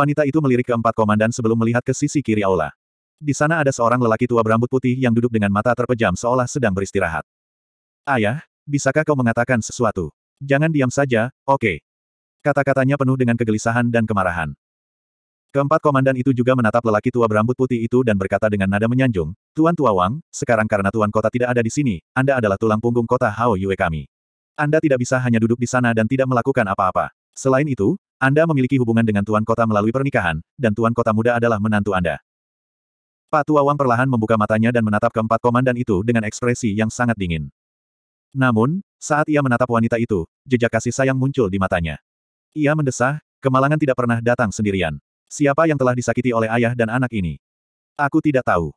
Wanita itu melirik keempat komandan sebelum melihat ke sisi kiri aula. Di sana ada seorang lelaki tua berambut putih yang duduk dengan mata terpejam seolah sedang beristirahat. Ayah, bisakah kau mengatakan sesuatu? Jangan diam saja, oke. Okay. Kata-katanya penuh dengan kegelisahan dan kemarahan. Keempat komandan itu juga menatap lelaki tua berambut putih itu dan berkata dengan nada menyanjung, Tuan Tua Wang, sekarang karena Tuan Kota tidak ada di sini, Anda adalah tulang punggung kota Hao Yue kami. Anda tidak bisa hanya duduk di sana dan tidak melakukan apa-apa. Selain itu, anda memiliki hubungan dengan Tuan Kota melalui pernikahan, dan Tuan Kota muda adalah menantu Anda. Pak Tua Wang perlahan membuka matanya dan menatap keempat komandan itu dengan ekspresi yang sangat dingin. Namun, saat ia menatap wanita itu, jejak kasih sayang muncul di matanya. Ia mendesah, kemalangan tidak pernah datang sendirian. Siapa yang telah disakiti oleh ayah dan anak ini? Aku tidak tahu.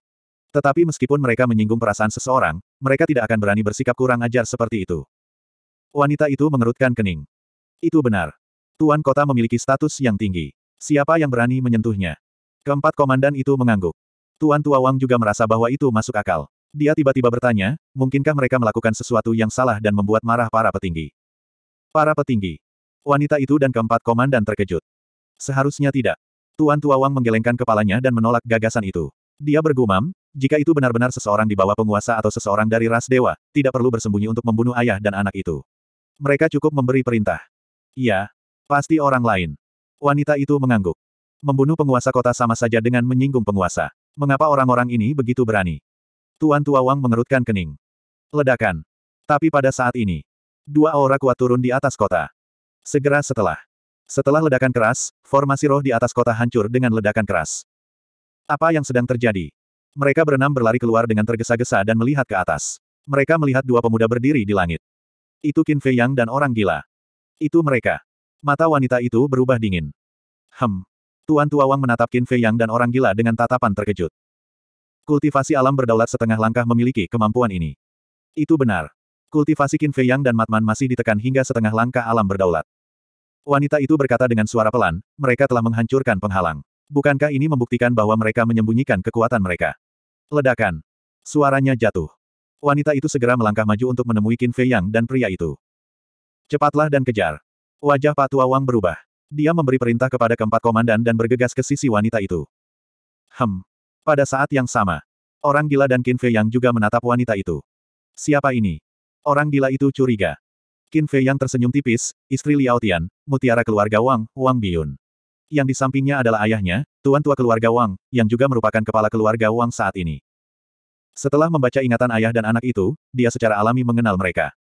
Tetapi meskipun mereka menyinggung perasaan seseorang, mereka tidak akan berani bersikap kurang ajar seperti itu. Wanita itu mengerutkan kening. Itu benar. Tuan kota memiliki status yang tinggi. Siapa yang berani menyentuhnya? Keempat komandan itu mengangguk. Tuan tua Wang juga merasa bahwa itu masuk akal. Dia tiba-tiba bertanya, mungkinkah mereka melakukan sesuatu yang salah dan membuat marah para petinggi? Para petinggi. Wanita itu dan keempat komandan terkejut. Seharusnya tidak. Tuan Tua Wang menggelengkan kepalanya dan menolak gagasan itu. Dia bergumam, jika itu benar-benar seseorang di bawah penguasa atau seseorang dari ras dewa, tidak perlu bersembunyi untuk membunuh ayah dan anak itu. Mereka cukup memberi perintah. Iya, Pasti orang lain. Wanita itu mengangguk. Membunuh penguasa kota sama saja dengan menyinggung penguasa. Mengapa orang-orang ini begitu berani? Tuan Tua Wang mengerutkan kening. Ledakan. Tapi pada saat ini, dua aura kuat turun di atas kota. Segera setelah. Setelah ledakan keras, formasi roh di atas kota hancur dengan ledakan keras. Apa yang sedang terjadi? Mereka berenam berlari keluar dengan tergesa-gesa dan melihat ke atas. Mereka melihat dua pemuda berdiri di langit. Itu Qin Fei Yang dan orang gila. Itu mereka. Mata wanita itu berubah dingin. Hem. Tuan tua wang menatap Qin Fei Yang dan orang gila dengan tatapan terkejut. Kultivasi alam berdaulat setengah langkah memiliki kemampuan ini. Itu benar. Kultivasi Qin Fei Yang dan Matman masih ditekan hingga setengah langkah alam berdaulat. Wanita itu berkata dengan suara pelan, mereka telah menghancurkan penghalang. Bukankah ini membuktikan bahwa mereka menyembunyikan kekuatan mereka? Ledakan. Suaranya jatuh. Wanita itu segera melangkah maju untuk menemui Qin Fei Yang dan pria itu. Cepatlah dan kejar. Wajah Pak Tua Wang berubah. Dia memberi perintah kepada keempat komandan dan bergegas ke sisi wanita itu. Hem. Pada saat yang sama, orang gila dan Qin Fei Yang juga menatap wanita itu. Siapa ini? Orang gila itu curiga. Qin Fei Yang tersenyum tipis, istri Liao Tian, mutiara keluarga Wang, Wang Biyun. Yang di sampingnya adalah ayahnya, tuan tua keluarga Wang, yang juga merupakan kepala keluarga Wang saat ini. Setelah membaca ingatan ayah dan anak itu, dia secara alami mengenal mereka.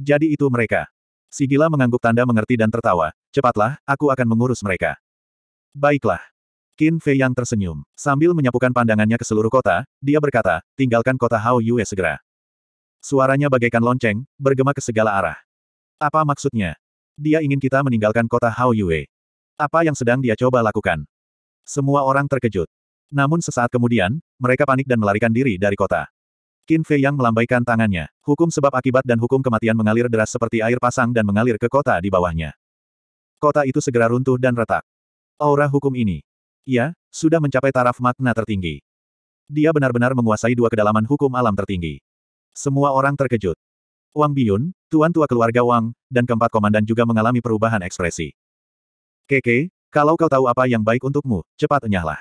Jadi itu mereka. Sigila mengangguk tanda mengerti dan tertawa, cepatlah, aku akan mengurus mereka. Baiklah. Qin Fei yang tersenyum. Sambil menyapukan pandangannya ke seluruh kota, dia berkata, tinggalkan kota Hao Yue segera. Suaranya bagaikan lonceng, bergema ke segala arah. Apa maksudnya? Dia ingin kita meninggalkan kota Hao Yue. Apa yang sedang dia coba lakukan? Semua orang terkejut. Namun sesaat kemudian, mereka panik dan melarikan diri dari kota. Qin Fei Yang melambaikan tangannya. Hukum sebab akibat dan hukum kematian mengalir deras seperti air pasang dan mengalir ke kota di bawahnya. Kota itu segera runtuh dan retak. Aura hukum ini. ya, sudah mencapai taraf makna tertinggi. Dia benar-benar menguasai dua kedalaman hukum alam tertinggi. Semua orang terkejut. Wang Biyun, tuan tua keluarga Wang, dan keempat komandan juga mengalami perubahan ekspresi. Keke, kalau kau tahu apa yang baik untukmu, cepat enyahlah.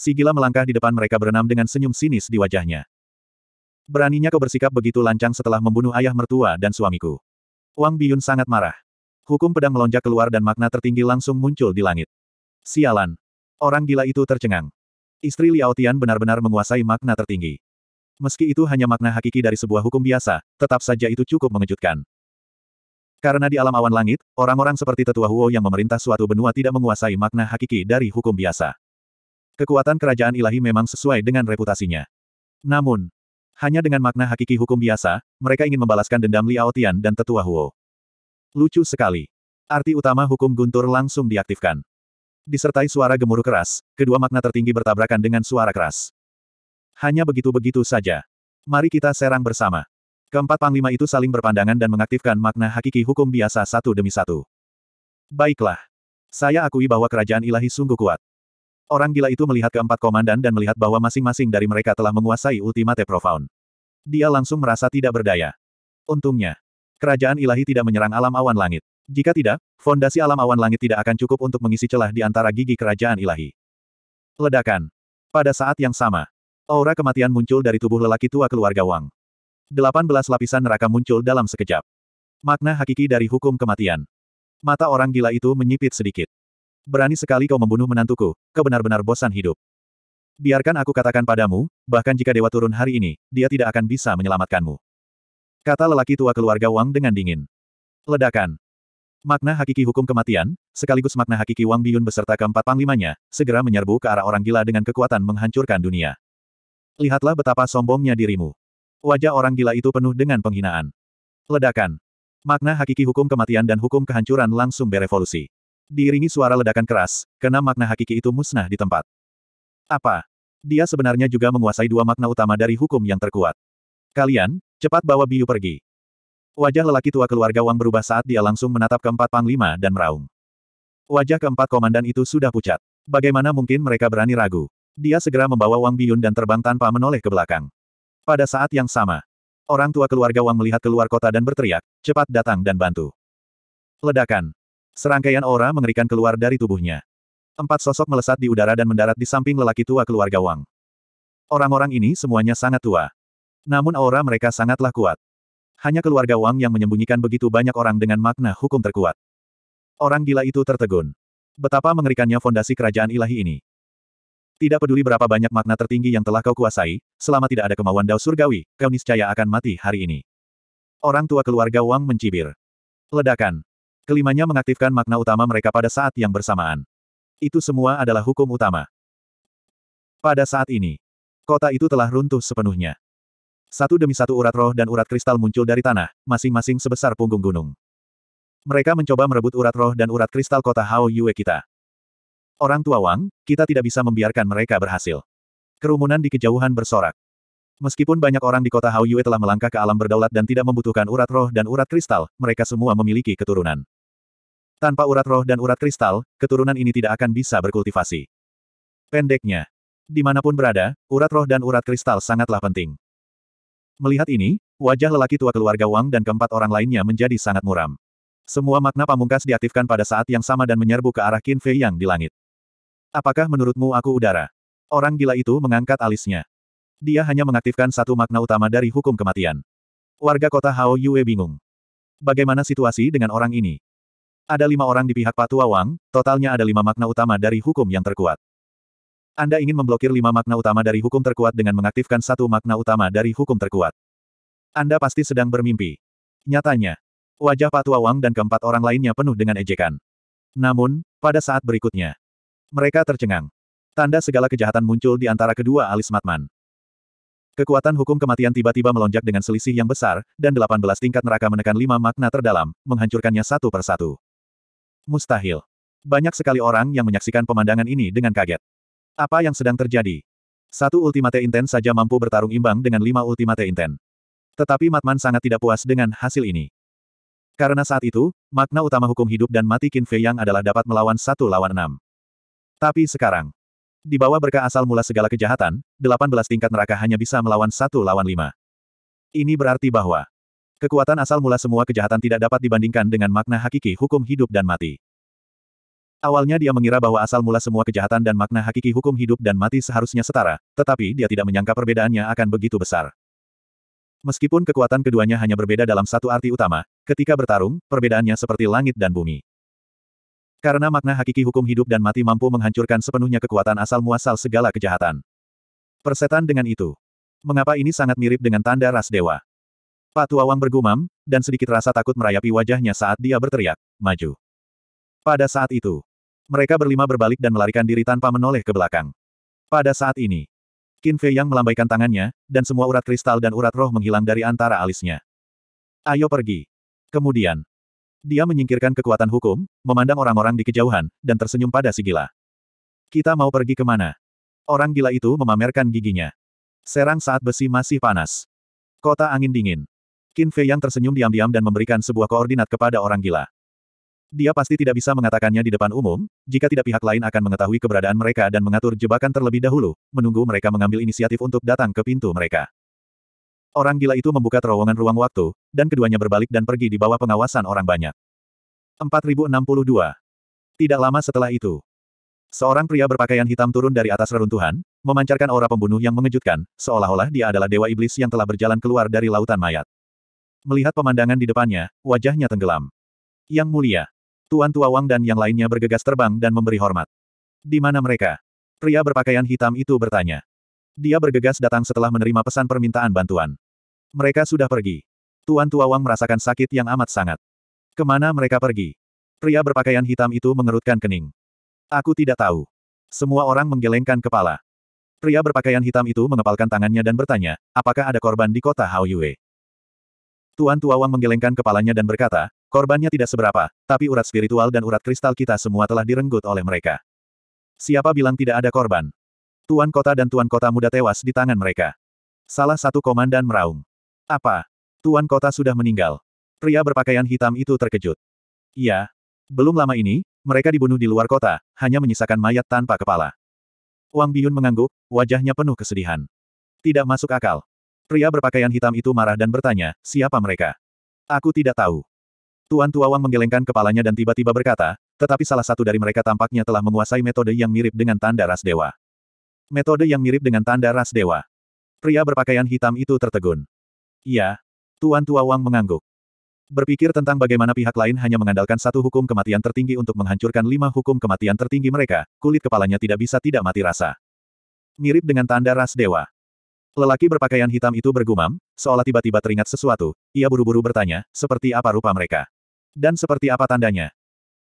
Si gila melangkah di depan mereka berenam dengan senyum sinis di wajahnya. Beraninya kau bersikap begitu lancang setelah membunuh ayah mertua dan suamiku. Wang Biyun sangat marah. Hukum pedang melonjak keluar dan makna tertinggi langsung muncul di langit. Sialan. Orang gila itu tercengang. Istri Liao Tian benar-benar menguasai makna tertinggi. Meski itu hanya makna hakiki dari sebuah hukum biasa, tetap saja itu cukup mengejutkan. Karena di alam awan langit, orang-orang seperti tetua Huo yang memerintah suatu benua tidak menguasai makna hakiki dari hukum biasa. Kekuatan kerajaan ilahi memang sesuai dengan reputasinya. Namun, hanya dengan makna hakiki hukum biasa, mereka ingin membalaskan dendam Liao Tian dan tetua Huo. Lucu sekali. Arti utama hukum guntur langsung diaktifkan. Disertai suara gemuruh keras, kedua makna tertinggi bertabrakan dengan suara keras. Hanya begitu-begitu saja. Mari kita serang bersama. Keempat panglima itu saling berpandangan dan mengaktifkan makna hakiki hukum biasa satu demi satu. Baiklah. Saya akui bahwa kerajaan ilahi sungguh kuat. Orang gila itu melihat keempat komandan dan melihat bahwa masing-masing dari mereka telah menguasai Ultimate Profound. Dia langsung merasa tidak berdaya. Untungnya, kerajaan ilahi tidak menyerang alam awan langit. Jika tidak, fondasi alam awan langit tidak akan cukup untuk mengisi celah di antara gigi kerajaan ilahi. Ledakan. Pada saat yang sama, aura kematian muncul dari tubuh lelaki tua keluarga Wang. Delapan belas lapisan neraka muncul dalam sekejap. Makna hakiki dari hukum kematian. Mata orang gila itu menyipit sedikit. Berani sekali kau membunuh menantuku, kau benar-benar bosan hidup. Biarkan aku katakan padamu, bahkan jika dewa turun hari ini, dia tidak akan bisa menyelamatkanmu. Kata lelaki tua keluarga Wang dengan dingin. Ledakan. Makna hakiki hukum kematian, sekaligus makna hakiki Wang Biyun beserta keempat panglimanya, segera menyerbu ke arah orang gila dengan kekuatan menghancurkan dunia. Lihatlah betapa sombongnya dirimu. Wajah orang gila itu penuh dengan penghinaan. Ledakan. Makna hakiki hukum kematian dan hukum kehancuran langsung berevolusi. Diiringi suara ledakan keras, kena makna hakiki itu musnah di tempat. Apa? Dia sebenarnya juga menguasai dua makna utama dari hukum yang terkuat. Kalian, cepat bawa Biu pergi. Wajah lelaki tua keluarga Wang berubah saat dia langsung menatap keempat panglima dan meraung. Wajah keempat komandan itu sudah pucat. Bagaimana mungkin mereka berani ragu? Dia segera membawa Wang Biyun dan terbang tanpa menoleh ke belakang. Pada saat yang sama, orang tua keluarga Wang melihat keluar kota dan berteriak, cepat datang dan bantu. Ledakan. Serangkaian aura mengerikan keluar dari tubuhnya. Empat sosok melesat di udara dan mendarat di samping lelaki tua keluarga Wang. Orang-orang ini semuanya sangat tua. Namun aura mereka sangatlah kuat. Hanya keluarga Wang yang menyembunyikan begitu banyak orang dengan makna hukum terkuat. Orang gila itu tertegun. Betapa mengerikannya fondasi kerajaan ilahi ini. Tidak peduli berapa banyak makna tertinggi yang telah kau kuasai, selama tidak ada kemauan Dao Surgawi, kau niscaya akan mati hari ini. Orang tua keluarga Wang mencibir. Ledakan. Kelimanya mengaktifkan makna utama mereka pada saat yang bersamaan. Itu semua adalah hukum utama. Pada saat ini, kota itu telah runtuh sepenuhnya. Satu demi satu urat roh dan urat kristal muncul dari tanah, masing-masing sebesar punggung gunung. Mereka mencoba merebut urat roh dan urat kristal kota Hao Yue kita. Orang tua Wang, kita tidak bisa membiarkan mereka berhasil. Kerumunan di kejauhan bersorak. Meskipun banyak orang di kota Hao Yue telah melangkah ke alam berdaulat dan tidak membutuhkan urat roh dan urat kristal, mereka semua memiliki keturunan. Tanpa urat roh dan urat kristal, keturunan ini tidak akan bisa berkultivasi. Pendeknya, dimanapun berada, urat roh dan urat kristal sangatlah penting. Melihat ini, wajah lelaki tua keluarga Wang dan keempat orang lainnya menjadi sangat muram. Semua makna pamungkas diaktifkan pada saat yang sama dan menyerbu ke arah Qin Fei yang di langit. Apakah menurutmu aku udara? Orang gila itu mengangkat alisnya. Dia hanya mengaktifkan satu makna utama dari hukum kematian. Warga kota Hao Yue bingung. Bagaimana situasi dengan orang ini? Ada lima orang di pihak Patua Wang, totalnya ada lima makna utama dari hukum yang terkuat. Anda ingin memblokir lima makna utama dari hukum terkuat dengan mengaktifkan satu makna utama dari hukum terkuat. Anda pasti sedang bermimpi. Nyatanya, wajah Patua Wang dan keempat orang lainnya penuh dengan ejekan. Namun, pada saat berikutnya, mereka tercengang. Tanda segala kejahatan muncul di antara kedua alis Matman. Kekuatan hukum kematian tiba-tiba melonjak dengan selisih yang besar, dan 18 tingkat neraka menekan lima makna terdalam, menghancurkannya satu persatu. Mustahil. Banyak sekali orang yang menyaksikan pemandangan ini dengan kaget. Apa yang sedang terjadi? Satu ultimate intent saja mampu bertarung imbang dengan lima ultimate intent. Tetapi Matman sangat tidak puas dengan hasil ini. Karena saat itu, makna utama hukum hidup dan mati Qin Fei Yang adalah dapat melawan satu lawan enam. Tapi sekarang, di bawah berkah asal mula segala kejahatan, 18 tingkat neraka hanya bisa melawan satu lawan lima. Ini berarti bahwa Kekuatan asal mula semua kejahatan tidak dapat dibandingkan dengan makna hakiki hukum hidup dan mati. Awalnya dia mengira bahwa asal mula semua kejahatan dan makna hakiki hukum hidup dan mati seharusnya setara, tetapi dia tidak menyangka perbedaannya akan begitu besar. Meskipun kekuatan keduanya hanya berbeda dalam satu arti utama, ketika bertarung, perbedaannya seperti langit dan bumi. Karena makna hakiki hukum hidup dan mati mampu menghancurkan sepenuhnya kekuatan asal-muasal segala kejahatan. Persetan dengan itu. Mengapa ini sangat mirip dengan tanda ras dewa? Pak Tua Wang bergumam, dan sedikit rasa takut merayapi wajahnya saat dia berteriak, maju. Pada saat itu, mereka berlima berbalik dan melarikan diri tanpa menoleh ke belakang. Pada saat ini, Qin Fei Yang melambaikan tangannya, dan semua urat kristal dan urat roh menghilang dari antara alisnya. Ayo pergi. Kemudian, dia menyingkirkan kekuatan hukum, memandang orang-orang di kejauhan, dan tersenyum pada si gila. Kita mau pergi kemana? Orang gila itu memamerkan giginya. Serang saat besi masih panas. Kota angin dingin. Qin Fei yang tersenyum diam-diam dan memberikan sebuah koordinat kepada orang gila. Dia pasti tidak bisa mengatakannya di depan umum, jika tidak pihak lain akan mengetahui keberadaan mereka dan mengatur jebakan terlebih dahulu, menunggu mereka mengambil inisiatif untuk datang ke pintu mereka. Orang gila itu membuka terowongan ruang waktu, dan keduanya berbalik dan pergi di bawah pengawasan orang banyak. 4062 Tidak lama setelah itu, seorang pria berpakaian hitam turun dari atas reruntuhan, memancarkan aura pembunuh yang mengejutkan, seolah-olah dia adalah dewa iblis yang telah berjalan keluar dari lautan mayat. Melihat pemandangan di depannya, wajahnya tenggelam. Yang mulia. Tuan Tua Wang dan yang lainnya bergegas terbang dan memberi hormat. Di mana mereka? Pria berpakaian hitam itu bertanya. Dia bergegas datang setelah menerima pesan permintaan bantuan. Mereka sudah pergi. Tuan Tua Wang merasakan sakit yang amat sangat. Kemana mereka pergi? Pria berpakaian hitam itu mengerutkan kening. Aku tidak tahu. Semua orang menggelengkan kepala. Pria berpakaian hitam itu mengepalkan tangannya dan bertanya, apakah ada korban di kota Yue? Tuan Tua Wang menggelengkan kepalanya dan berkata, korbannya tidak seberapa, tapi urat spiritual dan urat kristal kita semua telah direnggut oleh mereka. Siapa bilang tidak ada korban? Tuan kota dan tuan kota muda tewas di tangan mereka. Salah satu komandan meraung. Apa? Tuan kota sudah meninggal. Pria berpakaian hitam itu terkejut. Iya. Belum lama ini, mereka dibunuh di luar kota, hanya menyisakan mayat tanpa kepala. Wang Biyun mengangguk, wajahnya penuh kesedihan. Tidak masuk akal. Pria berpakaian hitam itu marah dan bertanya, siapa mereka? Aku tidak tahu. Tuan tua wang menggelengkan kepalanya dan tiba-tiba berkata, tetapi salah satu dari mereka tampaknya telah menguasai metode yang mirip dengan tanda ras dewa. Metode yang mirip dengan tanda ras dewa. Pria berpakaian hitam itu tertegun. Iya. Tuan tua wang mengangguk. Berpikir tentang bagaimana pihak lain hanya mengandalkan satu hukum kematian tertinggi untuk menghancurkan lima hukum kematian tertinggi mereka, kulit kepalanya tidak bisa tidak mati rasa. Mirip dengan tanda ras dewa. Lelaki berpakaian hitam itu bergumam, seolah tiba-tiba teringat sesuatu, ia buru-buru bertanya, seperti apa rupa mereka? Dan seperti apa tandanya?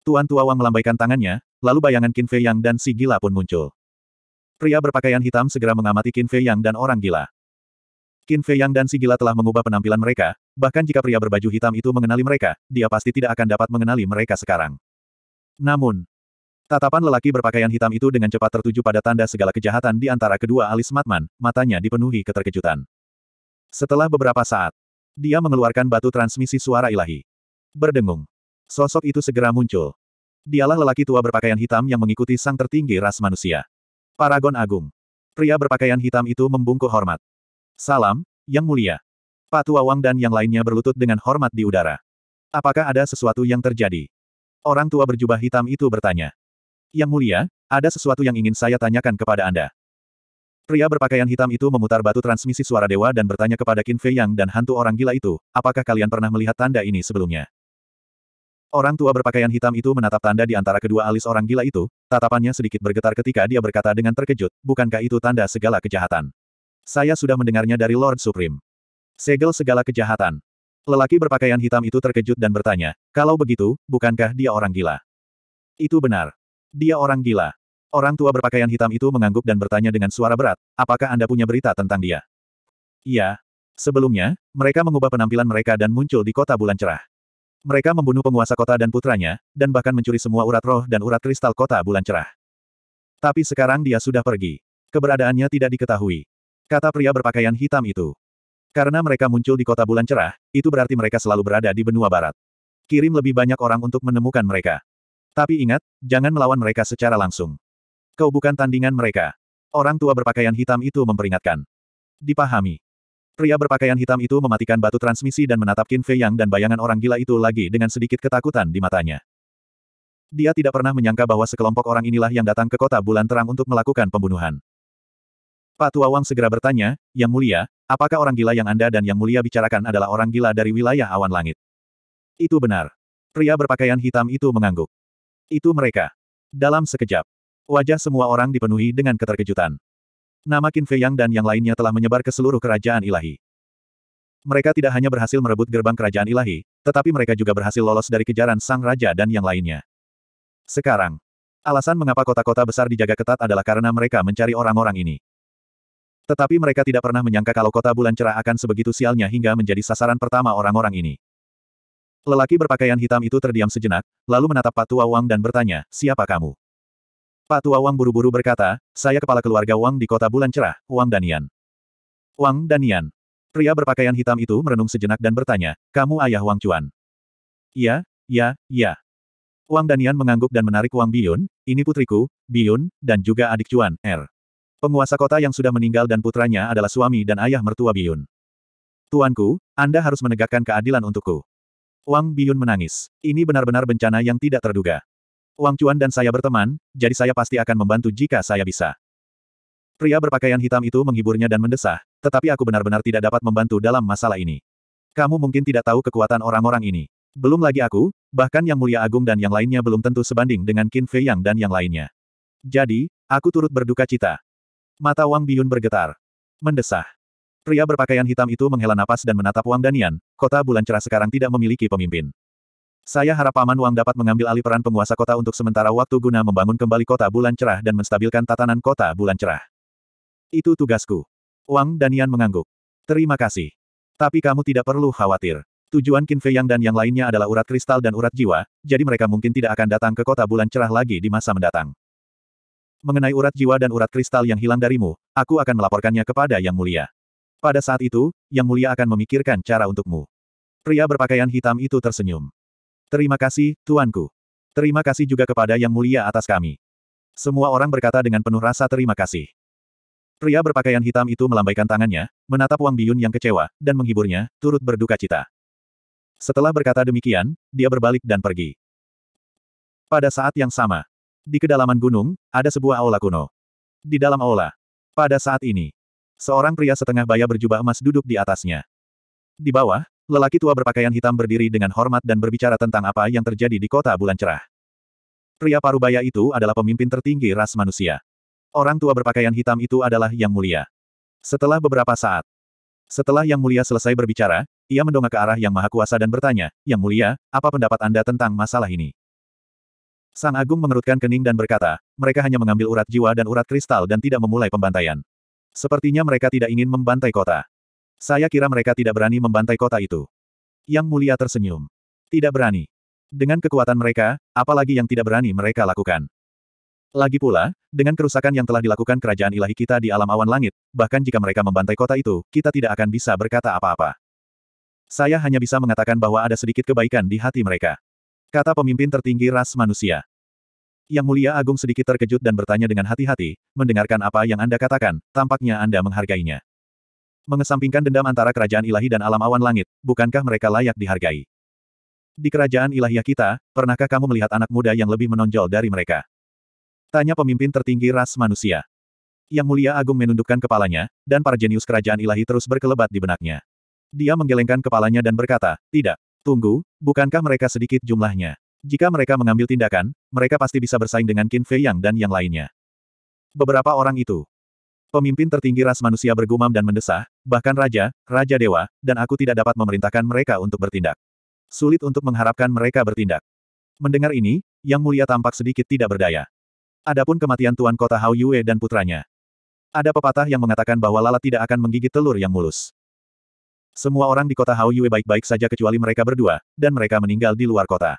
Tuan Tua Wang melambaikan tangannya, lalu bayangan Qin Fei Yang dan si gila pun muncul. Pria berpakaian hitam segera mengamati Qin Fei Yang dan orang gila. Qin Fei Yang dan si gila telah mengubah penampilan mereka, bahkan jika pria berbaju hitam itu mengenali mereka, dia pasti tidak akan dapat mengenali mereka sekarang. Namun, Tatapan lelaki berpakaian hitam itu dengan cepat tertuju pada tanda segala kejahatan di antara kedua alis Matman, matanya dipenuhi keterkejutan. Setelah beberapa saat, dia mengeluarkan batu transmisi suara ilahi. Berdengung. Sosok itu segera muncul. Dialah lelaki tua berpakaian hitam yang mengikuti sang tertinggi ras manusia. Paragon Agung. Pria berpakaian hitam itu membungkuk hormat. Salam, Yang Mulia. Patua Wang dan yang lainnya berlutut dengan hormat di udara. Apakah ada sesuatu yang terjadi? Orang tua berjubah hitam itu bertanya. Yang mulia, ada sesuatu yang ingin saya tanyakan kepada Anda. Pria berpakaian hitam itu memutar batu transmisi suara dewa dan bertanya kepada Qin Fei Yang dan hantu orang gila itu, apakah kalian pernah melihat tanda ini sebelumnya? Orang tua berpakaian hitam itu menatap tanda di antara kedua alis orang gila itu, tatapannya sedikit bergetar ketika dia berkata dengan terkejut, bukankah itu tanda segala kejahatan? Saya sudah mendengarnya dari Lord Supreme. Segel segala kejahatan. Lelaki berpakaian hitam itu terkejut dan bertanya, kalau begitu, bukankah dia orang gila? Itu benar. Dia orang gila. Orang tua berpakaian hitam itu mengangguk dan bertanya dengan suara berat, apakah Anda punya berita tentang dia? Iya. Sebelumnya, mereka mengubah penampilan mereka dan muncul di kota bulan cerah. Mereka membunuh penguasa kota dan putranya, dan bahkan mencuri semua urat roh dan urat kristal kota bulan cerah. Tapi sekarang dia sudah pergi. Keberadaannya tidak diketahui. Kata pria berpakaian hitam itu. Karena mereka muncul di kota bulan cerah, itu berarti mereka selalu berada di benua barat. Kirim lebih banyak orang untuk menemukan mereka. Tapi ingat, jangan melawan mereka secara langsung. Kau bukan tandingan mereka. Orang tua berpakaian hitam itu memperingatkan. Dipahami. Pria berpakaian hitam itu mematikan batu transmisi dan menatap Qin Fei Yang dan bayangan orang gila itu lagi dengan sedikit ketakutan di matanya. Dia tidak pernah menyangka bahwa sekelompok orang inilah yang datang ke kota bulan terang untuk melakukan pembunuhan. Pak Tua Wang segera bertanya, Yang Mulia, apakah orang gila yang Anda dan Yang Mulia bicarakan adalah orang gila dari wilayah awan langit? Itu benar. Pria berpakaian hitam itu mengangguk. Itu mereka. Dalam sekejap, wajah semua orang dipenuhi dengan keterkejutan. Nama Qin Fei Yang dan yang lainnya telah menyebar ke seluruh kerajaan ilahi. Mereka tidak hanya berhasil merebut gerbang kerajaan ilahi, tetapi mereka juga berhasil lolos dari kejaran sang raja dan yang lainnya. Sekarang, alasan mengapa kota-kota besar dijaga ketat adalah karena mereka mencari orang-orang ini. Tetapi mereka tidak pernah menyangka kalau kota bulan cerah akan sebegitu sialnya hingga menjadi sasaran pertama orang-orang ini. Lelaki berpakaian hitam itu terdiam sejenak, lalu menatap Patua Wang dan bertanya, siapa kamu? Patua Wang buru-buru berkata, saya kepala keluarga Wang di kota bulan cerah, Wang Danian. Wang Danian. Pria berpakaian hitam itu merenung sejenak dan bertanya, kamu ayah Wang Chuan? Iya, iya, iya. Wang Danian mengangguk dan menarik Wang Biyun, ini putriku, Biyun, dan juga adik Chuan, R. Er. Penguasa kota yang sudah meninggal dan putranya adalah suami dan ayah mertua Biyun. Tuanku, Anda harus menegakkan keadilan untukku. Wang Biyun menangis. Ini benar-benar bencana yang tidak terduga. Wang Chuan dan saya berteman, jadi saya pasti akan membantu jika saya bisa. Pria berpakaian hitam itu menghiburnya dan mendesah, tetapi aku benar-benar tidak dapat membantu dalam masalah ini. Kamu mungkin tidak tahu kekuatan orang-orang ini. Belum lagi aku, bahkan Yang Mulia Agung dan yang lainnya belum tentu sebanding dengan Qin Fei Yang dan yang lainnya. Jadi, aku turut berduka cita. Mata Wang Biyun bergetar. Mendesah. Pria berpakaian hitam itu menghela napas dan menatap Wang Danian, kota bulan cerah sekarang tidak memiliki pemimpin. Saya harap Paman Wang dapat mengambil alih peran penguasa kota untuk sementara waktu guna membangun kembali kota bulan cerah dan menstabilkan tatanan kota bulan cerah. Itu tugasku. Wang Danian mengangguk. Terima kasih. Tapi kamu tidak perlu khawatir. Tujuan Qin Fei Yang dan yang lainnya adalah urat kristal dan urat jiwa, jadi mereka mungkin tidak akan datang ke kota bulan cerah lagi di masa mendatang. Mengenai urat jiwa dan urat kristal yang hilang darimu, aku akan melaporkannya kepada Yang Mulia. Pada saat itu, Yang Mulia akan memikirkan cara untukmu. Pria berpakaian hitam itu tersenyum. Terima kasih, Tuanku. Terima kasih juga kepada Yang Mulia atas kami. Semua orang berkata dengan penuh rasa terima kasih. Pria berpakaian hitam itu melambaikan tangannya, menatap Wang Biyun yang kecewa, dan menghiburnya, turut berduka cita. Setelah berkata demikian, dia berbalik dan pergi. Pada saat yang sama, di kedalaman gunung, ada sebuah aula kuno. Di dalam aula, pada saat ini, Seorang pria setengah baya berjubah emas duduk di atasnya. Di bawah, lelaki tua berpakaian hitam berdiri dengan hormat dan berbicara tentang apa yang terjadi di kota bulan cerah. Pria parubaya itu adalah pemimpin tertinggi ras manusia. Orang tua berpakaian hitam itu adalah Yang Mulia. Setelah beberapa saat, setelah Yang Mulia selesai berbicara, ia mendongak ke arah Yang Maha Kuasa dan bertanya, Yang Mulia, apa pendapat Anda tentang masalah ini? Sang Agung mengerutkan kening dan berkata, mereka hanya mengambil urat jiwa dan urat kristal dan tidak memulai pembantaian. Sepertinya mereka tidak ingin membantai kota. Saya kira mereka tidak berani membantai kota itu. Yang mulia tersenyum. Tidak berani. Dengan kekuatan mereka, apalagi yang tidak berani mereka lakukan. Lagi pula, dengan kerusakan yang telah dilakukan kerajaan ilahi kita di alam awan langit, bahkan jika mereka membantai kota itu, kita tidak akan bisa berkata apa-apa. Saya hanya bisa mengatakan bahwa ada sedikit kebaikan di hati mereka. Kata pemimpin tertinggi ras manusia. Yang Mulia Agung sedikit terkejut dan bertanya dengan hati-hati, mendengarkan apa yang Anda katakan, tampaknya Anda menghargainya. Mengesampingkan dendam antara kerajaan ilahi dan alam awan langit, bukankah mereka layak dihargai? Di kerajaan Ilahi kita, pernahkah kamu melihat anak muda yang lebih menonjol dari mereka? Tanya pemimpin tertinggi ras manusia. Yang Mulia Agung menundukkan kepalanya, dan para jenius kerajaan ilahi terus berkelebat di benaknya. Dia menggelengkan kepalanya dan berkata, tidak, tunggu, bukankah mereka sedikit jumlahnya? Jika mereka mengambil tindakan, mereka pasti bisa bersaing dengan Qin Fei Yang dan yang lainnya. Beberapa orang itu. Pemimpin tertinggi ras manusia bergumam dan mendesah, bahkan raja, raja dewa, dan aku tidak dapat memerintahkan mereka untuk bertindak. Sulit untuk mengharapkan mereka bertindak. Mendengar ini, Yang Mulia tampak sedikit tidak berdaya. Adapun kematian Tuan Kota Hao Yue dan putranya. Ada pepatah yang mengatakan bahwa lalat tidak akan menggigit telur yang mulus. Semua orang di kota Hao Yue baik-baik saja kecuali mereka berdua, dan mereka meninggal di luar kota.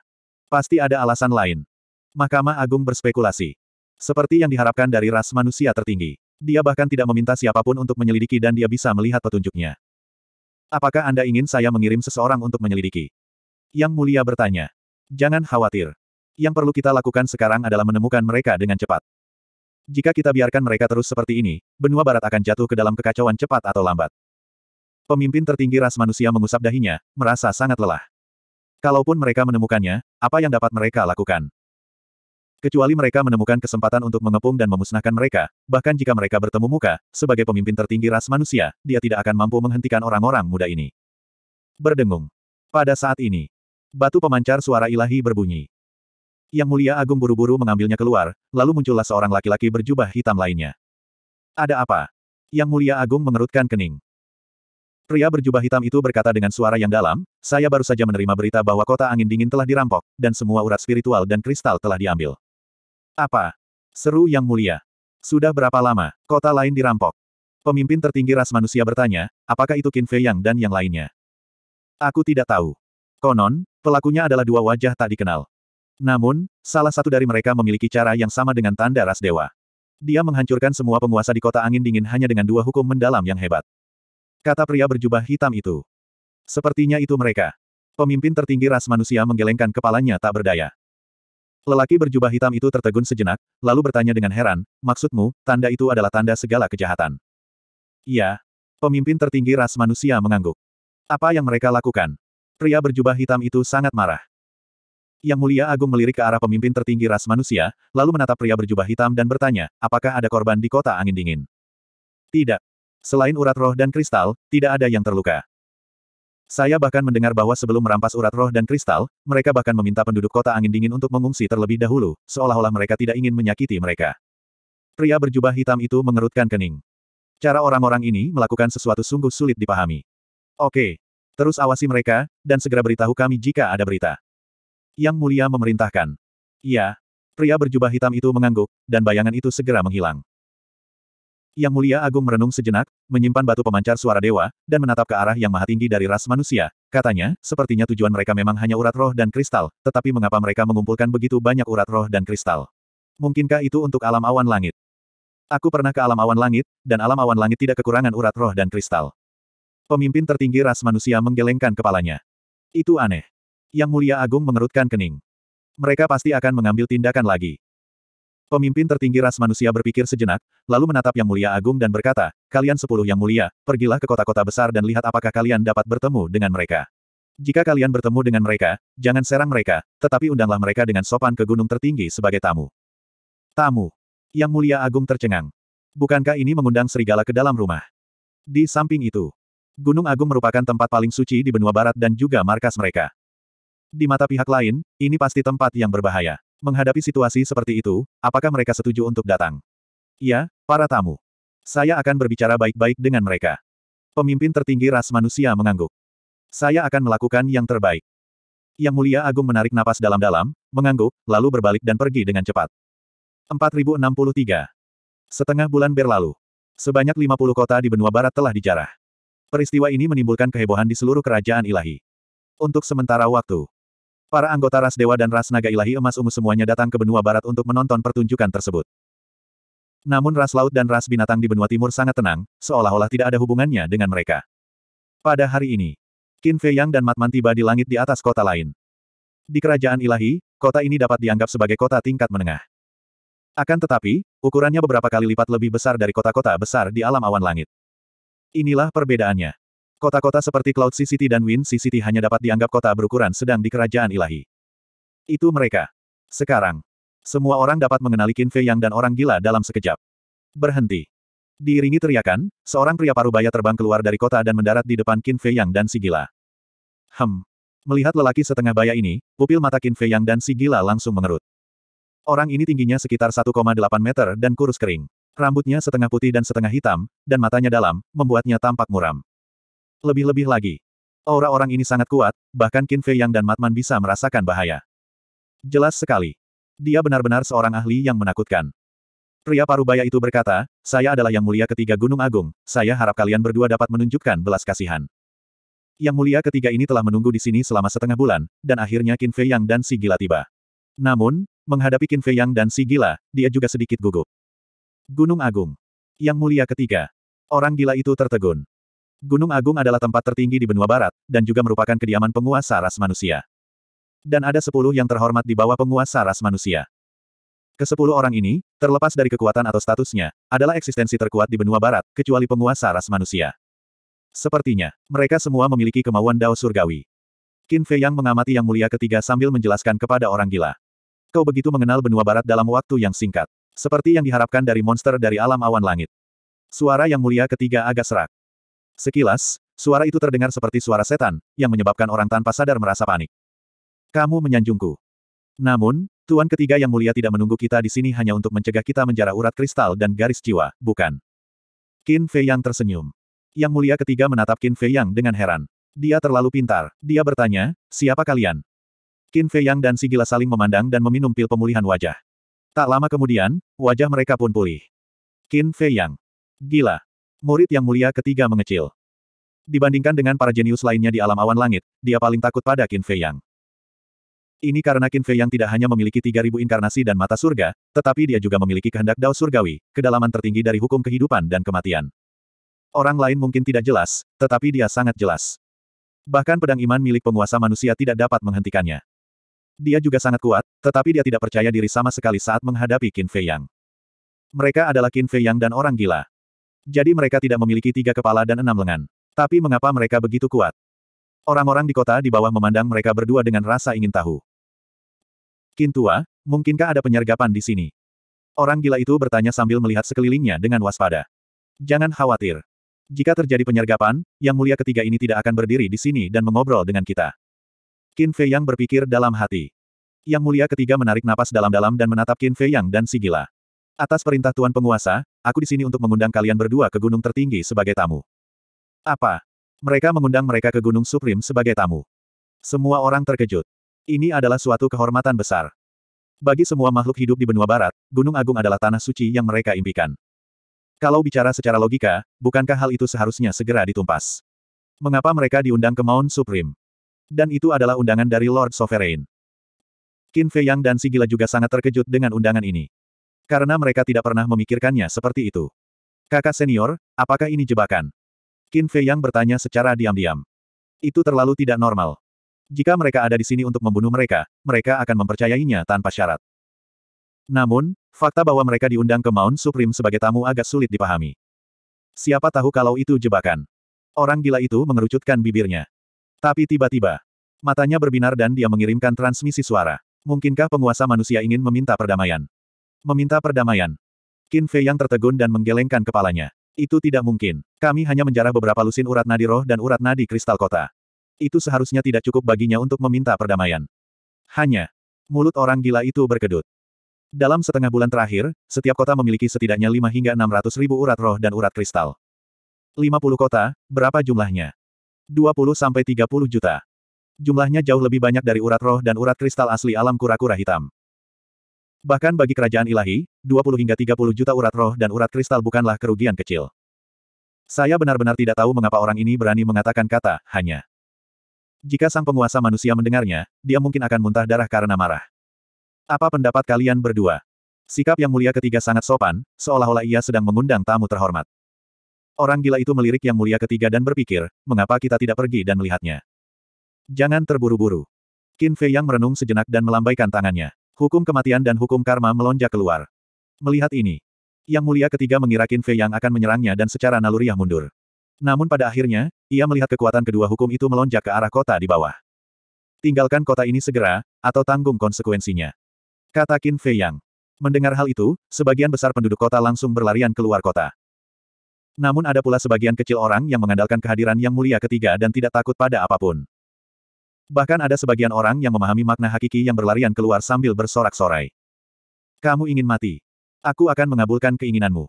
Pasti ada alasan lain. Mahkamah Agung berspekulasi. Seperti yang diharapkan dari ras manusia tertinggi. Dia bahkan tidak meminta siapapun untuk menyelidiki dan dia bisa melihat petunjuknya. Apakah Anda ingin saya mengirim seseorang untuk menyelidiki? Yang mulia bertanya. Jangan khawatir. Yang perlu kita lakukan sekarang adalah menemukan mereka dengan cepat. Jika kita biarkan mereka terus seperti ini, benua barat akan jatuh ke dalam kekacauan cepat atau lambat. Pemimpin tertinggi ras manusia mengusap dahinya, merasa sangat lelah. Kalaupun mereka menemukannya, apa yang dapat mereka lakukan? Kecuali mereka menemukan kesempatan untuk mengepung dan memusnahkan mereka, bahkan jika mereka bertemu muka, sebagai pemimpin tertinggi ras manusia, dia tidak akan mampu menghentikan orang-orang muda ini. Berdengung. Pada saat ini, batu pemancar suara ilahi berbunyi. Yang Mulia Agung buru-buru mengambilnya keluar, lalu muncullah seorang laki-laki berjubah hitam lainnya. Ada apa? Yang Mulia Agung mengerutkan kening. Pria berjubah hitam itu berkata dengan suara yang dalam, saya baru saja menerima berita bahwa kota angin dingin telah dirampok, dan semua urat spiritual dan kristal telah diambil. Apa? Seru yang mulia. Sudah berapa lama, kota lain dirampok? Pemimpin tertinggi ras manusia bertanya, apakah itu Qin Fei Yang dan yang lainnya? Aku tidak tahu. Konon, pelakunya adalah dua wajah tak dikenal. Namun, salah satu dari mereka memiliki cara yang sama dengan tanda ras dewa. Dia menghancurkan semua penguasa di kota angin dingin hanya dengan dua hukum mendalam yang hebat. Kata pria berjubah hitam itu. Sepertinya itu mereka. Pemimpin tertinggi ras manusia menggelengkan kepalanya tak berdaya. Lelaki berjubah hitam itu tertegun sejenak, lalu bertanya dengan heran, maksudmu, tanda itu adalah tanda segala kejahatan. Iya. Pemimpin tertinggi ras manusia mengangguk. Apa yang mereka lakukan? Pria berjubah hitam itu sangat marah. Yang Mulia Agung melirik ke arah pemimpin tertinggi ras manusia, lalu menatap pria berjubah hitam dan bertanya, apakah ada korban di kota angin dingin? Tidak. Selain urat roh dan kristal, tidak ada yang terluka. Saya bahkan mendengar bahwa sebelum merampas urat roh dan kristal, mereka bahkan meminta penduduk kota angin dingin untuk mengungsi terlebih dahulu, seolah-olah mereka tidak ingin menyakiti mereka. Pria berjubah hitam itu mengerutkan kening. Cara orang-orang ini melakukan sesuatu sungguh sulit dipahami. Oke. Terus awasi mereka, dan segera beritahu kami jika ada berita. Yang Mulia memerintahkan. Iya. Pria berjubah hitam itu mengangguk, dan bayangan itu segera menghilang. Yang Mulia Agung merenung sejenak, menyimpan batu pemancar suara dewa, dan menatap ke arah yang maha tinggi dari ras manusia. Katanya, sepertinya tujuan mereka memang hanya urat roh dan kristal, tetapi mengapa mereka mengumpulkan begitu banyak urat roh dan kristal? Mungkinkah itu untuk alam awan langit? Aku pernah ke alam awan langit, dan alam awan langit tidak kekurangan urat roh dan kristal. Pemimpin tertinggi ras manusia menggelengkan kepalanya. Itu aneh. Yang Mulia Agung mengerutkan kening. Mereka pasti akan mengambil tindakan lagi. Pemimpin tertinggi ras manusia berpikir sejenak, lalu menatap Yang Mulia Agung dan berkata, Kalian sepuluh Yang Mulia, pergilah ke kota-kota besar dan lihat apakah kalian dapat bertemu dengan mereka. Jika kalian bertemu dengan mereka, jangan serang mereka, tetapi undanglah mereka dengan sopan ke gunung tertinggi sebagai tamu. Tamu. Yang Mulia Agung tercengang. Bukankah ini mengundang serigala ke dalam rumah? Di samping itu, Gunung Agung merupakan tempat paling suci di benua barat dan juga markas mereka. Di mata pihak lain, ini pasti tempat yang berbahaya. Menghadapi situasi seperti itu, apakah mereka setuju untuk datang? Ya, para tamu. Saya akan berbicara baik-baik dengan mereka. Pemimpin tertinggi ras manusia mengangguk. Saya akan melakukan yang terbaik. Yang Mulia Agung menarik napas dalam-dalam, mengangguk, lalu berbalik dan pergi dengan cepat. 4063. Setengah bulan berlalu. Sebanyak 50 kota di benua barat telah dijarah. Peristiwa ini menimbulkan kehebohan di seluruh kerajaan ilahi. Untuk sementara waktu, Para anggota ras dewa dan ras naga ilahi emas ungu semuanya datang ke benua barat untuk menonton pertunjukan tersebut. Namun ras laut dan ras binatang di benua timur sangat tenang, seolah-olah tidak ada hubungannya dengan mereka. Pada hari ini, Qin Fei Yang dan Matman tiba di langit di atas kota lain. Di kerajaan ilahi, kota ini dapat dianggap sebagai kota tingkat menengah. Akan tetapi, ukurannya beberapa kali lipat lebih besar dari kota-kota besar di alam awan langit. Inilah perbedaannya. Kota-kota seperti Cloud City dan Wind City hanya dapat dianggap kota berukuran sedang di kerajaan ilahi. Itu mereka. Sekarang. Semua orang dapat mengenali Qin Fei Yang dan orang gila dalam sekejap. Berhenti. Diiringi teriakan, seorang pria paruh baya terbang keluar dari kota dan mendarat di depan Qin Fei Yang dan si gila. Hem. Melihat lelaki setengah baya ini, pupil mata Qin Fei Yang dan si gila langsung mengerut. Orang ini tingginya sekitar 1,8 meter dan kurus kering. Rambutnya setengah putih dan setengah hitam, dan matanya dalam, membuatnya tampak muram. Lebih-lebih lagi. Aura orang ini sangat kuat, bahkan Qin Fei Yang dan Matman bisa merasakan bahaya. Jelas sekali. Dia benar-benar seorang ahli yang menakutkan. Pria parubaya itu berkata, saya adalah yang mulia ketiga Gunung Agung, saya harap kalian berdua dapat menunjukkan belas kasihan. Yang mulia ketiga ini telah menunggu di sini selama setengah bulan, dan akhirnya Qin Fei Yang dan si gila tiba. Namun, menghadapi Qin Fei Yang dan si gila, dia juga sedikit gugup. Gunung Agung. Yang mulia ketiga. Orang gila itu tertegun. Gunung Agung adalah tempat tertinggi di benua barat, dan juga merupakan kediaman penguasa ras manusia. Dan ada sepuluh yang terhormat di bawah penguasa ras manusia. Kesepuluh orang ini, terlepas dari kekuatan atau statusnya, adalah eksistensi terkuat di benua barat, kecuali penguasa ras manusia. Sepertinya, mereka semua memiliki kemauan dao surgawi. Qin Fei Yang mengamati Yang Mulia ketiga sambil menjelaskan kepada orang gila. Kau begitu mengenal benua barat dalam waktu yang singkat. Seperti yang diharapkan dari monster dari alam awan langit. Suara Yang Mulia ketiga agak serak. Sekilas, suara itu terdengar seperti suara setan, yang menyebabkan orang tanpa sadar merasa panik. Kamu menyanjungku. Namun, Tuan ketiga yang mulia tidak menunggu kita di sini hanya untuk mencegah kita menjarah urat kristal dan garis jiwa, bukan? Qin Fei Yang tersenyum. Yang mulia ketiga menatap Qin Fei Yang dengan heran. Dia terlalu pintar. Dia bertanya, siapa kalian? Qin Fei Yang dan si gila saling memandang dan meminum pil pemulihan wajah. Tak lama kemudian, wajah mereka pun pulih. Qin Fei Yang. Gila. Murid yang mulia ketiga mengecil. Dibandingkan dengan para jenius lainnya di alam awan langit, dia paling takut pada Qin Fei Yang. Ini karena Qin Fei Yang tidak hanya memiliki 3000 inkarnasi dan mata surga, tetapi dia juga memiliki kehendak dao surgawi, kedalaman tertinggi dari hukum kehidupan dan kematian. Orang lain mungkin tidak jelas, tetapi dia sangat jelas. Bahkan pedang iman milik penguasa manusia tidak dapat menghentikannya. Dia juga sangat kuat, tetapi dia tidak percaya diri sama sekali saat menghadapi Qin Fei Yang. Mereka adalah Qin Fei Yang dan orang gila. Jadi mereka tidak memiliki tiga kepala dan enam lengan. Tapi mengapa mereka begitu kuat? Orang-orang di kota di bawah memandang mereka berdua dengan rasa ingin tahu. Kintua, mungkinkah ada penyergapan di sini? Orang gila itu bertanya sambil melihat sekelilingnya dengan waspada. Jangan khawatir. Jika terjadi penyergapan, yang mulia ketiga ini tidak akan berdiri di sini dan mengobrol dengan kita. Qin Fei Yang berpikir dalam hati. Yang mulia ketiga menarik napas dalam-dalam dan menatap Qin Fei Yang dan si gila. Atas perintah Tuan Penguasa, aku di sini untuk mengundang kalian berdua ke gunung tertinggi sebagai tamu. Apa? Mereka mengundang mereka ke Gunung Suprim sebagai tamu. Semua orang terkejut. Ini adalah suatu kehormatan besar. Bagi semua makhluk hidup di benua barat, Gunung Agung adalah tanah suci yang mereka impikan. Kalau bicara secara logika, bukankah hal itu seharusnya segera ditumpas? Mengapa mereka diundang ke Mount Supreme? Dan itu adalah undangan dari Lord Sovereign. Qin Fei Yang dan Sigila juga sangat terkejut dengan undangan ini. Karena mereka tidak pernah memikirkannya seperti itu. Kakak senior, apakah ini jebakan? Qin Fei Yang bertanya secara diam-diam. Itu terlalu tidak normal. Jika mereka ada di sini untuk membunuh mereka, mereka akan mempercayainya tanpa syarat. Namun, fakta bahwa mereka diundang ke Mount Supreme sebagai tamu agak sulit dipahami. Siapa tahu kalau itu jebakan. Orang gila itu mengerucutkan bibirnya. Tapi tiba-tiba, matanya berbinar dan dia mengirimkan transmisi suara. Mungkinkah penguasa manusia ingin meminta perdamaian? Meminta perdamaian. Qin Fei yang tertegun dan menggelengkan kepalanya. Itu tidak mungkin. Kami hanya menjarah beberapa lusin urat nadi roh dan urat nadi kristal kota. Itu seharusnya tidak cukup baginya untuk meminta perdamaian. Hanya. Mulut orang gila itu berkedut. Dalam setengah bulan terakhir, setiap kota memiliki setidaknya lima hingga enam ratus ribu urat roh dan urat kristal. Lima puluh kota, berapa jumlahnya? Dua puluh sampai tiga puluh juta. Jumlahnya jauh lebih banyak dari urat roh dan urat kristal asli alam kura-kura hitam. Bahkan bagi kerajaan ilahi, 20 hingga 30 juta urat roh dan urat kristal bukanlah kerugian kecil. Saya benar-benar tidak tahu mengapa orang ini berani mengatakan kata, hanya. Jika sang penguasa manusia mendengarnya, dia mungkin akan muntah darah karena marah. Apa pendapat kalian berdua? Sikap yang mulia ketiga sangat sopan, seolah-olah ia sedang mengundang tamu terhormat. Orang gila itu melirik yang mulia ketiga dan berpikir, mengapa kita tidak pergi dan melihatnya? Jangan terburu-buru. Qin Fei yang merenung sejenak dan melambaikan tangannya. Hukum kematian dan hukum karma melonjak keluar. Melihat ini, Yang Mulia ketiga mengira Qin Fei yang akan menyerangnya dan secara naluriah mundur. Namun pada akhirnya, ia melihat kekuatan kedua hukum itu melonjak ke arah kota di bawah. Tinggalkan kota ini segera, atau tanggung konsekuensinya. Kata Qin Fei Yang. Mendengar hal itu, sebagian besar penduduk kota langsung berlarian keluar kota. Namun ada pula sebagian kecil orang yang mengandalkan kehadiran Yang Mulia ketiga dan tidak takut pada apapun. Bahkan ada sebagian orang yang memahami makna hakiki yang berlarian keluar sambil bersorak-sorai. Kamu ingin mati. Aku akan mengabulkan keinginanmu.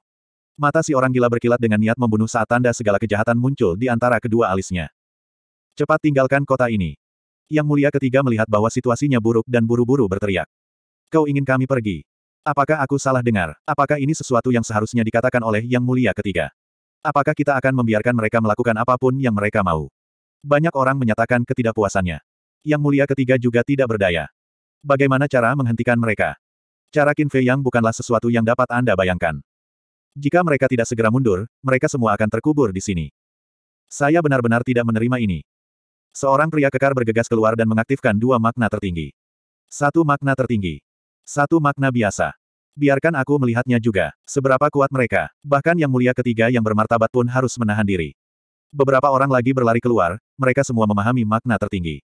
Mata si orang gila berkilat dengan niat membunuh saat tanda segala kejahatan muncul di antara kedua alisnya. Cepat tinggalkan kota ini. Yang mulia ketiga melihat bahwa situasinya buruk dan buru-buru berteriak. Kau ingin kami pergi? Apakah aku salah dengar? Apakah ini sesuatu yang seharusnya dikatakan oleh yang mulia ketiga? Apakah kita akan membiarkan mereka melakukan apapun yang mereka mau? Banyak orang menyatakan ketidakpuasannya. Yang Mulia ketiga juga tidak berdaya. Bagaimana cara menghentikan mereka? Cara Qin Fei Yang bukanlah sesuatu yang dapat Anda bayangkan. Jika mereka tidak segera mundur, mereka semua akan terkubur di sini. Saya benar-benar tidak menerima ini. Seorang pria kekar bergegas keluar dan mengaktifkan dua makna tertinggi. Satu makna tertinggi. Satu makna biasa. Biarkan aku melihatnya juga, seberapa kuat mereka. Bahkan yang mulia ketiga yang bermartabat pun harus menahan diri. Beberapa orang lagi berlari keluar, mereka semua memahami makna tertinggi.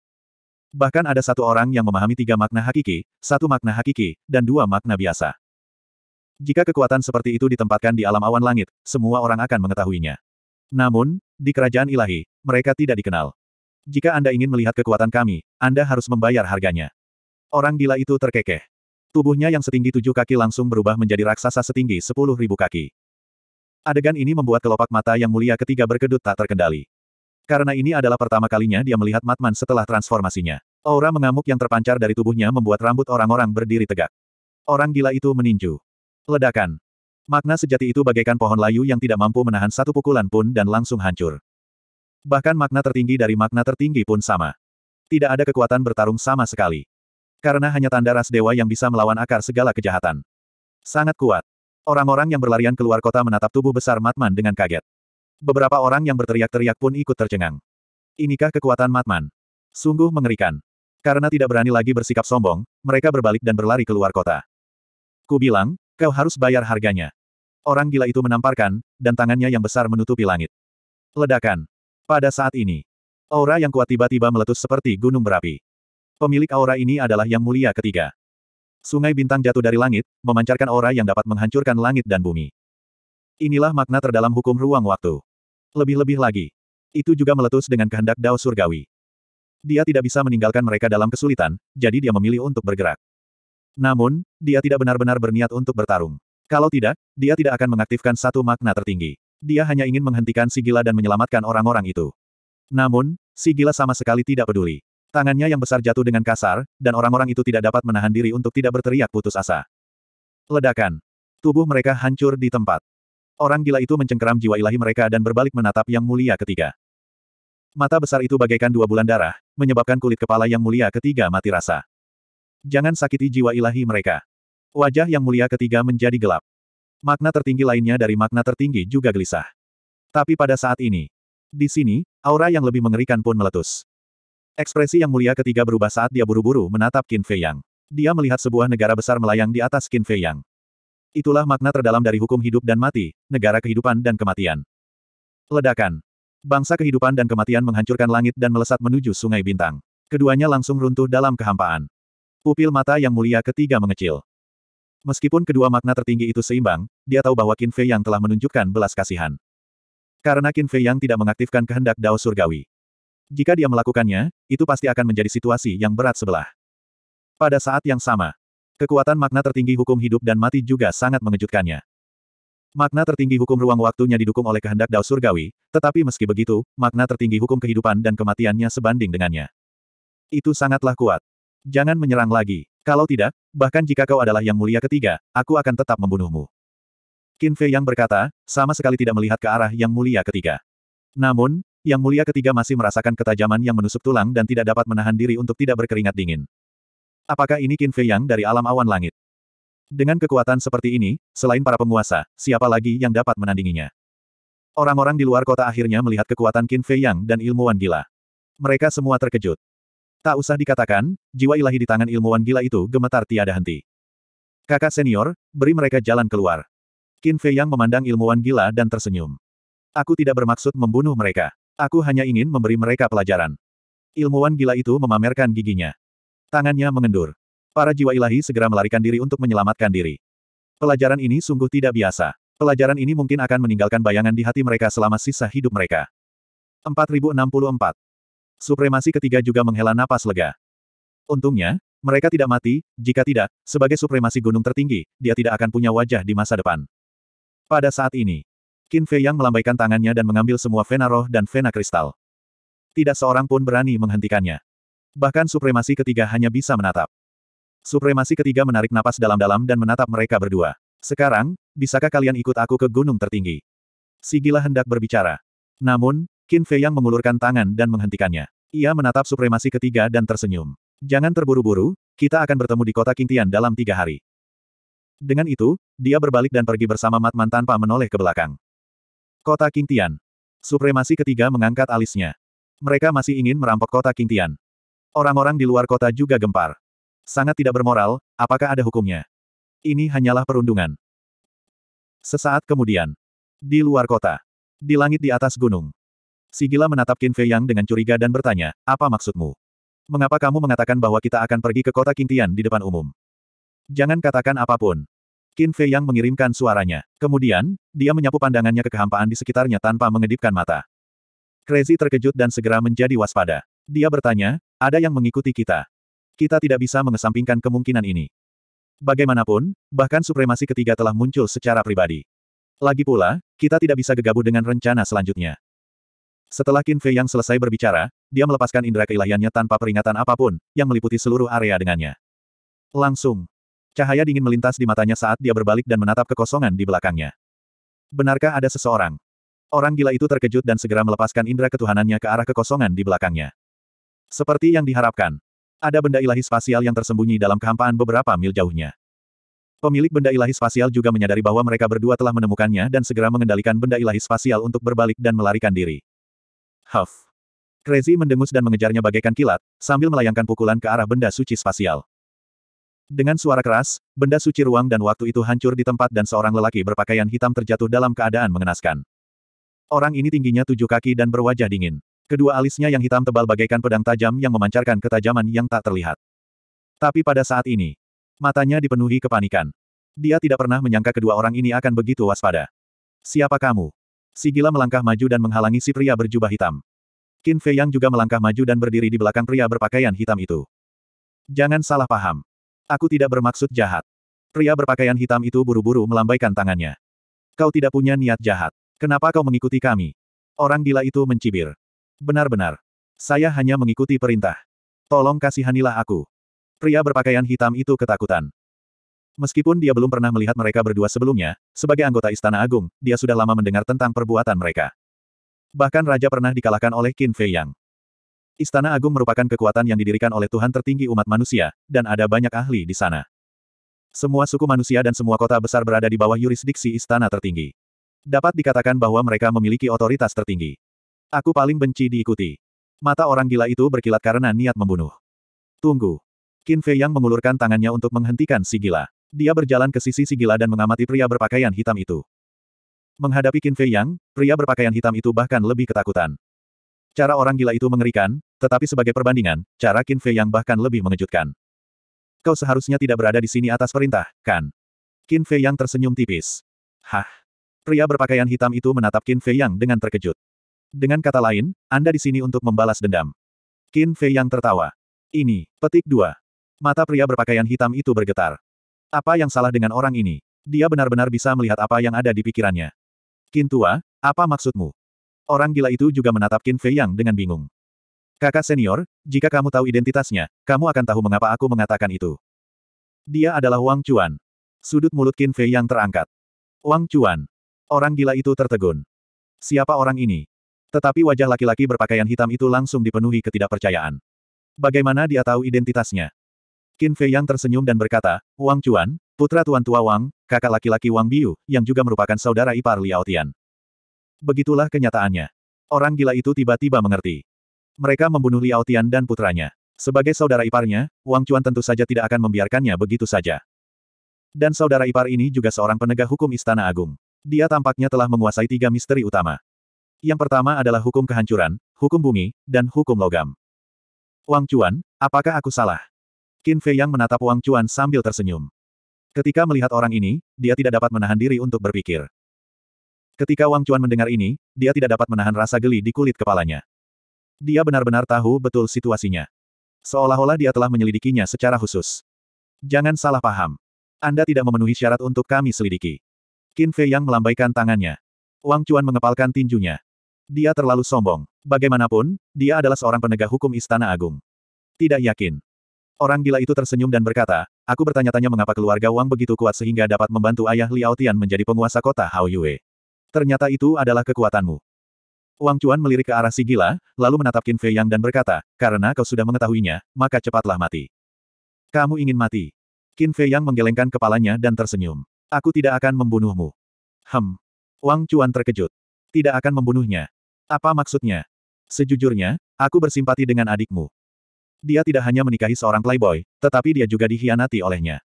Bahkan ada satu orang yang memahami tiga makna hakiki, satu makna hakiki, dan dua makna biasa. Jika kekuatan seperti itu ditempatkan di alam awan langit, semua orang akan mengetahuinya. Namun, di kerajaan ilahi, mereka tidak dikenal. Jika Anda ingin melihat kekuatan kami, Anda harus membayar harganya. Orang gila itu terkekeh. Tubuhnya yang setinggi tujuh kaki langsung berubah menjadi raksasa setinggi sepuluh ribu kaki. Adegan ini membuat kelopak mata yang mulia ketiga berkedut tak terkendali. Karena ini adalah pertama kalinya dia melihat Matman setelah transformasinya. Aura mengamuk yang terpancar dari tubuhnya membuat rambut orang-orang berdiri tegak. Orang gila itu meninju. Ledakan. Makna sejati itu bagaikan pohon layu yang tidak mampu menahan satu pukulan pun dan langsung hancur. Bahkan makna tertinggi dari makna tertinggi pun sama. Tidak ada kekuatan bertarung sama sekali. Karena hanya tanda ras dewa yang bisa melawan akar segala kejahatan. Sangat kuat. Orang-orang yang berlarian keluar kota menatap tubuh besar Matman dengan kaget. Beberapa orang yang berteriak-teriak pun ikut tercengang. Inikah kekuatan Matman? Sungguh mengerikan. Karena tidak berani lagi bersikap sombong, mereka berbalik dan berlari keluar kota. Ku bilang, kau harus bayar harganya. Orang gila itu menamparkan, dan tangannya yang besar menutupi langit. Ledakan. Pada saat ini, aura yang kuat tiba-tiba meletus seperti gunung berapi. Pemilik aura ini adalah Yang Mulia Ketiga. Sungai bintang jatuh dari langit, memancarkan aura yang dapat menghancurkan langit dan bumi. Inilah makna terdalam hukum ruang waktu. Lebih-lebih lagi. Itu juga meletus dengan kehendak Dao Surgawi. Dia tidak bisa meninggalkan mereka dalam kesulitan, jadi dia memilih untuk bergerak. Namun, dia tidak benar-benar berniat untuk bertarung. Kalau tidak, dia tidak akan mengaktifkan satu makna tertinggi. Dia hanya ingin menghentikan Sigila dan menyelamatkan orang-orang itu. Namun, Sigila sama sekali tidak peduli. Tangannya yang besar jatuh dengan kasar, dan orang-orang itu tidak dapat menahan diri untuk tidak berteriak putus asa. Ledakan. Tubuh mereka hancur di tempat. Orang gila itu mencengkeram jiwa ilahi mereka dan berbalik menatap yang mulia ketiga. Mata besar itu bagaikan dua bulan darah, menyebabkan kulit kepala yang mulia ketiga mati rasa. Jangan sakiti jiwa ilahi mereka. Wajah yang mulia ketiga menjadi gelap. Makna tertinggi lainnya dari makna tertinggi juga gelisah. Tapi pada saat ini, di sini, aura yang lebih mengerikan pun meletus. Ekspresi yang mulia ketiga berubah saat dia buru-buru menatap Qin Fei Yang. Dia melihat sebuah negara besar melayang di atas Qin Fei Yang. Itulah makna terdalam dari hukum hidup dan mati, negara kehidupan dan kematian. Ledakan. Bangsa kehidupan dan kematian menghancurkan langit dan melesat menuju sungai bintang. Keduanya langsung runtuh dalam kehampaan. Pupil mata yang mulia ketiga mengecil. Meskipun kedua makna tertinggi itu seimbang, dia tahu bahwa Qin Fei yang telah menunjukkan belas kasihan. Karena Qin Fei yang tidak mengaktifkan kehendak Dao Surgawi. Jika dia melakukannya, itu pasti akan menjadi situasi yang berat sebelah. Pada saat yang sama, Kekuatan makna tertinggi hukum hidup dan mati juga sangat mengejutkannya. Makna tertinggi hukum ruang waktunya didukung oleh kehendak Dao Surgawi, tetapi meski begitu, makna tertinggi hukum kehidupan dan kematiannya sebanding dengannya. Itu sangatlah kuat. Jangan menyerang lagi. Kalau tidak, bahkan jika kau adalah yang mulia ketiga, aku akan tetap membunuhmu. Qin Fei yang berkata, sama sekali tidak melihat ke arah yang mulia ketiga. Namun, yang mulia ketiga masih merasakan ketajaman yang menusuk tulang dan tidak dapat menahan diri untuk tidak berkeringat dingin. Apakah ini Qin Fei Yang dari alam awan langit? Dengan kekuatan seperti ini, selain para penguasa, siapa lagi yang dapat menandinginya? Orang-orang di luar kota akhirnya melihat kekuatan Qin Fei Yang dan ilmuwan gila. Mereka semua terkejut. Tak usah dikatakan, jiwa ilahi di tangan ilmuwan gila itu gemetar tiada henti. Kakak senior, beri mereka jalan keluar. Qin Fei Yang memandang ilmuwan gila dan tersenyum. Aku tidak bermaksud membunuh mereka. Aku hanya ingin memberi mereka pelajaran. Ilmuwan gila itu memamerkan giginya. Tangannya mengendur. Para jiwa ilahi segera melarikan diri untuk menyelamatkan diri. Pelajaran ini sungguh tidak biasa. Pelajaran ini mungkin akan meninggalkan bayangan di hati mereka selama sisa hidup mereka. 4064. Supremasi ketiga juga menghela napas lega. Untungnya, mereka tidak mati, jika tidak, sebagai supremasi gunung tertinggi, dia tidak akan punya wajah di masa depan. Pada saat ini, Qin Fei Yang melambaikan tangannya dan mengambil semua vena roh dan vena kristal. Tidak seorang pun berani menghentikannya. Bahkan supremasi ketiga hanya bisa menatap. Supremasi ketiga menarik napas dalam-dalam dan menatap mereka berdua. Sekarang, bisakah kalian ikut aku ke gunung tertinggi? Sigila hendak berbicara. Namun, Qin Fei yang mengulurkan tangan dan menghentikannya. Ia menatap supremasi ketiga dan tersenyum. Jangan terburu-buru, kita akan bertemu di kota Qingtian dalam tiga hari. Dengan itu, dia berbalik dan pergi bersama Matman tanpa menoleh ke belakang. Kota Qingtian. Supremasi ketiga mengangkat alisnya. Mereka masih ingin merampok kota Qingtian. Orang-orang di luar kota juga gempar. Sangat tidak bermoral, apakah ada hukumnya? Ini hanyalah perundungan. Sesaat kemudian. Di luar kota. Di langit di atas gunung. Sigila menatap Qin Fei Yang dengan curiga dan bertanya, apa maksudmu? Mengapa kamu mengatakan bahwa kita akan pergi ke kota Qingtian di depan umum? Jangan katakan apapun. Qin Fei Yang mengirimkan suaranya. Kemudian, dia menyapu pandangannya ke kehampaan di sekitarnya tanpa mengedipkan mata. Crazy terkejut dan segera menjadi waspada. Dia bertanya, ada yang mengikuti kita. Kita tidak bisa mengesampingkan kemungkinan ini. Bagaimanapun, bahkan supremasi ketiga telah muncul secara pribadi. Lagi pula, kita tidak bisa gegabah dengan rencana selanjutnya. Setelah Qin Fei yang selesai berbicara, dia melepaskan indera keilahiannya tanpa peringatan apapun, yang meliputi seluruh area dengannya. Langsung. Cahaya dingin melintas di matanya saat dia berbalik dan menatap kekosongan di belakangnya. Benarkah ada seseorang? Orang gila itu terkejut dan segera melepaskan indera ketuhanannya ke arah kekosongan di belakangnya. Seperti yang diharapkan, ada benda ilahi spasial yang tersembunyi dalam kehampaan beberapa mil jauhnya. Pemilik benda ilahi spasial juga menyadari bahwa mereka berdua telah menemukannya dan segera mengendalikan benda ilahi spasial untuk berbalik dan melarikan diri. Huff. Crazy mendengus dan mengejarnya bagaikan kilat, sambil melayangkan pukulan ke arah benda suci spasial. Dengan suara keras, benda suci ruang dan waktu itu hancur di tempat dan seorang lelaki berpakaian hitam terjatuh dalam keadaan mengenaskan. Orang ini tingginya tujuh kaki dan berwajah dingin. Kedua alisnya yang hitam tebal bagaikan pedang tajam yang memancarkan ketajaman yang tak terlihat. Tapi pada saat ini, matanya dipenuhi kepanikan. Dia tidak pernah menyangka kedua orang ini akan begitu waspada. Siapa kamu? Sigila melangkah maju dan menghalangi si pria berjubah hitam. Qin Fei Yang juga melangkah maju dan berdiri di belakang pria berpakaian hitam itu. Jangan salah paham. Aku tidak bermaksud jahat. Pria berpakaian hitam itu buru-buru melambaikan tangannya. Kau tidak punya niat jahat. Kenapa kau mengikuti kami? Orang gila itu mencibir. Benar-benar. Saya hanya mengikuti perintah. Tolong kasihanilah aku. Pria berpakaian hitam itu ketakutan. Meskipun dia belum pernah melihat mereka berdua sebelumnya, sebagai anggota Istana Agung, dia sudah lama mendengar tentang perbuatan mereka. Bahkan Raja pernah dikalahkan oleh Qin Fei Yang. Istana Agung merupakan kekuatan yang didirikan oleh Tuhan tertinggi umat manusia, dan ada banyak ahli di sana. Semua suku manusia dan semua kota besar berada di bawah yurisdiksi istana tertinggi. Dapat dikatakan bahwa mereka memiliki otoritas tertinggi. Aku paling benci diikuti. Mata orang gila itu berkilat karena niat membunuh. Tunggu. Qin Fei Yang mengulurkan tangannya untuk menghentikan si gila. Dia berjalan ke sisi si gila dan mengamati pria berpakaian hitam itu. Menghadapi Qin Fei Yang, pria berpakaian hitam itu bahkan lebih ketakutan. Cara orang gila itu mengerikan, tetapi sebagai perbandingan, cara Qin Fei Yang bahkan lebih mengejutkan. Kau seharusnya tidak berada di sini atas perintah, kan? Qin Fei Yang tersenyum tipis. Hah? Pria berpakaian hitam itu menatap Qin Fei Yang dengan terkejut. Dengan kata lain, Anda di sini untuk membalas dendam. Qin Fei yang tertawa. Ini, petik dua. Mata pria berpakaian hitam itu bergetar. Apa yang salah dengan orang ini? Dia benar-benar bisa melihat apa yang ada di pikirannya. Qin tua, apa maksudmu? Orang gila itu juga menatap Qin Fei yang dengan bingung. Kakak senior, jika kamu tahu identitasnya, kamu akan tahu mengapa aku mengatakan itu. Dia adalah Wang Chuan. Sudut mulut Qin Fei yang terangkat. Wang Chuan. Orang gila itu tertegun. Siapa orang ini? Tetapi wajah laki-laki berpakaian hitam itu langsung dipenuhi ketidakpercayaan. Bagaimana dia tahu identitasnya? Qin Fei Yang tersenyum dan berkata, Wang Chuan, putra tuan tua Wang, kakak laki-laki Wang Biu, yang juga merupakan saudara ipar Liao Tian. Begitulah kenyataannya. Orang gila itu tiba-tiba mengerti. Mereka membunuh Liao Tian dan putranya. Sebagai saudara iparnya, Wang Chuan tentu saja tidak akan membiarkannya begitu saja. Dan saudara ipar ini juga seorang penegak hukum Istana Agung. Dia tampaknya telah menguasai tiga misteri utama. Yang pertama adalah hukum kehancuran, hukum bumi, dan hukum logam. Wang Chuan, apakah aku salah? Qin Fei Yang menatap Wang Chuan sambil tersenyum. Ketika melihat orang ini, dia tidak dapat menahan diri untuk berpikir. Ketika Wang Chuan mendengar ini, dia tidak dapat menahan rasa geli di kulit kepalanya. Dia benar-benar tahu betul situasinya. Seolah-olah dia telah menyelidikinya secara khusus. Jangan salah paham. Anda tidak memenuhi syarat untuk kami selidiki. Qin Fei Yang melambaikan tangannya. Wang Chuan mengepalkan tinjunya. Dia terlalu sombong. Bagaimanapun, dia adalah seorang penegak hukum Istana Agung. Tidak yakin. Orang gila itu tersenyum dan berkata, aku bertanya-tanya mengapa keluarga Wang begitu kuat sehingga dapat membantu ayah Liao Tian menjadi penguasa kota Yue. Ternyata itu adalah kekuatanmu. Wang Chuan melirik ke arah si gila, lalu menatap Qin Fei Yang dan berkata, karena kau sudah mengetahuinya, maka cepatlah mati. Kamu ingin mati. Qin Fei Yang menggelengkan kepalanya dan tersenyum. Aku tidak akan membunuhmu. Hem. Wang Chuan terkejut. Tidak akan membunuhnya. Apa maksudnya? Sejujurnya, aku bersimpati dengan adikmu. Dia tidak hanya menikahi seorang playboy, tetapi dia juga dihianati olehnya.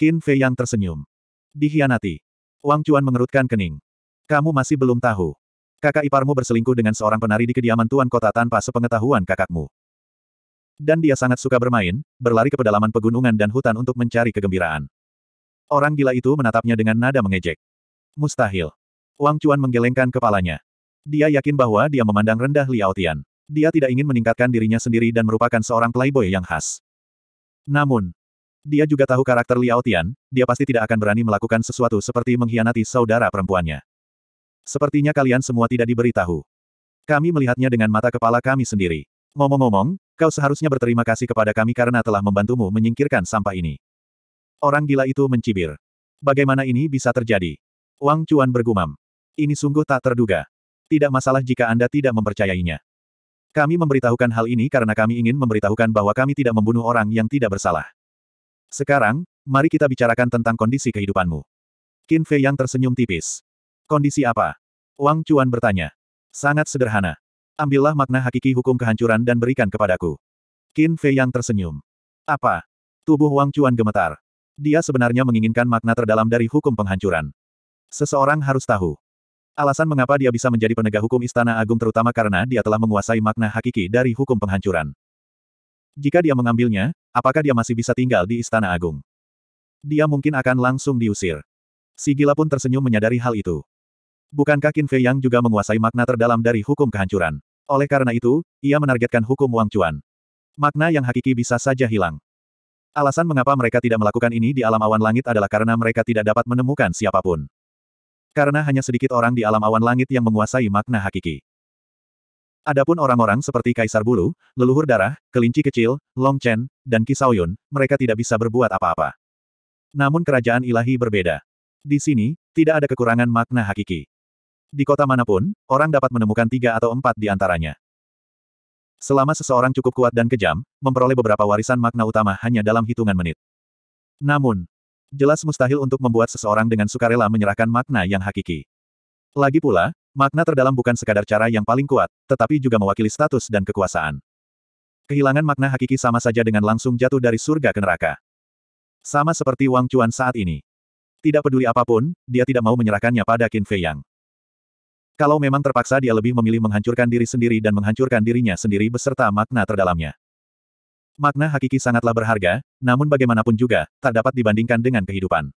Qin Fei yang tersenyum. Dihianati. Wang Chuan mengerutkan kening. Kamu masih belum tahu. Kakak iparmu berselingkuh dengan seorang penari di kediaman tuan kota tanpa sepengetahuan kakakmu. Dan dia sangat suka bermain, berlari ke pedalaman pegunungan dan hutan untuk mencari kegembiraan. Orang gila itu menatapnya dengan nada mengejek. Mustahil. Wang Chuan menggelengkan kepalanya. Dia yakin bahwa dia memandang rendah Liao Tian. Dia tidak ingin meningkatkan dirinya sendiri dan merupakan seorang playboy yang khas. Namun, dia juga tahu karakter Liao Tian, dia pasti tidak akan berani melakukan sesuatu seperti mengkhianati saudara perempuannya. Sepertinya kalian semua tidak diberitahu. Kami melihatnya dengan mata kepala kami sendiri. Ngomong-ngomong, kau seharusnya berterima kasih kepada kami karena telah membantumu menyingkirkan sampah ini. Orang gila itu mencibir. Bagaimana ini bisa terjadi? Wang Cuan bergumam. Ini sungguh tak terduga. Tidak masalah jika Anda tidak mempercayainya. Kami memberitahukan hal ini karena kami ingin memberitahukan bahwa kami tidak membunuh orang yang tidak bersalah. Sekarang, mari kita bicarakan tentang kondisi kehidupanmu. Qin Fei yang tersenyum tipis. Kondisi apa? Wang Chuan bertanya. Sangat sederhana. Ambillah makna hakiki hukum kehancuran dan berikan kepadaku. Qin Fei yang tersenyum. Apa? Tubuh Wang Chuan gemetar. Dia sebenarnya menginginkan makna terdalam dari hukum penghancuran. Seseorang harus tahu. Alasan mengapa dia bisa menjadi penegak hukum Istana Agung terutama karena dia telah menguasai makna hakiki dari hukum penghancuran. Jika dia mengambilnya, apakah dia masih bisa tinggal di Istana Agung? Dia mungkin akan langsung diusir. Si gila pun tersenyum menyadari hal itu. Bukankah Qin Fei Yang juga menguasai makna terdalam dari hukum kehancuran? Oleh karena itu, ia menargetkan hukum Wang Chuan. Makna yang hakiki bisa saja hilang. Alasan mengapa mereka tidak melakukan ini di alam awan langit adalah karena mereka tidak dapat menemukan siapapun. Karena hanya sedikit orang di alam awan langit yang menguasai makna hakiki. Adapun orang-orang seperti Kaisar Bulu, leluhur darah, kelinci kecil, Long Chen, dan Kisaoyun, mereka tidak bisa berbuat apa-apa. Namun kerajaan ilahi berbeda. Di sini, tidak ada kekurangan makna hakiki. Di kota manapun, orang dapat menemukan tiga atau empat di antaranya. Selama seseorang cukup kuat dan kejam, memperoleh beberapa warisan makna utama hanya dalam hitungan menit. Namun, Jelas mustahil untuk membuat seseorang dengan sukarela menyerahkan makna yang hakiki. Lagi pula, makna terdalam bukan sekadar cara yang paling kuat, tetapi juga mewakili status dan kekuasaan. Kehilangan makna hakiki sama saja dengan langsung jatuh dari surga ke neraka. Sama seperti Wang Chuan saat ini. Tidak peduli apapun, dia tidak mau menyerahkannya pada Qin Fei Yang. Kalau memang terpaksa dia lebih memilih menghancurkan diri sendiri dan menghancurkan dirinya sendiri beserta makna terdalamnya. Makna hakiki sangatlah berharga, namun bagaimanapun juga, tak dapat dibandingkan dengan kehidupan.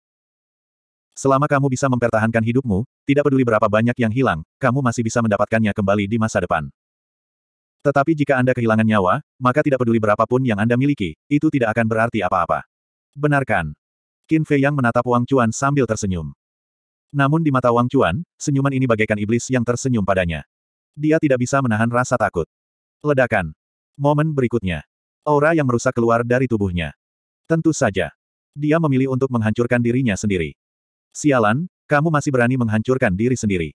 Selama kamu bisa mempertahankan hidupmu, tidak peduli berapa banyak yang hilang, kamu masih bisa mendapatkannya kembali di masa depan. Tetapi jika Anda kehilangan nyawa, maka tidak peduli berapapun yang Anda miliki, itu tidak akan berarti apa-apa. Benarkan. Qin Fei yang menatap Wang Chuan sambil tersenyum. Namun di mata Wang Chuan, senyuman ini bagaikan iblis yang tersenyum padanya. Dia tidak bisa menahan rasa takut. Ledakan. Momen berikutnya. Aura yang merusak keluar dari tubuhnya. Tentu saja. Dia memilih untuk menghancurkan dirinya sendiri. Sialan, kamu masih berani menghancurkan diri sendiri.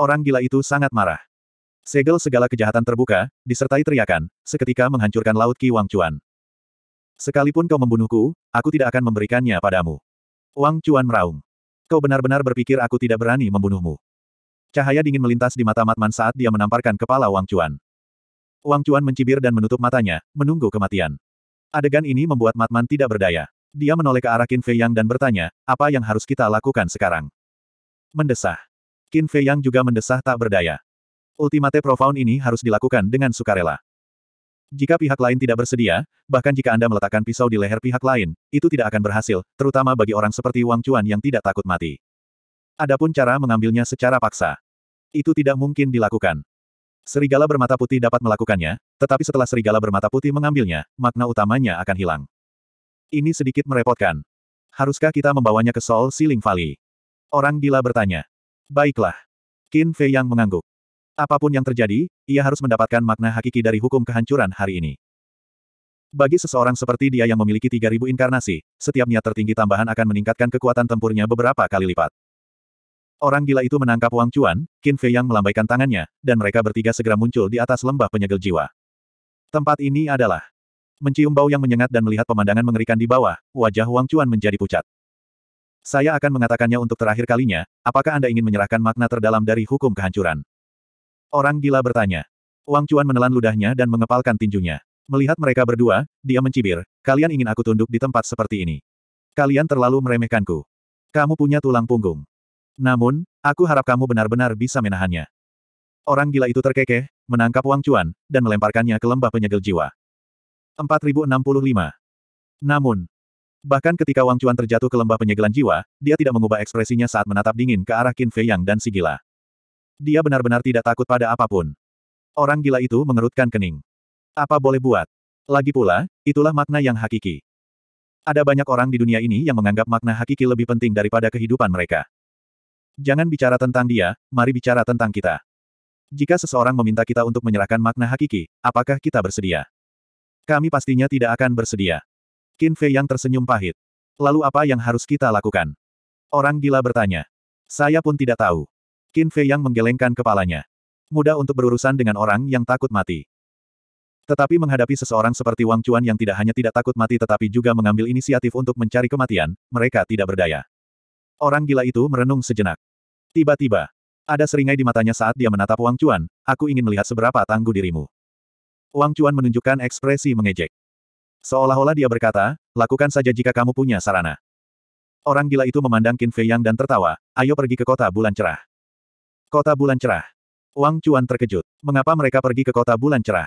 Orang gila itu sangat marah. Segel segala kejahatan terbuka, disertai teriakan, seketika menghancurkan laut Ki Wang Chuan. Sekalipun kau membunuhku, aku tidak akan memberikannya padamu. Wang Chuan meraung. Kau benar-benar berpikir aku tidak berani membunuhmu. Cahaya dingin melintas di mata Matman saat dia menamparkan kepala Wang Chuan. Wang Chuan mencibir dan menutup matanya, menunggu kematian. Adegan ini membuat Matman tidak berdaya. Dia menoleh ke arah Qin Fei Yang dan bertanya, apa yang harus kita lakukan sekarang? Mendesah. Qin Fei Yang juga mendesah tak berdaya. Ultimate Profound ini harus dilakukan dengan sukarela. Jika pihak lain tidak bersedia, bahkan jika Anda meletakkan pisau di leher pihak lain, itu tidak akan berhasil, terutama bagi orang seperti Wang Chuan yang tidak takut mati. Adapun cara mengambilnya secara paksa. Itu tidak mungkin dilakukan. Serigala bermata putih dapat melakukannya, tetapi setelah serigala bermata putih mengambilnya, makna utamanya akan hilang. Ini sedikit merepotkan. Haruskah kita membawanya ke Sol Siling Valley? Orang gila bertanya. Baiklah. Qin Fei yang mengangguk. Apapun yang terjadi, ia harus mendapatkan makna hakiki dari hukum kehancuran hari ini. Bagi seseorang seperti dia yang memiliki 3000 inkarnasi, setiap niat tertinggi tambahan akan meningkatkan kekuatan tempurnya beberapa kali lipat. Orang gila itu menangkap Wang Chuan, Qin Fei yang melambaikan tangannya, dan mereka bertiga segera muncul di atas lembah penyegel jiwa. Tempat ini adalah mencium bau yang menyengat dan melihat pemandangan mengerikan di bawah, wajah Wang Chuan menjadi pucat. Saya akan mengatakannya untuk terakhir kalinya, apakah Anda ingin menyerahkan makna terdalam dari hukum kehancuran? Orang gila bertanya. Wang Chuan menelan ludahnya dan mengepalkan tinjunya. Melihat mereka berdua, dia mencibir, kalian ingin aku tunduk di tempat seperti ini. Kalian terlalu meremehkanku. Kamu punya tulang punggung. Namun, aku harap kamu benar-benar bisa menahannya. Orang gila itu terkekeh, menangkap Wang Chuan, dan melemparkannya ke lembah penyegel jiwa. 4065 Namun, bahkan ketika Wang Chuan terjatuh ke lembah penyegelan jiwa, dia tidak mengubah ekspresinya saat menatap dingin ke arah Qin Fei Yang dan si gila. Dia benar-benar tidak takut pada apapun. Orang gila itu mengerutkan kening. Apa boleh buat? Lagi pula, itulah makna yang hakiki. Ada banyak orang di dunia ini yang menganggap makna hakiki lebih penting daripada kehidupan mereka. Jangan bicara tentang dia, mari bicara tentang kita. Jika seseorang meminta kita untuk menyerahkan makna hakiki, apakah kita bersedia? Kami pastinya tidak akan bersedia. Qin Fei yang tersenyum pahit. Lalu apa yang harus kita lakukan? Orang gila bertanya. Saya pun tidak tahu. Qin Fei yang menggelengkan kepalanya. Mudah untuk berurusan dengan orang yang takut mati. Tetapi menghadapi seseorang seperti Wang Chuan yang tidak hanya tidak takut mati tetapi juga mengambil inisiatif untuk mencari kematian, mereka tidak berdaya. Orang gila itu merenung sejenak. Tiba-tiba, ada seringai di matanya saat dia menatap Wang Chuan, aku ingin melihat seberapa tangguh dirimu. Wang Chuan menunjukkan ekspresi mengejek. Seolah-olah dia berkata, lakukan saja jika kamu punya sarana. Orang gila itu memandang Qin Fei Yang dan tertawa, ayo pergi ke kota bulan cerah. Kota bulan cerah. Wang Chuan terkejut. Mengapa mereka pergi ke kota bulan cerah?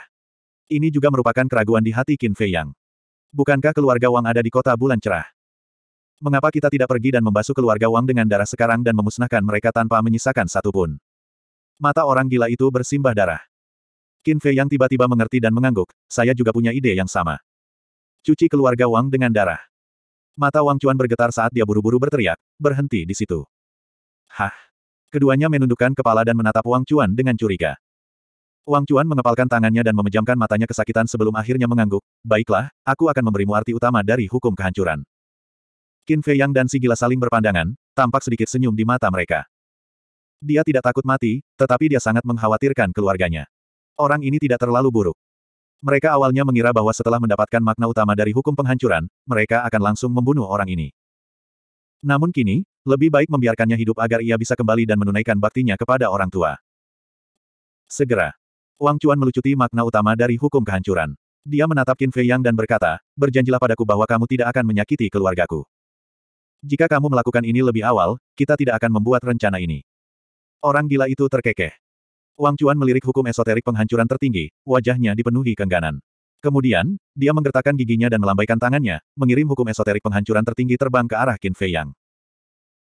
Ini juga merupakan keraguan di hati Qin Fei Yang. Bukankah keluarga Wang ada di kota bulan cerah? mengapa kita tidak pergi dan membasuh keluarga Wang dengan darah sekarang dan memusnahkan mereka tanpa menyisakan satupun? Mata orang gila itu bersimbah darah. Qin Fei yang tiba-tiba mengerti dan mengangguk, saya juga punya ide yang sama. Cuci keluarga Wang dengan darah. Mata Wang Chuan bergetar saat dia buru-buru berteriak, berhenti di situ. Hah? Keduanya menundukkan kepala dan menatap Wang Chuan dengan curiga. Wang Chuan mengepalkan tangannya dan memejamkan matanya kesakitan sebelum akhirnya mengangguk, baiklah, aku akan memberimu arti utama dari hukum kehancuran. Qin Fei Yang dan Si Gila saling berpandangan, tampak sedikit senyum di mata mereka. Dia tidak takut mati, tetapi dia sangat mengkhawatirkan keluarganya. Orang ini tidak terlalu buruk. Mereka awalnya mengira bahwa setelah mendapatkan makna utama dari hukum penghancuran, mereka akan langsung membunuh orang ini. Namun kini, lebih baik membiarkannya hidup agar ia bisa kembali dan menunaikan baktinya kepada orang tua. Segera, Wang Chuan melucuti makna utama dari hukum kehancuran. Dia menatap Qin Fei Yang dan berkata, berjanjilah padaku bahwa kamu tidak akan menyakiti keluargaku. Jika kamu melakukan ini lebih awal, kita tidak akan membuat rencana ini. Orang gila itu terkekeh. Wang Chuan melirik hukum esoterik penghancuran tertinggi, wajahnya dipenuhi kengganan. Kemudian, dia menggertakkan giginya dan melambaikan tangannya, mengirim hukum esoterik penghancuran tertinggi terbang ke arah Qin Fei Yang.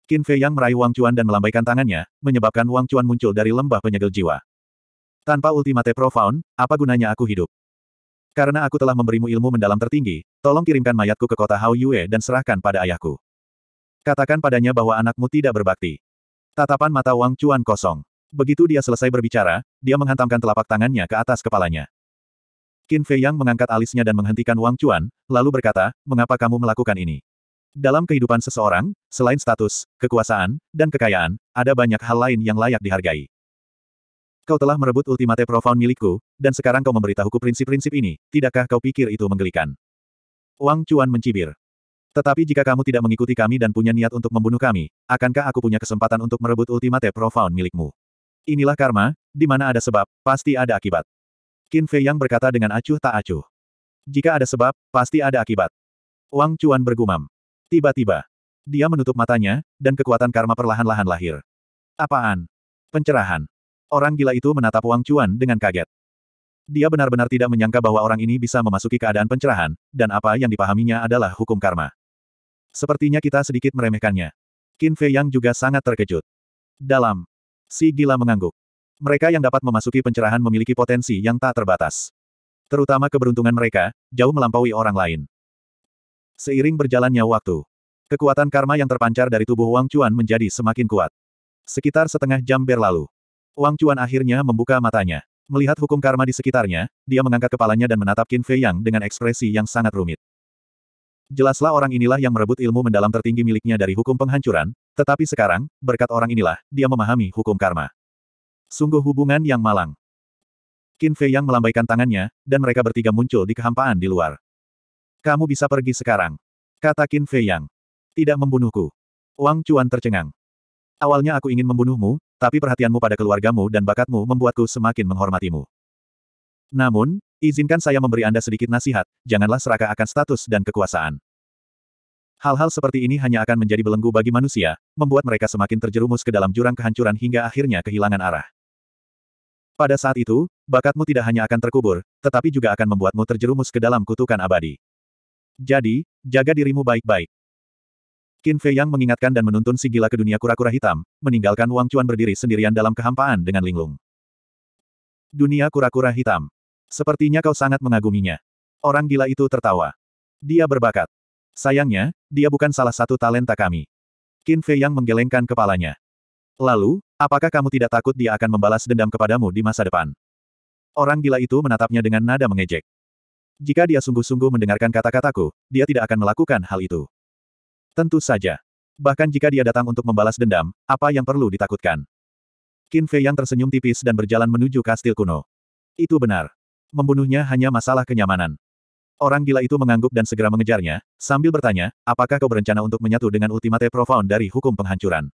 Qin Fei Yang meraih Wang Chuan dan melambaikan tangannya, menyebabkan Wang Chuan muncul dari lembah penyegel jiwa. Tanpa ultimate profound, apa gunanya aku hidup? Karena aku telah memberimu ilmu mendalam tertinggi, tolong kirimkan mayatku ke kota Hao Yue dan serahkan pada ayahku. Katakan padanya bahwa anakmu tidak berbakti. Tatapan mata Wang Chuan kosong. Begitu dia selesai berbicara, dia menghantamkan telapak tangannya ke atas kepalanya. Qin Fei Yang mengangkat alisnya dan menghentikan Wang Chuan, lalu berkata, mengapa kamu melakukan ini? Dalam kehidupan seseorang, selain status, kekuasaan, dan kekayaan, ada banyak hal lain yang layak dihargai. Kau telah merebut ultimate profound milikku, dan sekarang kau memberitahuku prinsip-prinsip ini, tidakkah kau pikir itu menggelikan? Wang Chuan mencibir. Tetapi jika kamu tidak mengikuti kami dan punya niat untuk membunuh kami, akankah aku punya kesempatan untuk merebut ultimate profound milikmu? Inilah karma, di mana ada sebab, pasti ada akibat. Qin Fei Yang berkata dengan acuh tak acuh. Jika ada sebab, pasti ada akibat. Wang Chuan bergumam. Tiba-tiba, dia menutup matanya, dan kekuatan karma perlahan-lahan lahir. Apaan? Pencerahan. Orang gila itu menatap Wang Chuan dengan kaget. Dia benar-benar tidak menyangka bahwa orang ini bisa memasuki keadaan pencerahan, dan apa yang dipahaminya adalah hukum karma. Sepertinya kita sedikit meremehkannya. Qin Fei Yang juga sangat terkejut. Dalam. Si gila mengangguk. Mereka yang dapat memasuki pencerahan memiliki potensi yang tak terbatas. Terutama keberuntungan mereka, jauh melampaui orang lain. Seiring berjalannya waktu, kekuatan karma yang terpancar dari tubuh Wang Chuan menjadi semakin kuat. Sekitar setengah jam berlalu, Wang Chuan akhirnya membuka matanya. Melihat hukum karma di sekitarnya, dia mengangkat kepalanya dan menatap Qin Fei Yang dengan ekspresi yang sangat rumit. Jelaslah orang inilah yang merebut ilmu mendalam tertinggi miliknya dari hukum penghancuran, tetapi sekarang, berkat orang inilah, dia memahami hukum karma. Sungguh hubungan yang malang. Qin Fei yang melambaikan tangannya, dan mereka bertiga muncul di kehampaan di luar. Kamu bisa pergi sekarang. Kata Qin Fei yang. Tidak membunuhku. Wang Chuan tercengang. Awalnya aku ingin membunuhmu, tapi perhatianmu pada keluargamu dan bakatmu membuatku semakin menghormatimu. Namun, Izinkan saya memberi Anda sedikit nasihat, janganlah serakah akan status dan kekuasaan. Hal-hal seperti ini hanya akan menjadi belenggu bagi manusia, membuat mereka semakin terjerumus ke dalam jurang kehancuran hingga akhirnya kehilangan arah. Pada saat itu, bakatmu tidak hanya akan terkubur, tetapi juga akan membuatmu terjerumus ke dalam kutukan abadi. Jadi, jaga dirimu baik-baik. Qin Fei Yang mengingatkan dan menuntun si gila ke dunia kura-kura hitam, meninggalkan Wang Chuan berdiri sendirian dalam kehampaan dengan linglung. Dunia kura-kura hitam. Sepertinya kau sangat mengaguminya. Orang gila itu tertawa. Dia berbakat. Sayangnya, dia bukan salah satu talenta kami. Qin Fei yang menggelengkan kepalanya. Lalu, apakah kamu tidak takut dia akan membalas dendam kepadamu di masa depan? Orang gila itu menatapnya dengan nada mengejek. Jika dia sungguh-sungguh mendengarkan kata-kataku, dia tidak akan melakukan hal itu. Tentu saja. Bahkan jika dia datang untuk membalas dendam, apa yang perlu ditakutkan? Qin Fei yang tersenyum tipis dan berjalan menuju kastil kuno. Itu benar. Membunuhnya hanya masalah kenyamanan. Orang gila itu mengangguk dan segera mengejarnya, sambil bertanya, apakah kau berencana untuk menyatu dengan ultimate profound dari hukum penghancuran?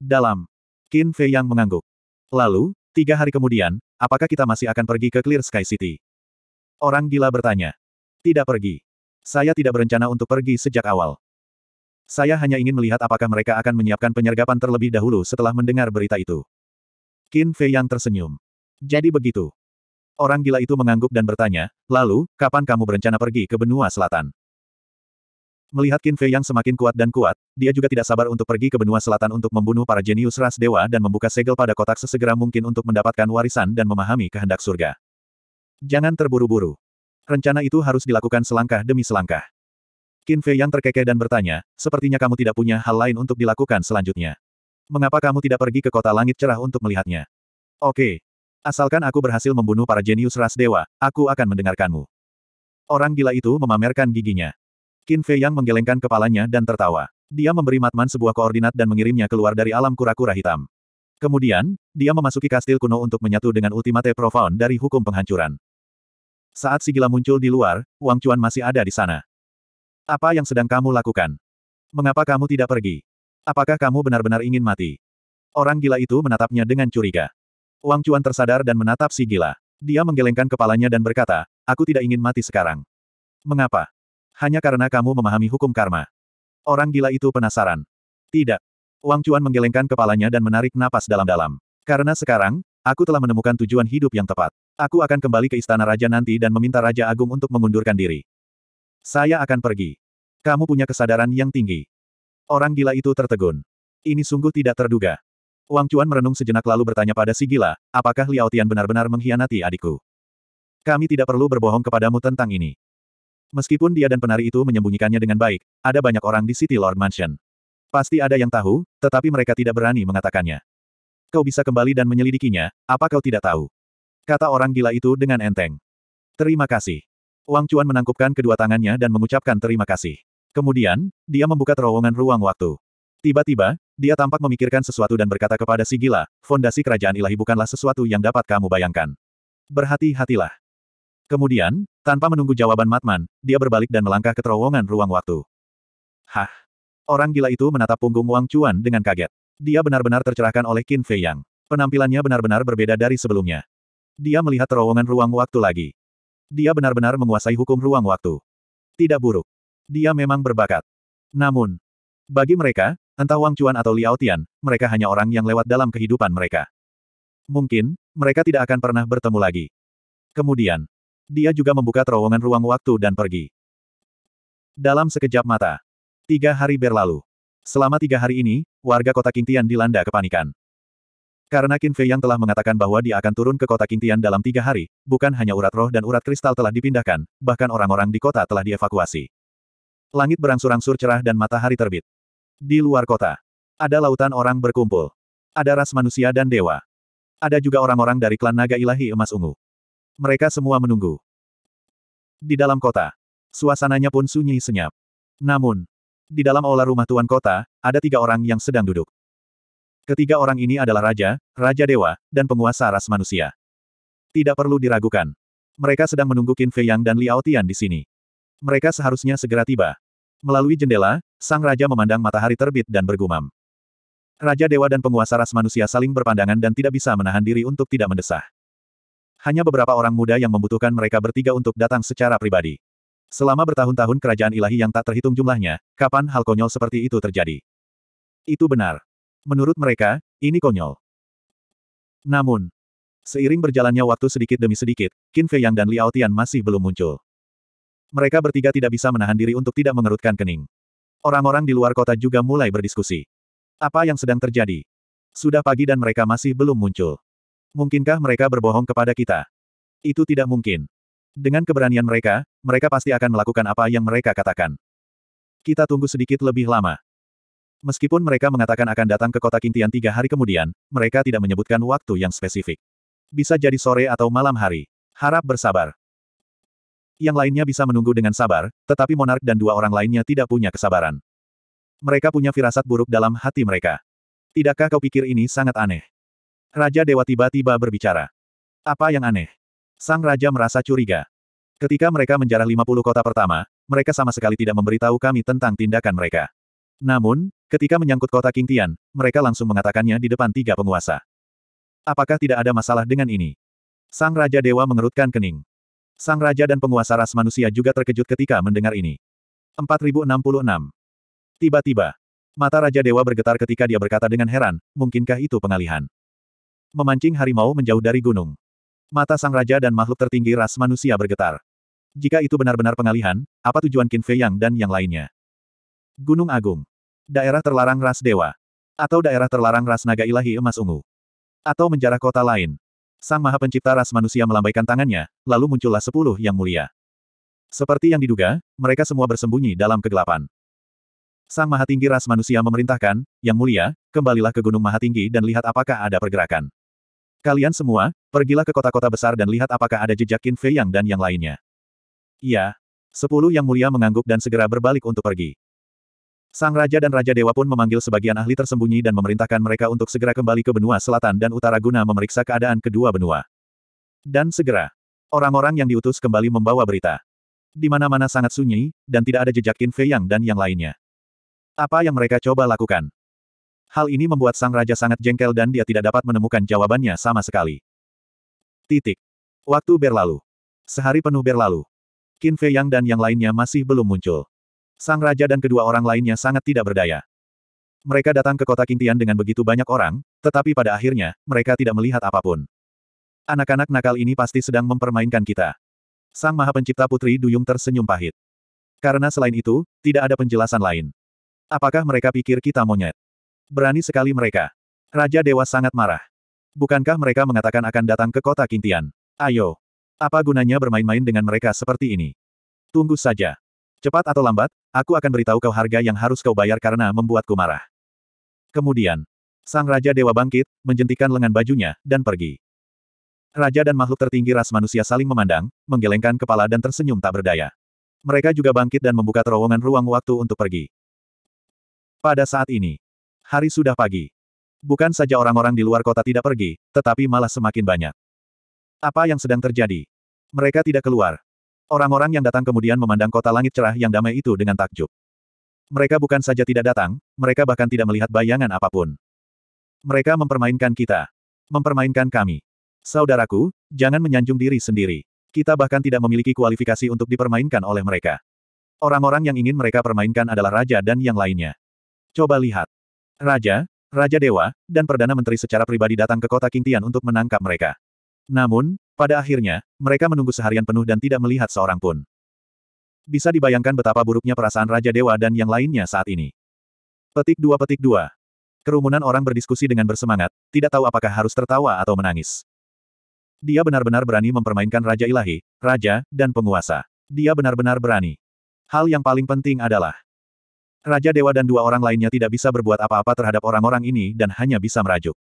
Dalam. Qin Fei yang mengangguk. Lalu, tiga hari kemudian, apakah kita masih akan pergi ke Clear Sky City? Orang gila bertanya. Tidak pergi. Saya tidak berencana untuk pergi sejak awal. Saya hanya ingin melihat apakah mereka akan menyiapkan penyergapan terlebih dahulu setelah mendengar berita itu. Qin Fei yang tersenyum. Jadi begitu. Orang gila itu mengangguk dan bertanya, lalu, kapan kamu berencana pergi ke benua selatan? Melihat Qin Fei yang semakin kuat dan kuat, dia juga tidak sabar untuk pergi ke benua selatan untuk membunuh para jenius ras dewa dan membuka segel pada kotak sesegera mungkin untuk mendapatkan warisan dan memahami kehendak surga. Jangan terburu-buru. Rencana itu harus dilakukan selangkah demi selangkah. Qin Fei yang terkekeh dan bertanya, sepertinya kamu tidak punya hal lain untuk dilakukan selanjutnya. Mengapa kamu tidak pergi ke kota langit cerah untuk melihatnya? Oke, Asalkan aku berhasil membunuh para jenius ras dewa, aku akan mendengarkanmu. Orang gila itu memamerkan giginya. Qin Fei Yang menggelengkan kepalanya dan tertawa. Dia memberi Matman sebuah koordinat dan mengirimnya keluar dari alam kura-kura hitam. Kemudian, dia memasuki kastil kuno untuk menyatu dengan ultimate profound dari hukum penghancuran. Saat si gila muncul di luar, Wang Chuan masih ada di sana. Apa yang sedang kamu lakukan? Mengapa kamu tidak pergi? Apakah kamu benar-benar ingin mati? Orang gila itu menatapnya dengan curiga. Wang Chuan tersadar dan menatap si gila. Dia menggelengkan kepalanya dan berkata, aku tidak ingin mati sekarang. Mengapa? Hanya karena kamu memahami hukum karma. Orang gila itu penasaran. Tidak. Wang Chuan menggelengkan kepalanya dan menarik napas dalam-dalam. Karena sekarang, aku telah menemukan tujuan hidup yang tepat. Aku akan kembali ke istana raja nanti dan meminta Raja Agung untuk mengundurkan diri. Saya akan pergi. Kamu punya kesadaran yang tinggi. Orang gila itu tertegun. Ini sungguh tidak terduga. Wang Cuan merenung sejenak lalu bertanya pada si gila, apakah Liao Tian benar-benar mengkhianati adikku? Kami tidak perlu berbohong kepadamu tentang ini. Meskipun dia dan penari itu menyembunyikannya dengan baik, ada banyak orang di City Lord Mansion. Pasti ada yang tahu, tetapi mereka tidak berani mengatakannya. Kau bisa kembali dan menyelidikinya, apa kau tidak tahu? Kata orang gila itu dengan enteng. Terima kasih. Wang Cuan menangkupkan kedua tangannya dan mengucapkan terima kasih. Kemudian, dia membuka terowongan ruang waktu. Tiba-tiba, dia tampak memikirkan sesuatu dan berkata kepada si gila, fondasi kerajaan ilahi bukanlah sesuatu yang dapat kamu bayangkan. Berhati-hatilah. Kemudian, tanpa menunggu jawaban Matman, dia berbalik dan melangkah ke terowongan ruang waktu. Hah? Orang gila itu menatap punggung Wang Chuan dengan kaget. Dia benar-benar tercerahkan oleh Qin Fei Yang. Penampilannya benar-benar berbeda dari sebelumnya. Dia melihat terowongan ruang waktu lagi. Dia benar-benar menguasai hukum ruang waktu. Tidak buruk. Dia memang berbakat. Namun, bagi mereka, Entah Wang Chuan atau Liao Tian, mereka hanya orang yang lewat dalam kehidupan mereka. Mungkin, mereka tidak akan pernah bertemu lagi. Kemudian, dia juga membuka terowongan ruang waktu dan pergi. Dalam sekejap mata, tiga hari berlalu. Selama tiga hari ini, warga kota Kintian dilanda kepanikan. Karena Qin Fei yang telah mengatakan bahwa dia akan turun ke kota Kintian dalam tiga hari, bukan hanya urat roh dan urat kristal telah dipindahkan, bahkan orang-orang di kota telah dievakuasi. Langit berangsur-angsur cerah dan matahari terbit. Di luar kota. Ada lautan orang berkumpul. Ada ras manusia dan dewa. Ada juga orang-orang dari klan naga ilahi emas ungu. Mereka semua menunggu. Di dalam kota. Suasananya pun sunyi senyap. Namun, di dalam aula rumah tuan kota, ada tiga orang yang sedang duduk. Ketiga orang ini adalah raja, raja dewa, dan penguasa ras manusia. Tidak perlu diragukan. Mereka sedang menunggu Qin Fei Yang dan Liao Tian di sini. Mereka seharusnya segera tiba. Melalui jendela, sang raja memandang matahari terbit dan bergumam. Raja dewa dan penguasa ras manusia saling berpandangan dan tidak bisa menahan diri untuk tidak mendesah. Hanya beberapa orang muda yang membutuhkan mereka bertiga untuk datang secara pribadi. Selama bertahun-tahun kerajaan ilahi yang tak terhitung jumlahnya, kapan hal konyol seperti itu terjadi? Itu benar. Menurut mereka, ini konyol. Namun, seiring berjalannya waktu sedikit demi sedikit, Qin Fei Yang dan Liao Tian masih belum muncul. Mereka bertiga tidak bisa menahan diri untuk tidak mengerutkan kening. Orang-orang di luar kota juga mulai berdiskusi. Apa yang sedang terjadi? Sudah pagi dan mereka masih belum muncul. Mungkinkah mereka berbohong kepada kita? Itu tidak mungkin. Dengan keberanian mereka, mereka pasti akan melakukan apa yang mereka katakan. Kita tunggu sedikit lebih lama. Meskipun mereka mengatakan akan datang ke kota Kintian tiga hari kemudian, mereka tidak menyebutkan waktu yang spesifik. Bisa jadi sore atau malam hari. Harap bersabar yang lainnya bisa menunggu dengan sabar, tetapi monark dan dua orang lainnya tidak punya kesabaran. Mereka punya firasat buruk dalam hati mereka. Tidakkah kau pikir ini sangat aneh? Raja Dewa tiba-tiba berbicara. Apa yang aneh? Sang Raja merasa curiga. Ketika mereka menjarah 50 kota pertama, mereka sama sekali tidak memberitahu kami tentang tindakan mereka. Namun, ketika menyangkut kota Kingtian, mereka langsung mengatakannya di depan tiga penguasa. Apakah tidak ada masalah dengan ini? Sang Raja Dewa mengerutkan kening. Sang Raja dan penguasa ras manusia juga terkejut ketika mendengar ini. 4066. Tiba-tiba, mata Raja Dewa bergetar ketika dia berkata dengan heran, mungkinkah itu pengalihan? Memancing harimau menjauh dari gunung. Mata Sang Raja dan makhluk tertinggi ras manusia bergetar. Jika itu benar-benar pengalihan, apa tujuan Qin Fei Yang dan yang lainnya? Gunung Agung. Daerah terlarang ras dewa. Atau daerah terlarang ras naga ilahi emas ungu. Atau menjarah kota lain. Sang Maha Pencipta ras manusia melambaikan tangannya, lalu muncullah sepuluh yang mulia. Seperti yang diduga, mereka semua bersembunyi dalam kegelapan. Sang Maha Tinggi ras manusia memerintahkan, Yang Mulia, kembalilah ke Gunung Maha Tinggi dan lihat apakah ada pergerakan. Kalian semua, pergilah ke kota-kota besar dan lihat apakah ada jejak Qin Fei Yang dan yang lainnya. Iya. Sepuluh Yang Mulia mengangguk dan segera berbalik untuk pergi. Sang Raja dan Raja Dewa pun memanggil sebagian ahli tersembunyi dan memerintahkan mereka untuk segera kembali ke benua selatan dan utara guna memeriksa keadaan kedua benua. Dan segera, orang-orang yang diutus kembali membawa berita. Di mana-mana sangat sunyi, dan tidak ada jejak Qin Fei Yang dan yang lainnya. Apa yang mereka coba lakukan? Hal ini membuat Sang Raja sangat jengkel dan dia tidak dapat menemukan jawabannya sama sekali. Titik. Waktu berlalu. Sehari penuh berlalu. Qin Fei Yang dan yang lainnya masih belum muncul. Sang Raja dan kedua orang lainnya sangat tidak berdaya. Mereka datang ke kota Kintian dengan begitu banyak orang, tetapi pada akhirnya, mereka tidak melihat apapun. Anak-anak nakal ini pasti sedang mempermainkan kita. Sang Maha Pencipta Putri Duyung tersenyum pahit. Karena selain itu, tidak ada penjelasan lain. Apakah mereka pikir kita monyet? Berani sekali mereka. Raja Dewa sangat marah. Bukankah mereka mengatakan akan datang ke kota Kintian? Ayo. Apa gunanya bermain-main dengan mereka seperti ini? Tunggu saja. Cepat atau lambat, aku akan beritahu kau harga yang harus kau bayar karena membuatku marah. Kemudian, sang Raja Dewa bangkit, menjentikan lengan bajunya, dan pergi. Raja dan makhluk tertinggi ras manusia saling memandang, menggelengkan kepala dan tersenyum tak berdaya. Mereka juga bangkit dan membuka terowongan ruang waktu untuk pergi. Pada saat ini, hari sudah pagi. Bukan saja orang-orang di luar kota tidak pergi, tetapi malah semakin banyak. Apa yang sedang terjadi? Mereka tidak keluar, Orang-orang yang datang kemudian memandang kota langit cerah yang damai itu dengan takjub. Mereka bukan saja tidak datang, mereka bahkan tidak melihat bayangan apapun. Mereka mempermainkan kita. Mempermainkan kami. Saudaraku, jangan menyanjung diri sendiri. Kita bahkan tidak memiliki kualifikasi untuk dipermainkan oleh mereka. Orang-orang yang ingin mereka permainkan adalah raja dan yang lainnya. Coba lihat. Raja, Raja Dewa, dan Perdana Menteri secara pribadi datang ke kota Kintian untuk menangkap mereka. Namun, pada akhirnya, mereka menunggu seharian penuh dan tidak melihat seorang pun. Bisa dibayangkan betapa buruknya perasaan Raja Dewa dan yang lainnya saat ini. Petik dua petik dua. Kerumunan orang berdiskusi dengan bersemangat, tidak tahu apakah harus tertawa atau menangis. Dia benar-benar berani mempermainkan Raja Ilahi, Raja, dan Penguasa. Dia benar-benar berani. Hal yang paling penting adalah, Raja Dewa dan dua orang lainnya tidak bisa berbuat apa-apa terhadap orang-orang ini dan hanya bisa merajuk.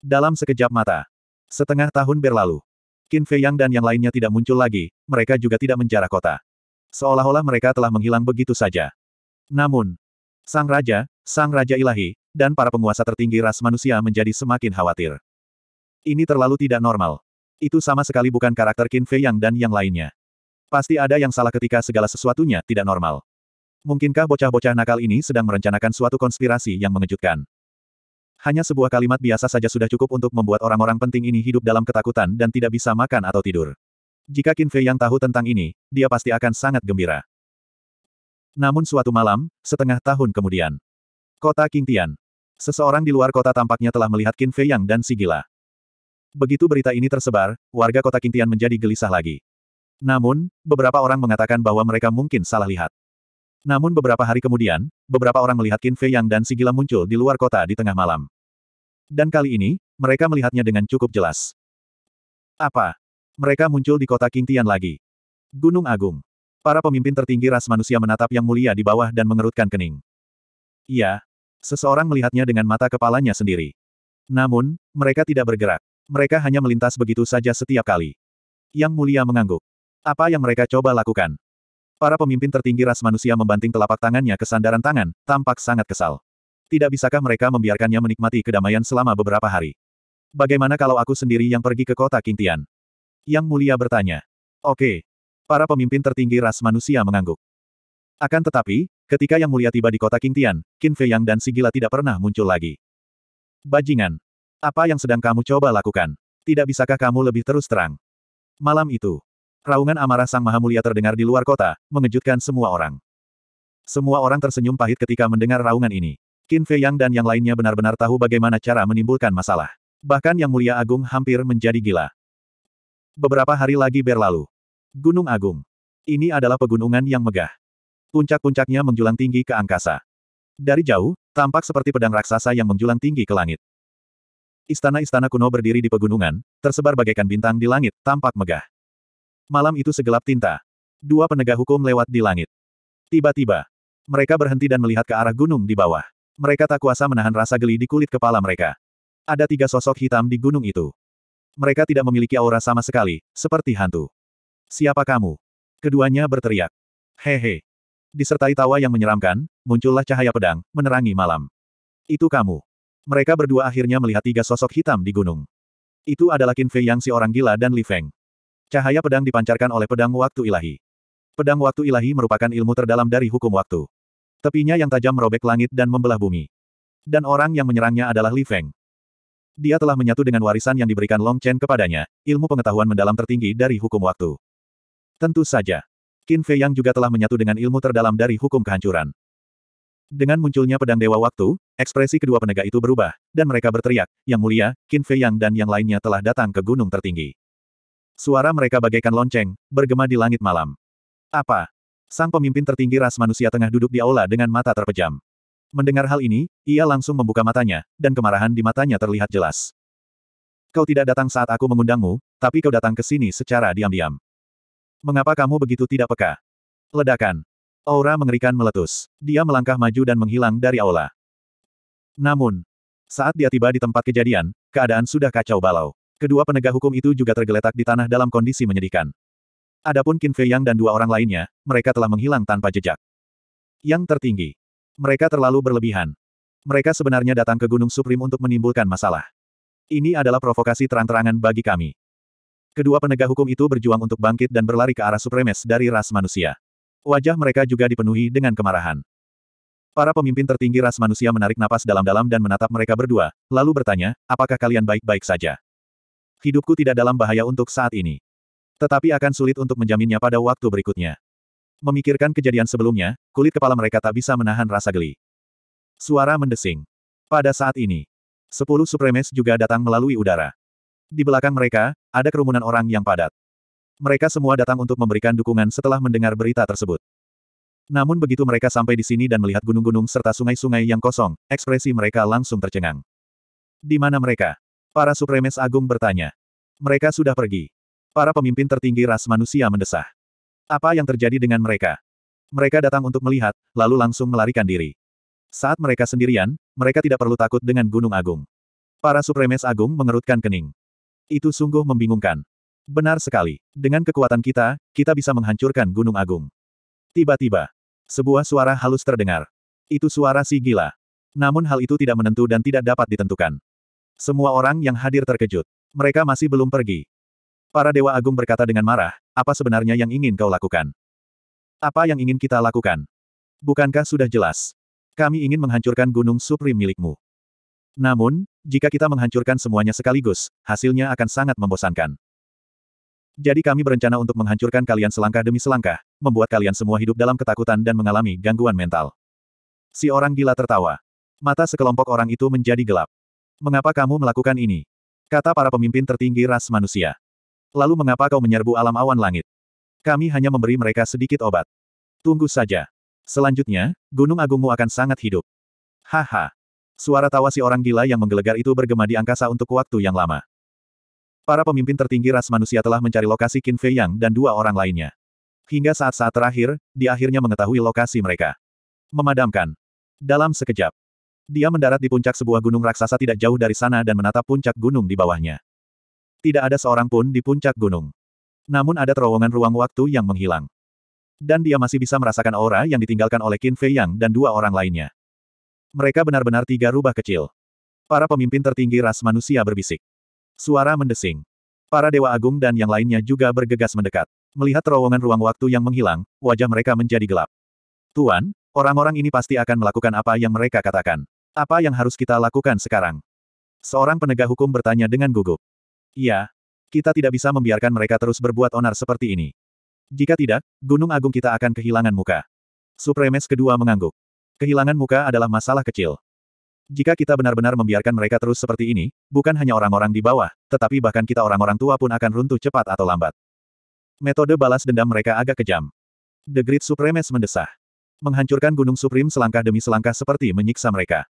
Dalam sekejap mata, Setengah tahun berlalu. Qin Fei Yang dan yang lainnya tidak muncul lagi, mereka juga tidak menjarah kota. Seolah-olah mereka telah menghilang begitu saja. Namun, Sang Raja, Sang Raja Ilahi, dan para penguasa tertinggi ras manusia menjadi semakin khawatir. Ini terlalu tidak normal. Itu sama sekali bukan karakter Qin Fei Yang dan yang lainnya. Pasti ada yang salah ketika segala sesuatunya tidak normal. Mungkinkah bocah-bocah nakal ini sedang merencanakan suatu konspirasi yang mengejutkan? Hanya sebuah kalimat biasa saja sudah cukup untuk membuat orang-orang penting ini hidup dalam ketakutan dan tidak bisa makan atau tidur. Jika Qin Fei yang tahu tentang ini, dia pasti akan sangat gembira. Namun suatu malam, setengah tahun kemudian. Kota Qingtian. Seseorang di luar kota tampaknya telah melihat Qin Fei yang dan si gila. Begitu berita ini tersebar, warga kota Qingtian menjadi gelisah lagi. Namun, beberapa orang mengatakan bahwa mereka mungkin salah lihat. Namun beberapa hari kemudian, beberapa orang melihat Qin Fei Yang dan si gila muncul di luar kota di tengah malam. Dan kali ini, mereka melihatnya dengan cukup jelas. Apa? Mereka muncul di kota Kintian lagi. Gunung Agung. Para pemimpin tertinggi ras manusia menatap yang mulia di bawah dan mengerutkan kening. Iya. Seseorang melihatnya dengan mata kepalanya sendiri. Namun, mereka tidak bergerak. Mereka hanya melintas begitu saja setiap kali. Yang mulia mengangguk. Apa yang mereka coba lakukan? Para pemimpin tertinggi ras manusia membanting telapak tangannya ke sandaran tangan, tampak sangat kesal. Tidak bisakah mereka membiarkannya menikmati kedamaian selama beberapa hari? Bagaimana kalau aku sendiri yang pergi ke kota Kintian? Yang mulia bertanya. Oke. Para pemimpin tertinggi ras manusia mengangguk. Akan tetapi, ketika Yang Mulia tiba di kota Kintian, Qin Fei Yang dan Sigila tidak pernah muncul lagi. Bajingan. Apa yang sedang kamu coba lakukan? Tidak bisakah kamu lebih terus terang? Malam itu, raungan amarah Sang Maha Mulia terdengar di luar kota, mengejutkan semua orang. Semua orang tersenyum pahit ketika mendengar raungan ini. Qin Fei Yang dan yang lainnya benar-benar tahu bagaimana cara menimbulkan masalah. Bahkan Yang Mulia Agung hampir menjadi gila. Beberapa hari lagi berlalu. Gunung Agung. Ini adalah pegunungan yang megah. Puncak-puncaknya menjulang tinggi ke angkasa. Dari jauh, tampak seperti pedang raksasa yang menjulang tinggi ke langit. Istana-istana kuno berdiri di pegunungan, tersebar bagaikan bintang di langit, tampak megah. Malam itu segelap tinta. Dua penegak hukum lewat di langit. Tiba-tiba, mereka berhenti dan melihat ke arah gunung di bawah. Mereka tak kuasa menahan rasa geli di kulit kepala mereka. Ada tiga sosok hitam di gunung itu. Mereka tidak memiliki aura sama sekali, seperti hantu. Siapa kamu? Keduanya berteriak. Hehe. Disertai tawa yang menyeramkan, muncullah cahaya pedang, menerangi malam. Itu kamu. Mereka berdua akhirnya melihat tiga sosok hitam di gunung. Itu adalah Qin Fei Yang si orang gila dan Li Feng. Cahaya pedang dipancarkan oleh pedang waktu ilahi. Pedang waktu ilahi merupakan ilmu terdalam dari hukum waktu. Tepinya yang tajam merobek langit dan membelah bumi. Dan orang yang menyerangnya adalah Li Feng. Dia telah menyatu dengan warisan yang diberikan Long Chen kepadanya, ilmu pengetahuan mendalam tertinggi dari hukum waktu. Tentu saja. Qin Fei Yang juga telah menyatu dengan ilmu terdalam dari hukum kehancuran. Dengan munculnya pedang Dewa Waktu, ekspresi kedua penegak itu berubah, dan mereka berteriak, Yang Mulia, Qin Fei Yang dan yang lainnya telah datang ke gunung tertinggi. Suara mereka bagaikan lonceng, bergema di langit malam. Apa? Sang pemimpin tertinggi ras manusia tengah duduk di aula dengan mata terpejam. Mendengar hal ini, ia langsung membuka matanya, dan kemarahan di matanya terlihat jelas. Kau tidak datang saat aku mengundangmu, tapi kau datang ke sini secara diam-diam. Mengapa kamu begitu tidak peka? Ledakan. Aura mengerikan meletus. Dia melangkah maju dan menghilang dari aula. Namun, saat dia tiba di tempat kejadian, keadaan sudah kacau balau. Kedua penegak hukum itu juga tergeletak di tanah dalam kondisi menyedihkan. Adapun Qin Fei Yang dan dua orang lainnya, mereka telah menghilang tanpa jejak. Yang tertinggi. Mereka terlalu berlebihan. Mereka sebenarnya datang ke Gunung Suprim untuk menimbulkan masalah. Ini adalah provokasi terang-terangan bagi kami. Kedua penegak hukum itu berjuang untuk bangkit dan berlari ke arah supremes dari ras manusia. Wajah mereka juga dipenuhi dengan kemarahan. Para pemimpin tertinggi ras manusia menarik napas dalam-dalam dan menatap mereka berdua, lalu bertanya, apakah kalian baik-baik saja? Hidupku tidak dalam bahaya untuk saat ini. Tetapi akan sulit untuk menjaminnya pada waktu berikutnya. Memikirkan kejadian sebelumnya, kulit kepala mereka tak bisa menahan rasa geli. Suara mendesing. Pada saat ini, sepuluh supremes juga datang melalui udara. Di belakang mereka, ada kerumunan orang yang padat. Mereka semua datang untuk memberikan dukungan setelah mendengar berita tersebut. Namun begitu mereka sampai di sini dan melihat gunung-gunung serta sungai-sungai yang kosong, ekspresi mereka langsung tercengang. Di mana mereka? Para supremes agung bertanya. Mereka sudah pergi. Para pemimpin tertinggi ras manusia mendesah. Apa yang terjadi dengan mereka? Mereka datang untuk melihat, lalu langsung melarikan diri. Saat mereka sendirian, mereka tidak perlu takut dengan Gunung Agung. Para supremes agung mengerutkan kening. Itu sungguh membingungkan. Benar sekali. Dengan kekuatan kita, kita bisa menghancurkan Gunung Agung. Tiba-tiba, sebuah suara halus terdengar. Itu suara si gila. Namun hal itu tidak menentu dan tidak dapat ditentukan. Semua orang yang hadir terkejut. Mereka masih belum pergi. Para Dewa Agung berkata dengan marah, apa sebenarnya yang ingin kau lakukan? Apa yang ingin kita lakukan? Bukankah sudah jelas? Kami ingin menghancurkan Gunung suprim milikmu. Namun, jika kita menghancurkan semuanya sekaligus, hasilnya akan sangat membosankan. Jadi kami berencana untuk menghancurkan kalian selangkah demi selangkah, membuat kalian semua hidup dalam ketakutan dan mengalami gangguan mental. Si orang gila tertawa. Mata sekelompok orang itu menjadi gelap. Mengapa kamu melakukan ini? Kata para pemimpin tertinggi ras manusia. Lalu mengapa kau menyerbu alam awan langit? Kami hanya memberi mereka sedikit obat. Tunggu saja. Selanjutnya, gunung agungmu akan sangat hidup. Haha. Suara tawa si orang gila yang menggelegar itu bergema di angkasa untuk waktu yang lama. Para pemimpin tertinggi ras manusia telah mencari lokasi Qin Fei Yang dan dua orang lainnya. Hingga saat-saat terakhir, dia akhirnya mengetahui lokasi mereka. Memadamkan. Dalam sekejap, dia mendarat di puncak sebuah gunung raksasa tidak jauh dari sana dan menatap puncak gunung di bawahnya. Tidak ada seorang pun di puncak gunung. Namun ada terowongan ruang waktu yang menghilang. Dan dia masih bisa merasakan aura yang ditinggalkan oleh Qin Fei Yang dan dua orang lainnya. Mereka benar-benar tiga rubah kecil. Para pemimpin tertinggi ras manusia berbisik. Suara mendesing. Para dewa agung dan yang lainnya juga bergegas mendekat. Melihat terowongan ruang waktu yang menghilang, wajah mereka menjadi gelap. Tuan, orang-orang ini pasti akan melakukan apa yang mereka katakan. Apa yang harus kita lakukan sekarang? Seorang penegak hukum bertanya dengan gugup. Iya. Kita tidak bisa membiarkan mereka terus berbuat onar seperti ini. Jika tidak, Gunung Agung kita akan kehilangan muka. Supremes kedua mengangguk. Kehilangan muka adalah masalah kecil. Jika kita benar-benar membiarkan mereka terus seperti ini, bukan hanya orang-orang di bawah, tetapi bahkan kita orang-orang tua pun akan runtuh cepat atau lambat. Metode balas dendam mereka agak kejam. The Great Supremes mendesah. Menghancurkan Gunung Supreme selangkah demi selangkah seperti menyiksa mereka.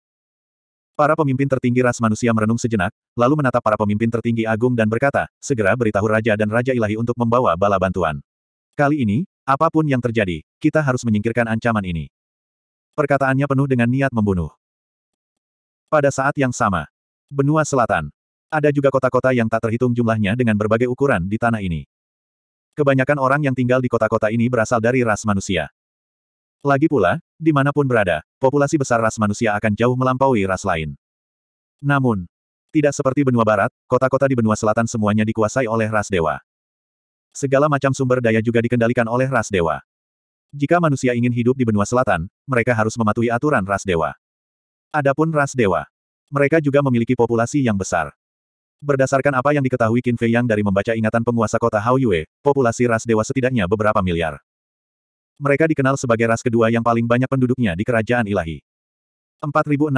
Para pemimpin tertinggi ras manusia merenung sejenak, lalu menatap para pemimpin tertinggi agung dan berkata, segera beritahu Raja dan Raja Ilahi untuk membawa bala bantuan. Kali ini, apapun yang terjadi, kita harus menyingkirkan ancaman ini. Perkataannya penuh dengan niat membunuh. Pada saat yang sama, benua selatan, ada juga kota-kota yang tak terhitung jumlahnya dengan berbagai ukuran di tanah ini. Kebanyakan orang yang tinggal di kota-kota ini berasal dari ras manusia. Lagi pula, dimanapun berada, populasi besar ras manusia akan jauh melampaui ras lain. Namun, tidak seperti benua barat, kota-kota di benua selatan semuanya dikuasai oleh ras dewa. Segala macam sumber daya juga dikendalikan oleh ras dewa. Jika manusia ingin hidup di benua selatan, mereka harus mematuhi aturan ras dewa. Adapun ras dewa, mereka juga memiliki populasi yang besar. Berdasarkan apa yang diketahui Qin Fei Yang dari membaca ingatan penguasa kota Hao Yue, populasi ras dewa setidaknya beberapa miliar. Mereka dikenal sebagai ras kedua yang paling banyak penduduknya di kerajaan ilahi. 4067.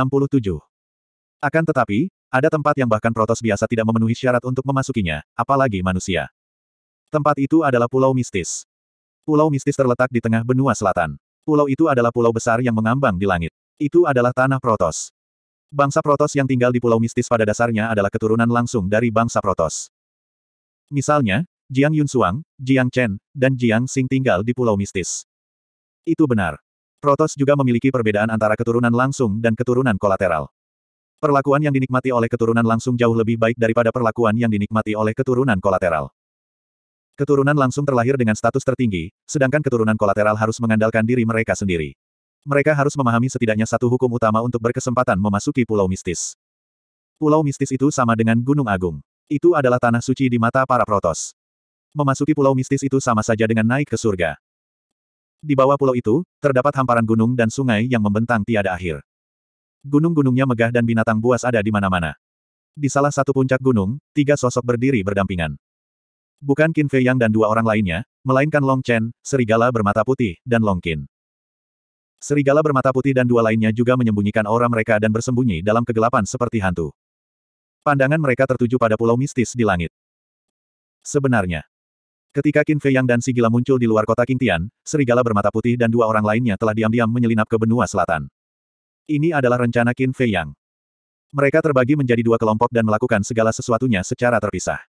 Akan tetapi, ada tempat yang bahkan protos biasa tidak memenuhi syarat untuk memasukinya, apalagi manusia. Tempat itu adalah Pulau Mistis. Pulau Mistis terletak di tengah benua selatan. Pulau itu adalah pulau besar yang mengambang di langit. Itu adalah tanah protos. Bangsa protos yang tinggal di Pulau Mistis pada dasarnya adalah keturunan langsung dari bangsa protos. Misalnya, Jiang Yunsuang, Jiang Chen, dan Jiang Xing tinggal di Pulau Mistis. Itu benar. Protos juga memiliki perbedaan antara keturunan langsung dan keturunan kolateral. Perlakuan yang dinikmati oleh keturunan langsung jauh lebih baik daripada perlakuan yang dinikmati oleh keturunan kolateral. Keturunan langsung terlahir dengan status tertinggi, sedangkan keturunan kolateral harus mengandalkan diri mereka sendiri. Mereka harus memahami setidaknya satu hukum utama untuk berkesempatan memasuki pulau mistis. Pulau mistis itu sama dengan Gunung Agung. Itu adalah tanah suci di mata para Protos. Memasuki pulau mistis itu sama saja dengan naik ke surga. Di bawah pulau itu, terdapat hamparan gunung dan sungai yang membentang tiada akhir. Gunung-gunungnya megah dan binatang buas ada di mana-mana. Di salah satu puncak gunung, tiga sosok berdiri berdampingan. Bukan Qin Fei Yang dan dua orang lainnya, melainkan Long Chen, serigala bermata putih, dan Long Qin. Serigala bermata putih dan dua lainnya juga menyembunyikan aura mereka dan bersembunyi dalam kegelapan seperti hantu. Pandangan mereka tertuju pada pulau mistis di langit. Sebenarnya, Ketika Qin Fei Yang dan Si Gila muncul di luar kota Tian, serigala bermata putih dan dua orang lainnya telah diam-diam menyelinap ke benua selatan. Ini adalah rencana Qin Fei Yang. Mereka terbagi menjadi dua kelompok dan melakukan segala sesuatunya secara terpisah.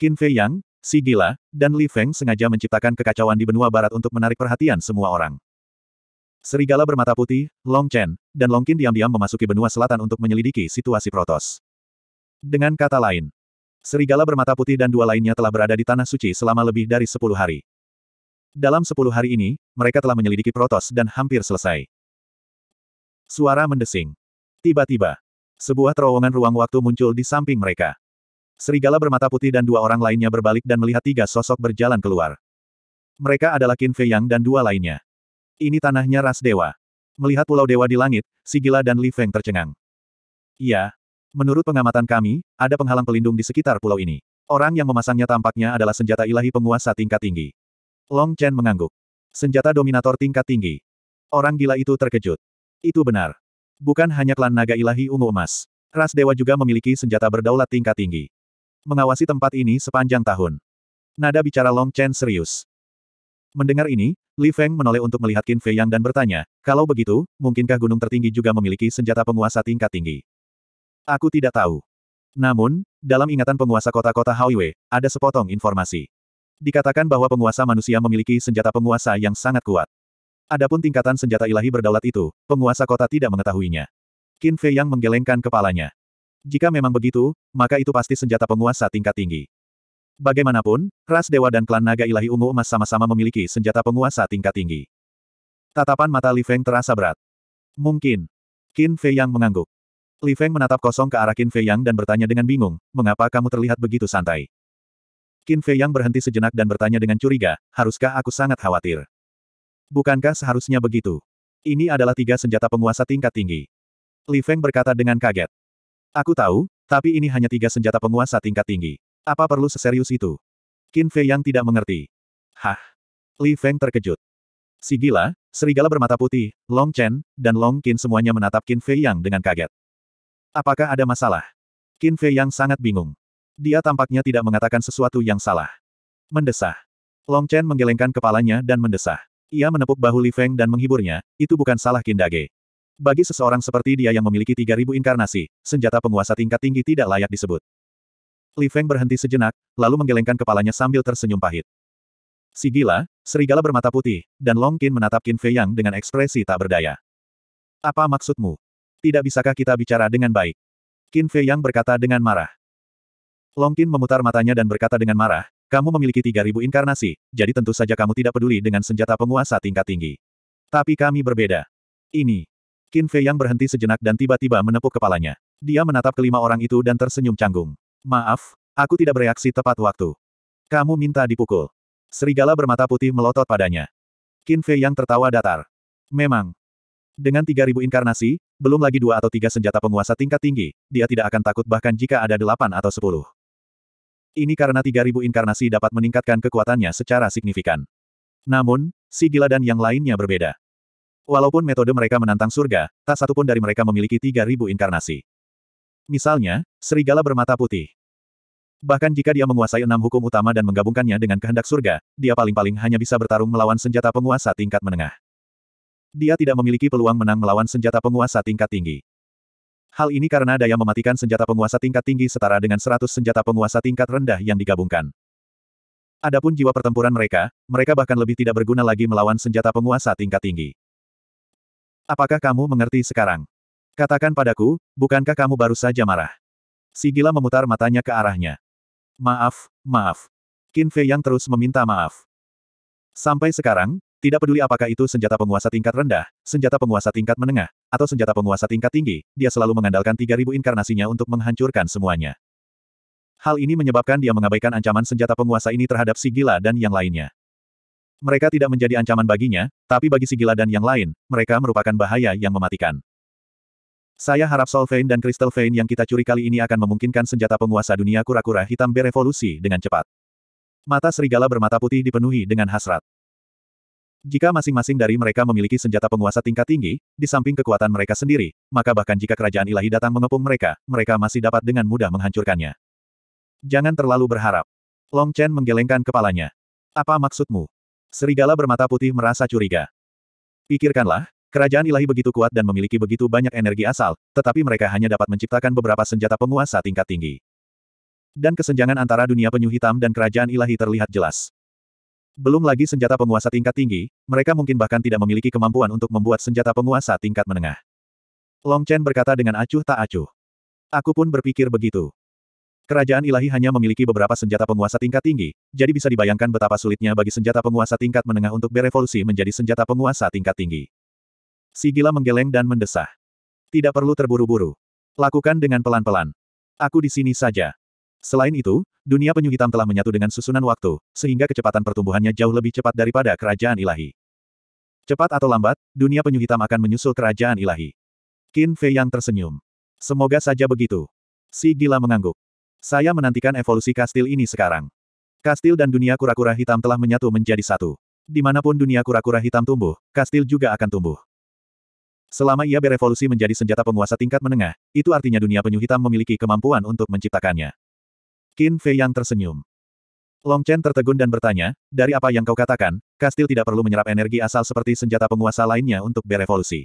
Qin Fei Yang, Si Gila, dan Li Feng sengaja menciptakan kekacauan di benua barat untuk menarik perhatian semua orang. Serigala bermata putih, Long Chen, dan Long Qin diam-diam memasuki benua selatan untuk menyelidiki situasi Protos. Dengan kata lain, Serigala bermata putih dan dua lainnya telah berada di Tanah Suci selama lebih dari sepuluh hari. Dalam sepuluh hari ini, mereka telah menyelidiki Protos dan hampir selesai. Suara mendesing. Tiba-tiba, sebuah terowongan ruang waktu muncul di samping mereka. Serigala bermata putih dan dua orang lainnya berbalik dan melihat tiga sosok berjalan keluar. Mereka adalah Qin Fei Yang dan dua lainnya. Ini tanahnya ras dewa. Melihat pulau dewa di langit, Sigila dan Li Feng tercengang. Iya, Menurut pengamatan kami, ada penghalang pelindung di sekitar pulau ini. Orang yang memasangnya tampaknya adalah senjata ilahi penguasa tingkat tinggi. Long Chen mengangguk. Senjata dominator tingkat tinggi. Orang gila itu terkejut. Itu benar. Bukan hanya klan naga ilahi ungu emas. Ras dewa juga memiliki senjata berdaulat tingkat tinggi. Mengawasi tempat ini sepanjang tahun. Nada bicara Long Chen serius. Mendengar ini, Li Feng menoleh untuk melihat Qin Fei Yang dan bertanya, kalau begitu, mungkinkah gunung tertinggi juga memiliki senjata penguasa tingkat tinggi? Aku tidak tahu. Namun, dalam ingatan penguasa kota-kota Haoyue, ada sepotong informasi. Dikatakan bahwa penguasa manusia memiliki senjata penguasa yang sangat kuat. Adapun tingkatan senjata ilahi berdaulat itu, penguasa kota tidak mengetahuinya. Qin Fei yang menggelengkan kepalanya. Jika memang begitu, maka itu pasti senjata penguasa tingkat tinggi. Bagaimanapun, ras dewa dan klan naga ilahi ungu emas sama-sama memiliki senjata penguasa tingkat tinggi. Tatapan mata Li Feng terasa berat. Mungkin. Qin Fei yang mengangguk. Li Feng menatap kosong ke arah Qin Fei Yang dan bertanya dengan bingung, mengapa kamu terlihat begitu santai? Qin Fei Yang berhenti sejenak dan bertanya dengan curiga, haruskah aku sangat khawatir? Bukankah seharusnya begitu? Ini adalah tiga senjata penguasa tingkat tinggi. Li Feng berkata dengan kaget. Aku tahu, tapi ini hanya tiga senjata penguasa tingkat tinggi. Apa perlu seserius itu? Qin Fei Yang tidak mengerti. Hah? Li Feng terkejut. Si serigala bermata putih, Long Chen, dan Long Qin semuanya menatap Qin Fei Yang dengan kaget. Apakah ada masalah? Qin Fei yang sangat bingung. Dia tampaknya tidak mengatakan sesuatu yang salah. Mendesah. Long Chen menggelengkan kepalanya dan mendesah. Ia menepuk bahu Li Feng dan menghiburnya, itu bukan salah Qin Dage. Bagi seseorang seperti dia yang memiliki 3000 inkarnasi, senjata penguasa tingkat tinggi tidak layak disebut. Li Feng berhenti sejenak, lalu menggelengkan kepalanya sambil tersenyum pahit. Si gila, serigala bermata putih, dan Long Qin menatap Qin Fei Yang dengan ekspresi tak berdaya. Apa maksudmu? Tidak bisakah kita bicara dengan baik? Qin Fei Yang berkata dengan marah. Long Qin memutar matanya dan berkata dengan marah, kamu memiliki 3.000 inkarnasi, jadi tentu saja kamu tidak peduli dengan senjata penguasa tingkat tinggi. Tapi kami berbeda. Ini. Qin Fei Yang berhenti sejenak dan tiba-tiba menepuk kepalanya. Dia menatap kelima orang itu dan tersenyum canggung. Maaf, aku tidak bereaksi tepat waktu. Kamu minta dipukul. Serigala bermata putih melotot padanya. Qin Fei Yang tertawa datar. Memang, dengan 3.000 inkarnasi, belum lagi dua atau tiga senjata penguasa tingkat tinggi, dia tidak akan takut bahkan jika ada delapan atau sepuluh. Ini karena 3.000 inkarnasi dapat meningkatkan kekuatannya secara signifikan. Namun, si gila dan yang lainnya berbeda. Walaupun metode mereka menantang surga, tak satupun dari mereka memiliki 3.000 inkarnasi. Misalnya, serigala bermata putih. Bahkan jika dia menguasai enam hukum utama dan menggabungkannya dengan kehendak surga, dia paling-paling hanya bisa bertarung melawan senjata penguasa tingkat menengah. Dia tidak memiliki peluang menang melawan senjata penguasa tingkat tinggi. Hal ini karena daya mematikan senjata penguasa tingkat tinggi setara dengan 100 senjata penguasa tingkat rendah yang digabungkan. Adapun jiwa pertempuran mereka, mereka bahkan lebih tidak berguna lagi melawan senjata penguasa tingkat tinggi. Apakah kamu mengerti sekarang? Katakan padaku, bukankah kamu baru saja marah? Sigila memutar matanya ke arahnya. Maaf, maaf. Qin Fei yang terus meminta maaf. Sampai sekarang, tidak peduli apakah itu senjata penguasa tingkat rendah, senjata penguasa tingkat menengah, atau senjata penguasa tingkat tinggi, dia selalu mengandalkan 3000 inkarnasinya untuk menghancurkan semuanya. Hal ini menyebabkan dia mengabaikan ancaman senjata penguasa ini terhadap Sigila dan yang lainnya. Mereka tidak menjadi ancaman baginya, tapi bagi Sigila dan yang lain, mereka merupakan bahaya yang mematikan. Saya harap Solvein dan Crystal Vein yang kita curi kali ini akan memungkinkan senjata penguasa dunia kura-kura hitam berevolusi dengan cepat. Mata serigala bermata putih dipenuhi dengan hasrat. Jika masing-masing dari mereka memiliki senjata penguasa tingkat tinggi, di samping kekuatan mereka sendiri, maka bahkan jika kerajaan ilahi datang mengepung mereka, mereka masih dapat dengan mudah menghancurkannya. Jangan terlalu berharap. Long Chen menggelengkan kepalanya. Apa maksudmu? Serigala bermata putih merasa curiga. Pikirkanlah, kerajaan ilahi begitu kuat dan memiliki begitu banyak energi asal, tetapi mereka hanya dapat menciptakan beberapa senjata penguasa tingkat tinggi. Dan kesenjangan antara dunia penyu hitam dan kerajaan ilahi terlihat jelas. Belum lagi senjata penguasa tingkat tinggi, mereka mungkin bahkan tidak memiliki kemampuan untuk membuat senjata penguasa tingkat menengah. Long Chen berkata dengan acuh tak acuh. Aku pun berpikir begitu. Kerajaan ilahi hanya memiliki beberapa senjata penguasa tingkat tinggi, jadi bisa dibayangkan betapa sulitnya bagi senjata penguasa tingkat menengah untuk berevolusi menjadi senjata penguasa tingkat tinggi. Si gila menggeleng dan mendesah. Tidak perlu terburu-buru. Lakukan dengan pelan-pelan. Aku di sini saja. Selain itu, dunia penyu hitam telah menyatu dengan susunan waktu, sehingga kecepatan pertumbuhannya jauh lebih cepat daripada kerajaan ilahi. Cepat atau lambat, dunia penyu hitam akan menyusul kerajaan ilahi. Qin Fei yang tersenyum. Semoga saja begitu. Si gila mengangguk. Saya menantikan evolusi kastil ini sekarang. Kastil dan dunia kura-kura hitam telah menyatu menjadi satu. Dimanapun dunia kura-kura hitam tumbuh, kastil juga akan tumbuh. Selama ia berevolusi menjadi senjata penguasa tingkat menengah, itu artinya dunia penyu hitam memiliki kemampuan untuk menciptakannya. Qin Fei yang tersenyum. Long Chen tertegun dan bertanya, dari apa yang kau katakan, kastil tidak perlu menyerap energi asal seperti senjata penguasa lainnya untuk berevolusi.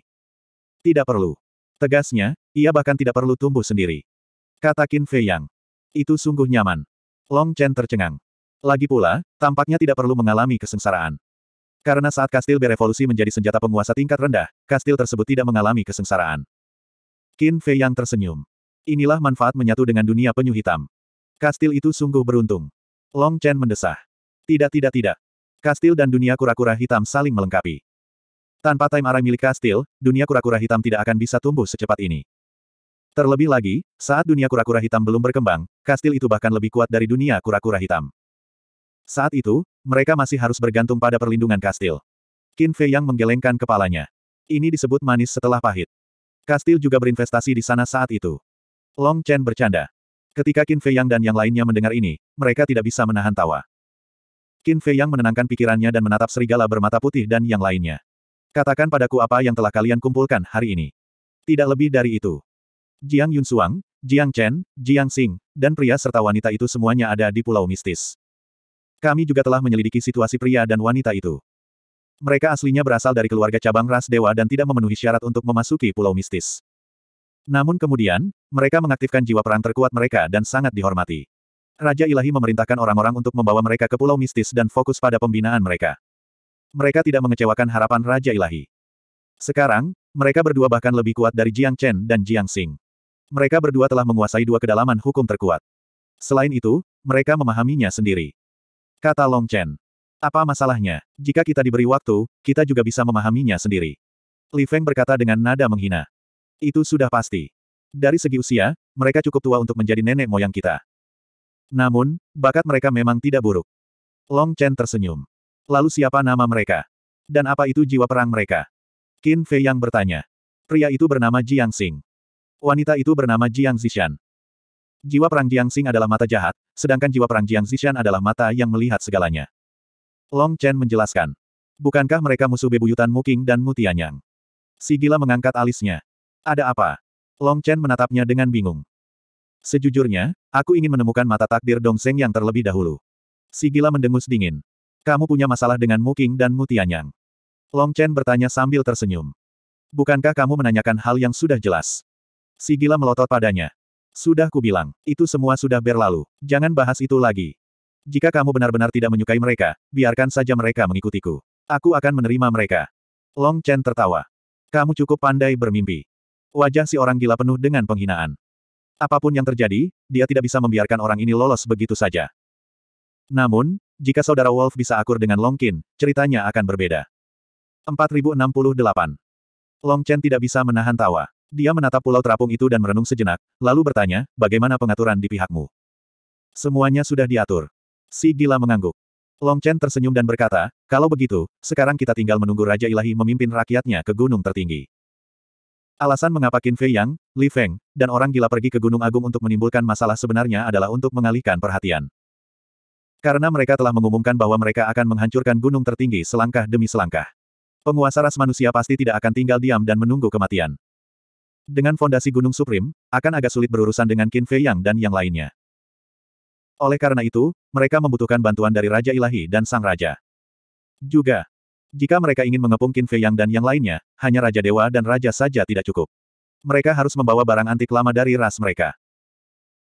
Tidak perlu. Tegasnya, ia bahkan tidak perlu tumbuh sendiri. Kata Qin Fei Yang. Itu sungguh nyaman. Long Chen tercengang. Lagi pula, tampaknya tidak perlu mengalami kesengsaraan. Karena saat kastil berevolusi menjadi senjata penguasa tingkat rendah, kastil tersebut tidak mengalami kesengsaraan. Qin Fei Yang tersenyum. Inilah manfaat menyatu dengan dunia penyu hitam. Kastil itu sungguh beruntung. Long Chen mendesah. Tidak tidak tidak. Kastil dan dunia kura-kura hitam saling melengkapi. Tanpa time arai milik kastil, dunia kura-kura hitam tidak akan bisa tumbuh secepat ini. Terlebih lagi, saat dunia kura-kura hitam belum berkembang, kastil itu bahkan lebih kuat dari dunia kura-kura hitam. Saat itu, mereka masih harus bergantung pada perlindungan kastil. Qin Fei yang menggelengkan kepalanya. Ini disebut manis setelah pahit. Kastil juga berinvestasi di sana saat itu. Long Chen bercanda. Ketika Qin Fei Yang dan yang lainnya mendengar ini, mereka tidak bisa menahan tawa. Qin Fei Yang menenangkan pikirannya dan menatap serigala bermata putih dan yang lainnya. Katakan padaku apa yang telah kalian kumpulkan hari ini. Tidak lebih dari itu. Jiang Yun Suang, Jiang Chen, Jiang Xing, dan pria serta wanita itu semuanya ada di Pulau Mistis. Kami juga telah menyelidiki situasi pria dan wanita itu. Mereka aslinya berasal dari keluarga cabang ras dewa dan tidak memenuhi syarat untuk memasuki Pulau Mistis. Namun kemudian, mereka mengaktifkan jiwa perang terkuat mereka dan sangat dihormati. Raja Ilahi memerintahkan orang-orang untuk membawa mereka ke pulau mistis dan fokus pada pembinaan mereka. Mereka tidak mengecewakan harapan Raja Ilahi. Sekarang, mereka berdua bahkan lebih kuat dari Jiang Chen dan Jiang Xing. Mereka berdua telah menguasai dua kedalaman hukum terkuat. Selain itu, mereka memahaminya sendiri. Kata Long Chen. Apa masalahnya? Jika kita diberi waktu, kita juga bisa memahaminya sendiri. Li Feng berkata dengan nada menghina. Itu sudah pasti. Dari segi usia, mereka cukup tua untuk menjadi nenek moyang kita. Namun, bakat mereka memang tidak buruk. Long Chen tersenyum. Lalu siapa nama mereka? Dan apa itu jiwa perang mereka? Qin Fei yang bertanya. Pria itu bernama Jiang Xing. Wanita itu bernama Jiang Zishan. Jiwa perang Jiang Xing adalah mata jahat, sedangkan jiwa perang Jiang Zishan adalah mata yang melihat segalanya. Long Chen menjelaskan. Bukankah mereka musuh bebuyutan Muking dan Mutianyang? Si gila mengangkat alisnya. Ada apa? Long Chen menatapnya dengan bingung. Sejujurnya, aku ingin menemukan mata takdir Dong Seng yang terlebih dahulu. Si gila mendengus dingin. Kamu punya masalah dengan Muking dan Mutianyang. Long Chen bertanya sambil tersenyum. Bukankah kamu menanyakan hal yang sudah jelas? Si gila melotot padanya. Sudah kubilang, itu semua sudah berlalu. Jangan bahas itu lagi. Jika kamu benar-benar tidak menyukai mereka, biarkan saja mereka mengikutiku. Aku akan menerima mereka. Long Chen tertawa. Kamu cukup pandai bermimpi. Wajah si orang gila penuh dengan penghinaan. Apapun yang terjadi, dia tidak bisa membiarkan orang ini lolos begitu saja. Namun, jika saudara Wolf bisa akur dengan Long Longkin, ceritanya akan berbeda. 4068. Chen tidak bisa menahan tawa. Dia menatap pulau terapung itu dan merenung sejenak, lalu bertanya, bagaimana pengaturan di pihakmu? Semuanya sudah diatur. Si gila mengangguk. Chen tersenyum dan berkata, kalau begitu, sekarang kita tinggal menunggu Raja Ilahi memimpin rakyatnya ke gunung tertinggi. Alasan mengapa Qin Fei Yang, Li Feng, dan orang gila pergi ke Gunung Agung untuk menimbulkan masalah sebenarnya adalah untuk mengalihkan perhatian. Karena mereka telah mengumumkan bahwa mereka akan menghancurkan gunung tertinggi selangkah demi selangkah. Penguasa ras manusia pasti tidak akan tinggal diam dan menunggu kematian. Dengan fondasi Gunung Supreme, akan agak sulit berurusan dengan Qin Fei Yang dan yang lainnya. Oleh karena itu, mereka membutuhkan bantuan dari Raja Ilahi dan Sang Raja. Juga, jika mereka ingin mengepung Qin Fei Yang dan yang lainnya, hanya Raja Dewa dan Raja saja tidak cukup. Mereka harus membawa barang antik lama dari ras mereka.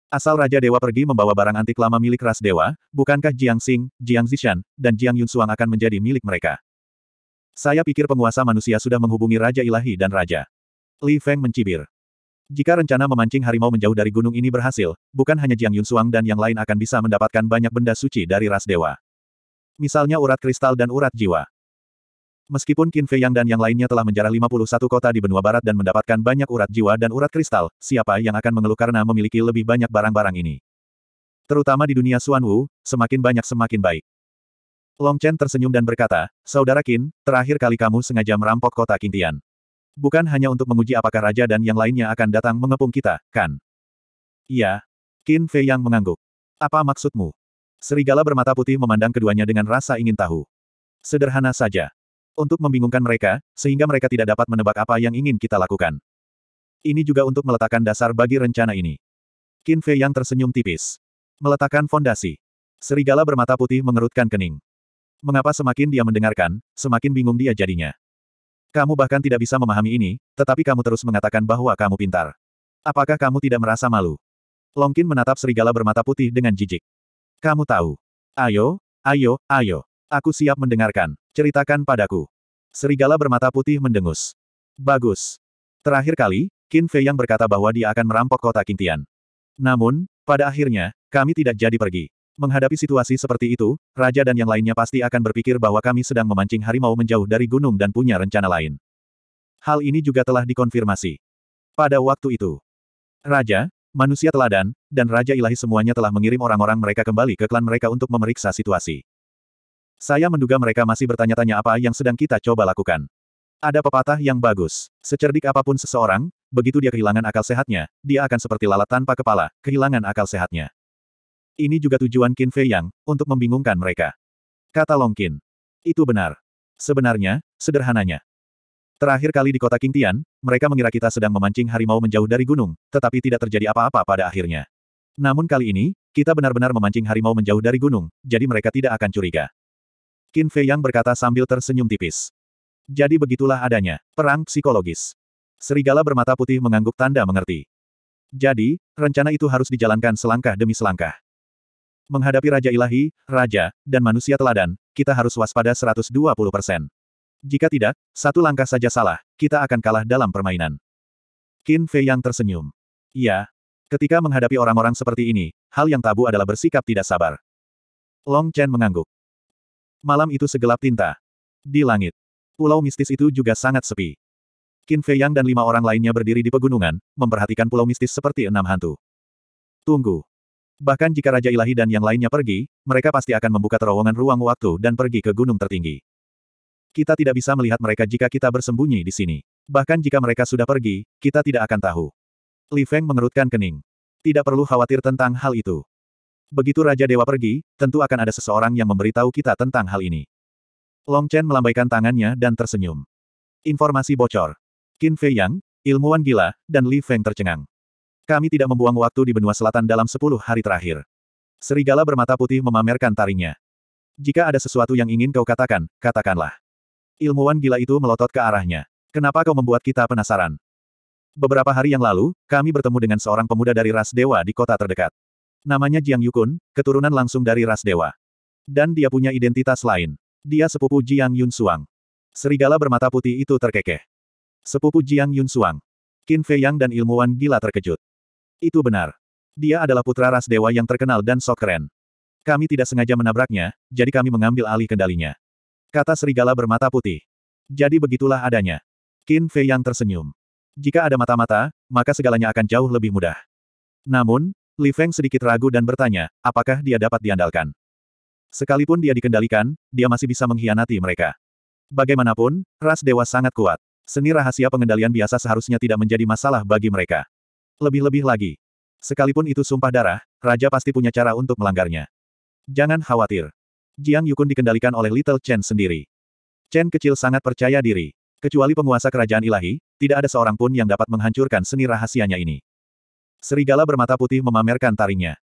Asal Raja Dewa pergi membawa barang antik lama milik ras Dewa, bukankah Jiang Xing, Jiang Zishan, dan Jiang Yun Yunsuang akan menjadi milik mereka? Saya pikir penguasa manusia sudah menghubungi Raja Ilahi dan Raja. Li Feng mencibir. Jika rencana memancing harimau menjauh dari gunung ini berhasil, bukan hanya Jiang Yun Yunsuang dan yang lain akan bisa mendapatkan banyak benda suci dari ras dewa. Misalnya urat kristal dan urat jiwa. Meskipun Qin Fei Yang dan yang lainnya telah menjarah 51 kota di benua barat dan mendapatkan banyak urat jiwa dan urat kristal, siapa yang akan mengeluh karena memiliki lebih banyak barang-barang ini? Terutama di dunia Xuan Wu, semakin banyak semakin baik. Long Chen tersenyum dan berkata, Saudara Qin, terakhir kali kamu sengaja merampok kota Kintian. Bukan hanya untuk menguji apakah raja dan yang lainnya akan datang mengepung kita, kan? Iya. Qin Fei Yang mengangguk. Apa maksudmu? Serigala bermata putih memandang keduanya dengan rasa ingin tahu. Sederhana saja. Untuk membingungkan mereka, sehingga mereka tidak dapat menebak apa yang ingin kita lakukan. Ini juga untuk meletakkan dasar bagi rencana ini. Qin Fei yang tersenyum tipis. Meletakkan fondasi. Serigala bermata putih mengerutkan kening. Mengapa semakin dia mendengarkan, semakin bingung dia jadinya. Kamu bahkan tidak bisa memahami ini, tetapi kamu terus mengatakan bahwa kamu pintar. Apakah kamu tidak merasa malu? Longkin menatap serigala bermata putih dengan jijik. Kamu tahu. Ayo, ayo, ayo. Aku siap mendengarkan. Ceritakan padaku. Serigala bermata putih mendengus. Bagus. Terakhir kali, Qin Fei yang berkata bahwa dia akan merampok kota Kintian. Namun, pada akhirnya, kami tidak jadi pergi. Menghadapi situasi seperti itu, raja dan yang lainnya pasti akan berpikir bahwa kami sedang memancing harimau menjauh dari gunung dan punya rencana lain. Hal ini juga telah dikonfirmasi. Pada waktu itu, raja, manusia teladan, dan raja ilahi semuanya telah mengirim orang-orang mereka kembali ke klan mereka untuk memeriksa situasi. Saya menduga mereka masih bertanya-tanya apa yang sedang kita coba lakukan. Ada pepatah yang bagus. Secerdik apapun seseorang, begitu dia kehilangan akal sehatnya, dia akan seperti lalat tanpa kepala, kehilangan akal sehatnya. Ini juga tujuan Qin Fei Yang, untuk membingungkan mereka. Kata Long Qin. Itu benar. Sebenarnya, sederhananya. Terakhir kali di kota Qingtian, mereka mengira kita sedang memancing harimau menjauh dari gunung, tetapi tidak terjadi apa-apa pada akhirnya. Namun kali ini, kita benar-benar memancing harimau menjauh dari gunung, jadi mereka tidak akan curiga. Qin Fei Yang berkata sambil tersenyum tipis. Jadi begitulah adanya, perang psikologis. Serigala bermata putih mengangguk tanda mengerti. Jadi, rencana itu harus dijalankan selangkah demi selangkah. Menghadapi Raja Ilahi, Raja, dan manusia teladan, kita harus waspada 120%. Jika tidak, satu langkah saja salah, kita akan kalah dalam permainan. Qin Fei Yang tersenyum. Iya. Ketika menghadapi orang-orang seperti ini, hal yang tabu adalah bersikap tidak sabar. Long Chen mengangguk. Malam itu segelap tinta. Di langit. Pulau mistis itu juga sangat sepi. Qin Fei Yang dan lima orang lainnya berdiri di pegunungan, memperhatikan pulau mistis seperti enam hantu. Tunggu. Bahkan jika Raja Ilahi dan yang lainnya pergi, mereka pasti akan membuka terowongan ruang waktu dan pergi ke gunung tertinggi. Kita tidak bisa melihat mereka jika kita bersembunyi di sini. Bahkan jika mereka sudah pergi, kita tidak akan tahu. Li Feng mengerutkan kening. Tidak perlu khawatir tentang hal itu. Begitu Raja Dewa pergi, tentu akan ada seseorang yang memberitahu kita tentang hal ini. Long Chen melambaikan tangannya dan tersenyum. Informasi bocor. Qin Fei Yang, ilmuwan gila, dan Li Feng tercengang. Kami tidak membuang waktu di benua selatan dalam sepuluh hari terakhir. Serigala bermata putih memamerkan taringnya. Jika ada sesuatu yang ingin kau katakan, katakanlah. Ilmuwan gila itu melotot ke arahnya. Kenapa kau membuat kita penasaran? Beberapa hari yang lalu, kami bertemu dengan seorang pemuda dari ras dewa di kota terdekat. Namanya Jiang Yukun, keturunan langsung dari ras dewa. Dan dia punya identitas lain. Dia sepupu Jiang Yun Suang. Serigala bermata putih itu terkekeh. Sepupu Jiang Yun Suang. Qin Fei Yang dan ilmuwan gila terkejut. Itu benar. Dia adalah putra ras dewa yang terkenal dan sok keren. Kami tidak sengaja menabraknya, jadi kami mengambil alih kendalinya. Kata serigala bermata putih. Jadi begitulah adanya. Qin Fei Yang tersenyum. Jika ada mata-mata, maka segalanya akan jauh lebih mudah. Namun, Li Feng sedikit ragu dan bertanya, apakah dia dapat diandalkan? Sekalipun dia dikendalikan, dia masih bisa mengkhianati mereka. Bagaimanapun, ras dewa sangat kuat. Seni rahasia pengendalian biasa seharusnya tidak menjadi masalah bagi mereka. Lebih-lebih lagi. Sekalipun itu sumpah darah, Raja pasti punya cara untuk melanggarnya. Jangan khawatir. Jiang Yukun dikendalikan oleh Little Chen sendiri. Chen kecil sangat percaya diri. Kecuali penguasa kerajaan ilahi, tidak ada seorang pun yang dapat menghancurkan seni rahasianya ini. Serigala bermata putih memamerkan taringnya.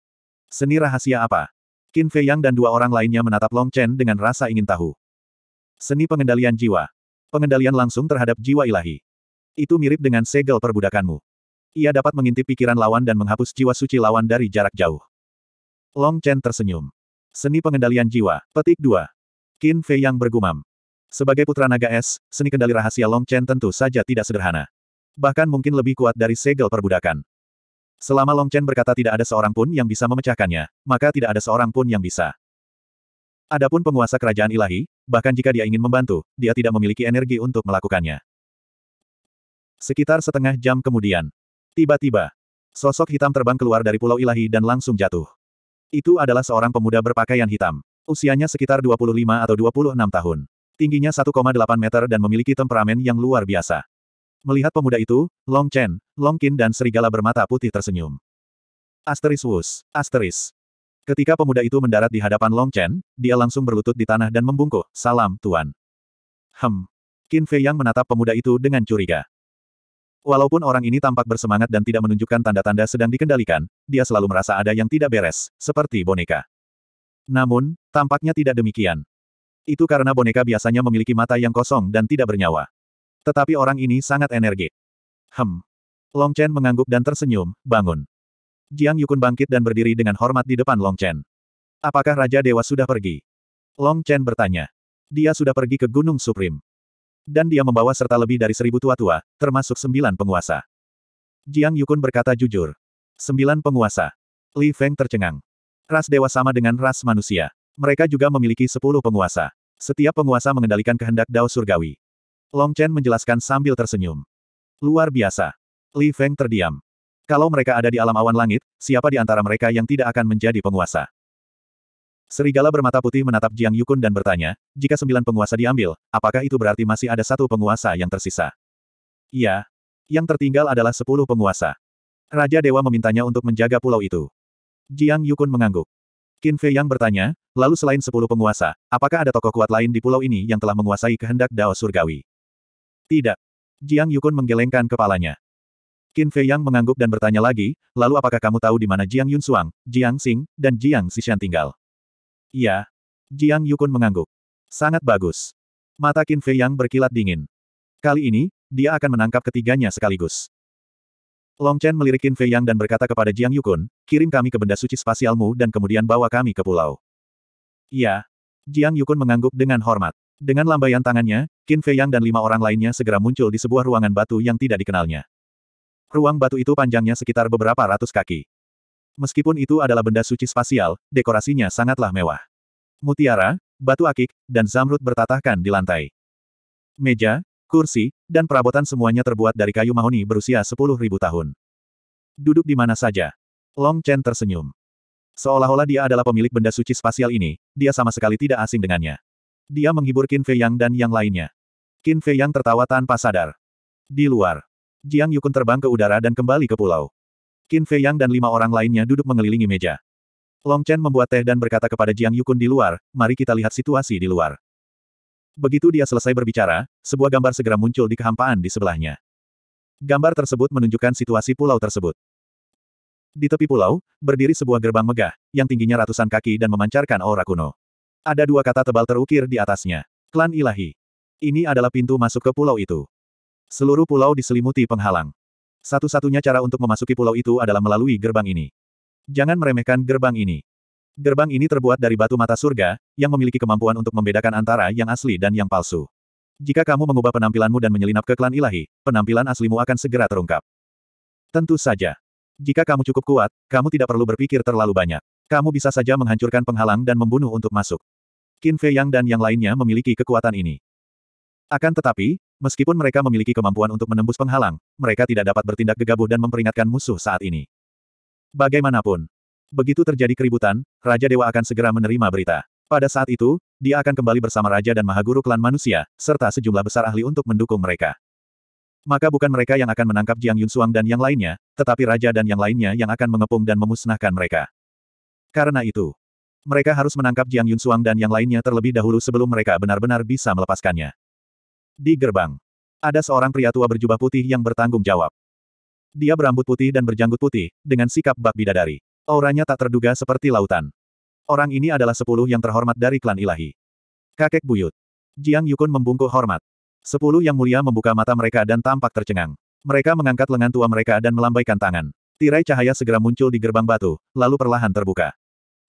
Seni rahasia apa? Qin Fei Yang dan dua orang lainnya menatap Long Chen dengan rasa ingin tahu. Seni pengendalian jiwa. Pengendalian langsung terhadap jiwa ilahi. Itu mirip dengan segel perbudakanmu. Ia dapat mengintip pikiran lawan dan menghapus jiwa suci lawan dari jarak jauh. Long Chen tersenyum. Seni pengendalian jiwa, petik 2. Qin Fei Yang bergumam. Sebagai putra naga es, seni kendali rahasia Long Chen tentu saja tidak sederhana. Bahkan mungkin lebih kuat dari segel perbudakan. Selama Long Chen berkata tidak ada seorang pun yang bisa memecahkannya, maka tidak ada seorang pun yang bisa. Adapun penguasa kerajaan ilahi, bahkan jika dia ingin membantu, dia tidak memiliki energi untuk melakukannya. Sekitar setengah jam kemudian, tiba-tiba, sosok hitam terbang keluar dari pulau ilahi dan langsung jatuh. Itu adalah seorang pemuda berpakaian hitam. Usianya sekitar 25 atau 26 tahun. Tingginya 1,8 meter dan memiliki temperamen yang luar biasa. Melihat pemuda itu, Long Chen, Long Qin dan serigala bermata putih tersenyum. Asteris wus, asteris. Ketika pemuda itu mendarat di hadapan Long Chen, dia langsung berlutut di tanah dan membungkuk, salam, Tuan. Hem. Qin Fei Yang menatap pemuda itu dengan curiga. Walaupun orang ini tampak bersemangat dan tidak menunjukkan tanda-tanda sedang dikendalikan, dia selalu merasa ada yang tidak beres, seperti boneka. Namun, tampaknya tidak demikian. Itu karena boneka biasanya memiliki mata yang kosong dan tidak bernyawa. Tetapi orang ini sangat energik. Hem. Long Chen mengangguk dan tersenyum, bangun. Jiang Yukun bangkit dan berdiri dengan hormat di depan Long Chen. Apakah Raja Dewa sudah pergi? Long Chen bertanya. Dia sudah pergi ke Gunung Supreme. Dan dia membawa serta lebih dari seribu tua-tua, termasuk sembilan penguasa. Jiang Yukun berkata jujur. Sembilan penguasa. Li Feng tercengang. Ras dewa sama dengan ras manusia. Mereka juga memiliki sepuluh penguasa. Setiap penguasa mengendalikan kehendak Dao Surgawi. Long Chen menjelaskan sambil tersenyum. Luar biasa. Li Feng terdiam. Kalau mereka ada di alam awan langit, siapa di antara mereka yang tidak akan menjadi penguasa? Serigala bermata putih menatap Jiang Yukun dan bertanya, jika sembilan penguasa diambil, apakah itu berarti masih ada satu penguasa yang tersisa? Iya. Yang tertinggal adalah sepuluh penguasa. Raja Dewa memintanya untuk menjaga pulau itu. Jiang Yukun mengangguk. Qin Fei Yang bertanya, lalu selain sepuluh penguasa, apakah ada tokoh kuat lain di pulau ini yang telah menguasai kehendak Dao Surgawi? Tidak. Jiang Yukun menggelengkan kepalanya. Qin Fei Yang mengangguk dan bertanya lagi, lalu apakah kamu tahu di mana Jiang Yun Suang, Jiang Xing, dan Jiang Xishan tinggal? Ya. Jiang Yukun mengangguk. Sangat bagus. Mata Qin Fei Yang berkilat dingin. Kali ini, dia akan menangkap ketiganya sekaligus. Long Chen melirik Qin Fei Yang dan berkata kepada Jiang Yukun, kirim kami ke benda suci spasialmu dan kemudian bawa kami ke pulau. Ya. Jiang Yukun mengangguk dengan hormat. Dengan lambaian tangannya, Qin Fei Yang dan lima orang lainnya segera muncul di sebuah ruangan batu yang tidak dikenalnya. Ruang batu itu panjangnya sekitar beberapa ratus kaki. Meskipun itu adalah benda suci spasial, dekorasinya sangatlah mewah. Mutiara, batu akik, dan zamrud bertatahkan di lantai. Meja, kursi, dan perabotan semuanya terbuat dari kayu mahoni berusia 10.000 tahun. Duduk di mana saja. Long Chen tersenyum. Seolah-olah dia adalah pemilik benda suci spasial ini, dia sama sekali tidak asing dengannya. Dia menghibur Qin Fei Yang dan yang lainnya. Qin Fei Yang tertawa tanpa sadar. Di luar, Jiang Yukun terbang ke udara dan kembali ke pulau. Qin Fei Yang dan lima orang lainnya duduk mengelilingi meja. Long Chen membuat teh dan berkata kepada Jiang Yukun di luar, mari kita lihat situasi di luar. Begitu dia selesai berbicara, sebuah gambar segera muncul di kehampaan di sebelahnya. Gambar tersebut menunjukkan situasi pulau tersebut. Di tepi pulau, berdiri sebuah gerbang megah, yang tingginya ratusan kaki dan memancarkan aura kuno. Ada dua kata tebal terukir di atasnya. Klan ilahi. Ini adalah pintu masuk ke pulau itu. Seluruh pulau diselimuti penghalang. Satu-satunya cara untuk memasuki pulau itu adalah melalui gerbang ini. Jangan meremehkan gerbang ini. Gerbang ini terbuat dari batu mata surga, yang memiliki kemampuan untuk membedakan antara yang asli dan yang palsu. Jika kamu mengubah penampilanmu dan menyelinap ke klan ilahi, penampilan aslimu akan segera terungkap. Tentu saja. Jika kamu cukup kuat, kamu tidak perlu berpikir terlalu banyak. Kamu bisa saja menghancurkan penghalang dan membunuh untuk masuk. Qin Fei Yang dan yang lainnya memiliki kekuatan ini. Akan tetapi, meskipun mereka memiliki kemampuan untuk menembus penghalang, mereka tidak dapat bertindak gegabah dan memperingatkan musuh saat ini. Bagaimanapun, begitu terjadi keributan, Raja Dewa akan segera menerima berita. Pada saat itu, dia akan kembali bersama Raja dan Mahaguru Klan Manusia, serta sejumlah besar ahli untuk mendukung mereka. Maka bukan mereka yang akan menangkap Jiang Yunsuang dan yang lainnya, tetapi raja dan yang lainnya yang akan mengepung dan memusnahkan mereka. Karena itu, mereka harus menangkap Jiang Yunsuang dan yang lainnya terlebih dahulu sebelum mereka benar-benar bisa melepaskannya. Di gerbang, ada seorang pria tua berjubah putih yang bertanggung jawab. Dia berambut putih dan berjanggut putih, dengan sikap bak bidadari. Auranya tak terduga seperti lautan. Orang ini adalah sepuluh yang terhormat dari klan ilahi. Kakek buyut. Jiang Yukun membungkuk hormat. Sepuluh yang mulia membuka mata mereka dan tampak tercengang. Mereka mengangkat lengan tua mereka dan melambaikan tangan. Tirai cahaya segera muncul di gerbang batu, lalu perlahan terbuka.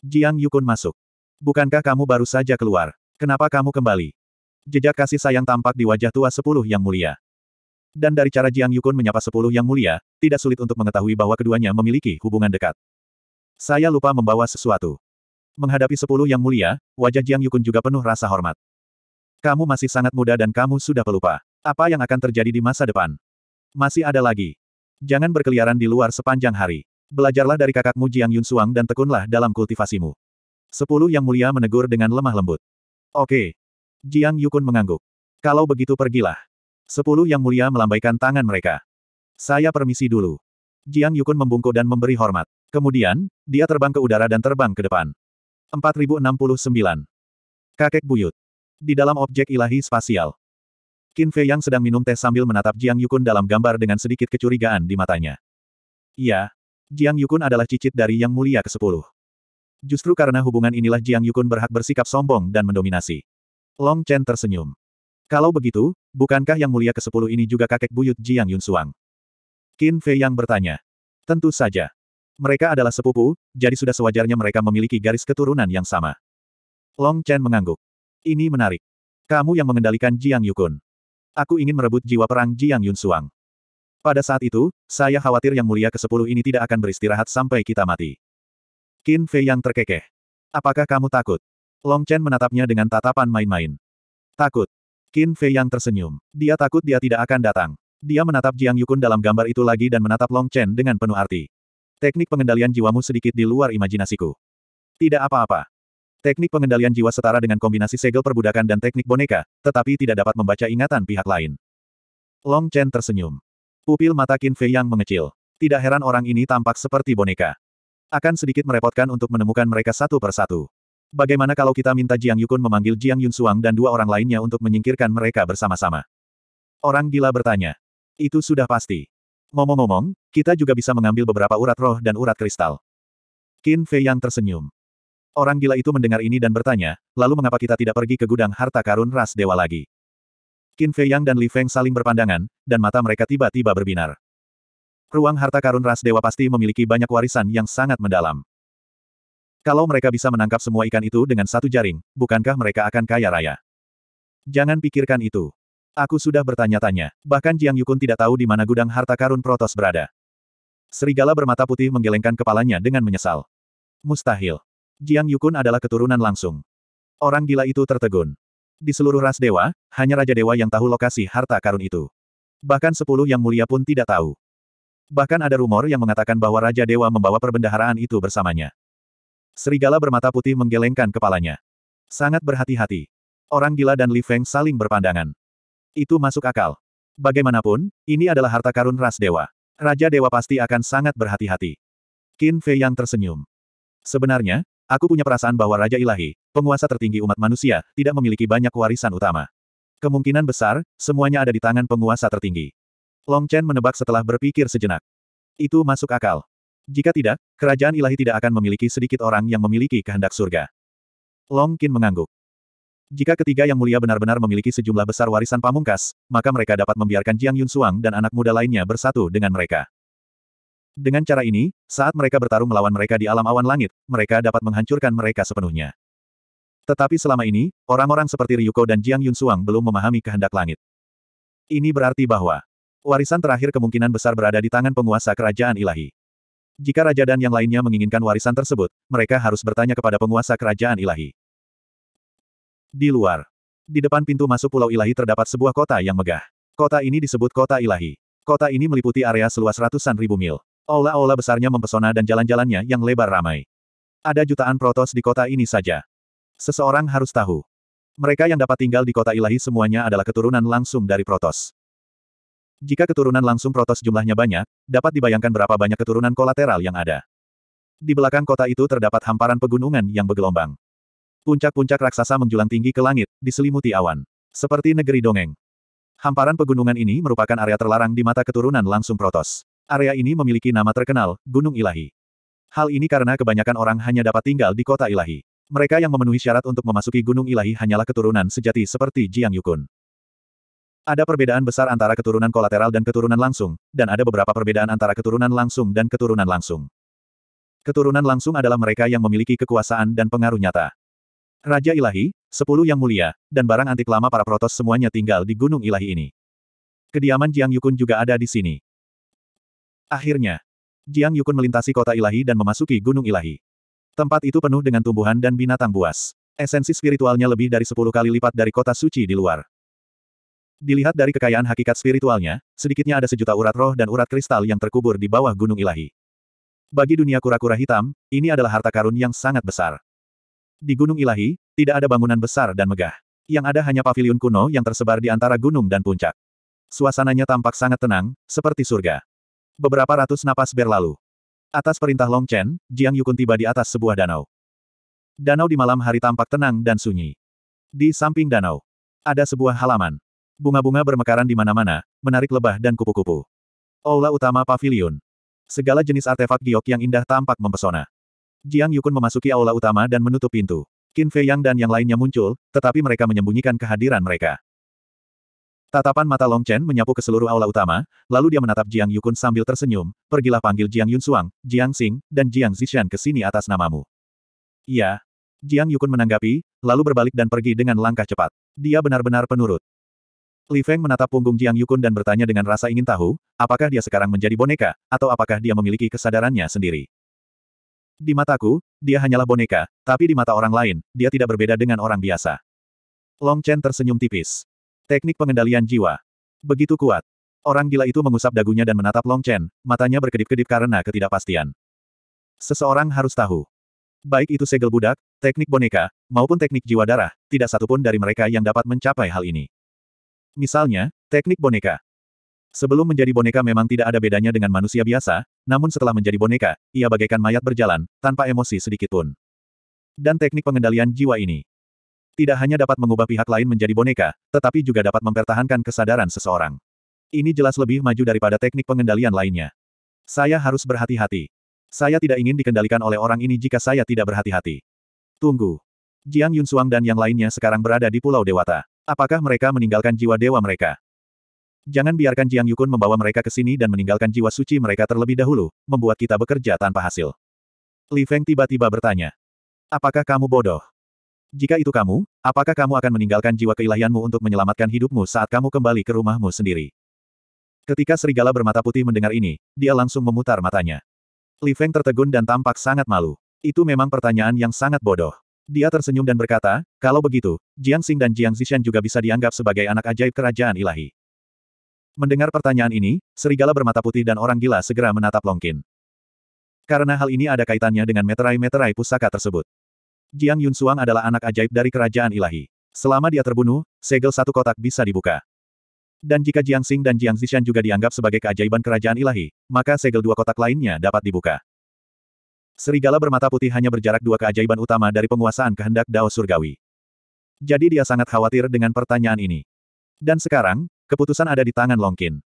Jiang Yukun masuk. Bukankah kamu baru saja keluar? Kenapa kamu kembali? Jejak kasih sayang tampak di wajah tua sepuluh yang mulia. Dan dari cara Jiang Yukun menyapa sepuluh yang mulia, tidak sulit untuk mengetahui bahwa keduanya memiliki hubungan dekat. Saya lupa membawa sesuatu. Menghadapi sepuluh yang mulia, wajah Jiang Yukun juga penuh rasa hormat. Kamu masih sangat muda dan kamu sudah pelupa. Apa yang akan terjadi di masa depan? Masih ada lagi. Jangan berkeliaran di luar sepanjang hari. Belajarlah dari kakakmu Jiang Yun Suang dan tekunlah dalam kultivasimu. Sepuluh yang mulia menegur dengan lemah lembut. Oke. Jiang Yukun mengangguk. Kalau begitu pergilah. Sepuluh yang mulia melambaikan tangan mereka. Saya permisi dulu. Jiang Yukun membungkuk dan memberi hormat. Kemudian, dia terbang ke udara dan terbang ke depan. 4069. Kakek Buyut. Di dalam objek ilahi spasial. Qin Fei yang sedang minum teh sambil menatap Jiang Yukun dalam gambar dengan sedikit kecurigaan di matanya. Iya, Jiang Yukun adalah cicit dari Yang Mulia ke-10. Justru karena hubungan inilah Jiang Yukun berhak bersikap sombong dan mendominasi. Long Chen tersenyum. Kalau begitu, bukankah Yang Mulia ke-10 ini juga kakek buyut Jiang Yun Suang? Qin Fei yang bertanya. Tentu saja. Mereka adalah sepupu, jadi sudah sewajarnya mereka memiliki garis keturunan yang sama. Long Chen mengangguk. Ini menarik. Kamu yang mengendalikan Jiang Yukun. Aku ingin merebut jiwa perang Jiang Yun Suang. Pada saat itu, saya khawatir yang mulia ke-10 ini tidak akan beristirahat sampai kita mati. Qin Fei yang terkekeh. Apakah kamu takut? Long Chen menatapnya dengan tatapan main-main. Takut. Qin Fei yang tersenyum. Dia takut dia tidak akan datang. Dia menatap Jiang Yukun dalam gambar itu lagi dan menatap Long Chen dengan penuh arti. Teknik pengendalian jiwamu sedikit di luar imajinasiku. Tidak apa-apa. Teknik pengendalian jiwa setara dengan kombinasi segel perbudakan dan teknik boneka, tetapi tidak dapat membaca ingatan pihak lain. Long Chen tersenyum. Pupil mata Qin Fei yang mengecil. Tidak heran orang ini tampak seperti boneka. Akan sedikit merepotkan untuk menemukan mereka satu persatu. Bagaimana kalau kita minta Jiang Yukun memanggil Jiang Yun Yunsuang dan dua orang lainnya untuk menyingkirkan mereka bersama-sama? Orang gila bertanya. Itu sudah pasti. Ngomong-ngomong, kita juga bisa mengambil beberapa urat roh dan urat kristal. Qin Fei yang tersenyum. Orang gila itu mendengar ini dan bertanya, lalu mengapa kita tidak pergi ke gudang harta karun ras dewa lagi? Qin Fei Yang dan Li Feng saling berpandangan, dan mata mereka tiba-tiba berbinar. Ruang harta karun ras dewa pasti memiliki banyak warisan yang sangat mendalam. Kalau mereka bisa menangkap semua ikan itu dengan satu jaring, bukankah mereka akan kaya raya? Jangan pikirkan itu. Aku sudah bertanya-tanya, bahkan Jiang Yukun tidak tahu di mana gudang harta karun Protos berada. Serigala bermata putih menggelengkan kepalanya dengan menyesal. Mustahil. Jiang Yukun adalah keturunan langsung. Orang gila itu tertegun. Di seluruh ras dewa, hanya Raja Dewa yang tahu lokasi harta karun itu. Bahkan sepuluh yang mulia pun tidak tahu. Bahkan ada rumor yang mengatakan bahwa Raja Dewa membawa perbendaharaan itu bersamanya. Serigala bermata putih menggelengkan kepalanya. Sangat berhati-hati. Orang gila dan Li Feng saling berpandangan. Itu masuk akal. Bagaimanapun, ini adalah harta karun ras dewa. Raja Dewa pasti akan sangat berhati-hati. Qin Fei yang tersenyum. Sebenarnya, Aku punya perasaan bahwa Raja Ilahi, penguasa tertinggi umat manusia, tidak memiliki banyak warisan utama. Kemungkinan besar, semuanya ada di tangan penguasa tertinggi. Long Chen menebak setelah berpikir sejenak. Itu masuk akal. Jika tidak, kerajaan ilahi tidak akan memiliki sedikit orang yang memiliki kehendak surga. Long Qin mengangguk. Jika ketiga yang mulia benar-benar memiliki sejumlah besar warisan pamungkas, maka mereka dapat membiarkan Jiang Yun Suang dan anak muda lainnya bersatu dengan mereka. Dengan cara ini, saat mereka bertarung melawan mereka di alam awan langit, mereka dapat menghancurkan mereka sepenuhnya. Tetapi selama ini, orang-orang seperti Ryuko dan Jiang Yunsuang belum memahami kehendak langit. Ini berarti bahwa warisan terakhir kemungkinan besar berada di tangan penguasa kerajaan ilahi. Jika raja dan yang lainnya menginginkan warisan tersebut, mereka harus bertanya kepada penguasa kerajaan ilahi. Di luar, di depan pintu masuk Pulau Ilahi terdapat sebuah kota yang megah. Kota ini disebut Kota Ilahi. Kota ini meliputi area seluas ratusan ribu mil. Aula-aula besarnya mempesona dan jalan-jalannya yang lebar ramai. Ada jutaan protos di kota ini saja. Seseorang harus tahu. Mereka yang dapat tinggal di kota ilahi semuanya adalah keturunan langsung dari protos. Jika keturunan langsung protos jumlahnya banyak, dapat dibayangkan berapa banyak keturunan kolateral yang ada. Di belakang kota itu terdapat hamparan pegunungan yang bergelombang. Puncak-puncak raksasa menjulang tinggi ke langit, diselimuti awan. Seperti negeri dongeng. Hamparan pegunungan ini merupakan area terlarang di mata keturunan langsung protos. Area ini memiliki nama terkenal, Gunung Ilahi. Hal ini karena kebanyakan orang hanya dapat tinggal di kota Ilahi. Mereka yang memenuhi syarat untuk memasuki Gunung Ilahi hanyalah keturunan sejati seperti Jiang Yukun. Ada perbedaan besar antara keturunan kolateral dan keturunan langsung, dan ada beberapa perbedaan antara keturunan langsung dan keturunan langsung. Keturunan langsung adalah mereka yang memiliki kekuasaan dan pengaruh nyata. Raja Ilahi, sepuluh yang mulia, dan barang antik lama para protos semuanya tinggal di Gunung Ilahi ini. Kediaman Jiang Yukun juga ada di sini. Akhirnya, Jiang Yukun melintasi kota ilahi dan memasuki gunung ilahi. Tempat itu penuh dengan tumbuhan dan binatang buas. Esensi spiritualnya lebih dari sepuluh kali lipat dari kota suci di luar. Dilihat dari kekayaan hakikat spiritualnya, sedikitnya ada sejuta urat roh dan urat kristal yang terkubur di bawah gunung ilahi. Bagi dunia kura-kura hitam, ini adalah harta karun yang sangat besar. Di gunung ilahi, tidak ada bangunan besar dan megah. Yang ada hanya paviliun kuno yang tersebar di antara gunung dan puncak. Suasananya tampak sangat tenang, seperti surga. Beberapa ratus napas berlalu. Atas perintah Long Chen, Jiang Yukun tiba di atas sebuah danau. Danau di malam hari tampak tenang dan sunyi. Di samping danau, ada sebuah halaman. Bunga-bunga bermekaran di mana-mana, menarik lebah dan kupu-kupu. Aula utama pavilion. Segala jenis artefak giok yang indah tampak mempesona. Jiang Yukun memasuki aula utama dan menutup pintu. Qin Fei Yang dan yang lainnya muncul, tetapi mereka menyembunyikan kehadiran mereka. Tatapan mata Long Chen menyapu ke seluruh aula utama, lalu dia menatap Jiang Yukun sambil tersenyum, pergilah panggil Jiang Yun Suang, Jiang Xing, dan Jiang Zishan ke sini atas namamu. Iya. Jiang Yukun menanggapi, lalu berbalik dan pergi dengan langkah cepat. Dia benar-benar penurut. Li Feng menatap punggung Jiang Yukun dan bertanya dengan rasa ingin tahu, apakah dia sekarang menjadi boneka, atau apakah dia memiliki kesadarannya sendiri. Di mataku, dia hanyalah boneka, tapi di mata orang lain, dia tidak berbeda dengan orang biasa. Long Chen tersenyum tipis. Teknik pengendalian jiwa. Begitu kuat. Orang gila itu mengusap dagunya dan menatap Long Chen, matanya berkedip-kedip karena ketidakpastian. Seseorang harus tahu. Baik itu segel budak, teknik boneka, maupun teknik jiwa darah, tidak satupun dari mereka yang dapat mencapai hal ini. Misalnya, teknik boneka. Sebelum menjadi boneka memang tidak ada bedanya dengan manusia biasa, namun setelah menjadi boneka, ia bagaikan mayat berjalan, tanpa emosi sedikitpun. Dan teknik pengendalian jiwa ini tidak hanya dapat mengubah pihak lain menjadi boneka, tetapi juga dapat mempertahankan kesadaran seseorang. Ini jelas lebih maju daripada teknik pengendalian lainnya. Saya harus berhati-hati. Saya tidak ingin dikendalikan oleh orang ini jika saya tidak berhati-hati. Tunggu. Jiang Yunsuang dan yang lainnya sekarang berada di Pulau Dewata. Apakah mereka meninggalkan jiwa dewa mereka? Jangan biarkan Jiang Yukun membawa mereka ke sini dan meninggalkan jiwa suci mereka terlebih dahulu, membuat kita bekerja tanpa hasil. Li Feng tiba-tiba bertanya. Apakah kamu bodoh? Jika itu kamu, apakah kamu akan meninggalkan jiwa keilahianmu untuk menyelamatkan hidupmu saat kamu kembali ke rumahmu sendiri? Ketika serigala bermata putih mendengar ini, dia langsung memutar matanya. Li Feng tertegun dan tampak sangat malu. Itu memang pertanyaan yang sangat bodoh. Dia tersenyum dan berkata, kalau begitu, Jiang Xing dan Jiang Zishan juga bisa dianggap sebagai anak ajaib kerajaan ilahi. Mendengar pertanyaan ini, serigala bermata putih dan orang gila segera menatap Longkin. Karena hal ini ada kaitannya dengan meterai-meterai pusaka tersebut. Jiang Yun Yunsuang adalah anak ajaib dari kerajaan ilahi. Selama dia terbunuh, segel satu kotak bisa dibuka. Dan jika Jiang Xing dan Jiang Zishan juga dianggap sebagai keajaiban kerajaan ilahi, maka segel dua kotak lainnya dapat dibuka. Serigala bermata putih hanya berjarak dua keajaiban utama dari penguasaan kehendak Dao Surgawi. Jadi dia sangat khawatir dengan pertanyaan ini. Dan sekarang, keputusan ada di tangan Longkin.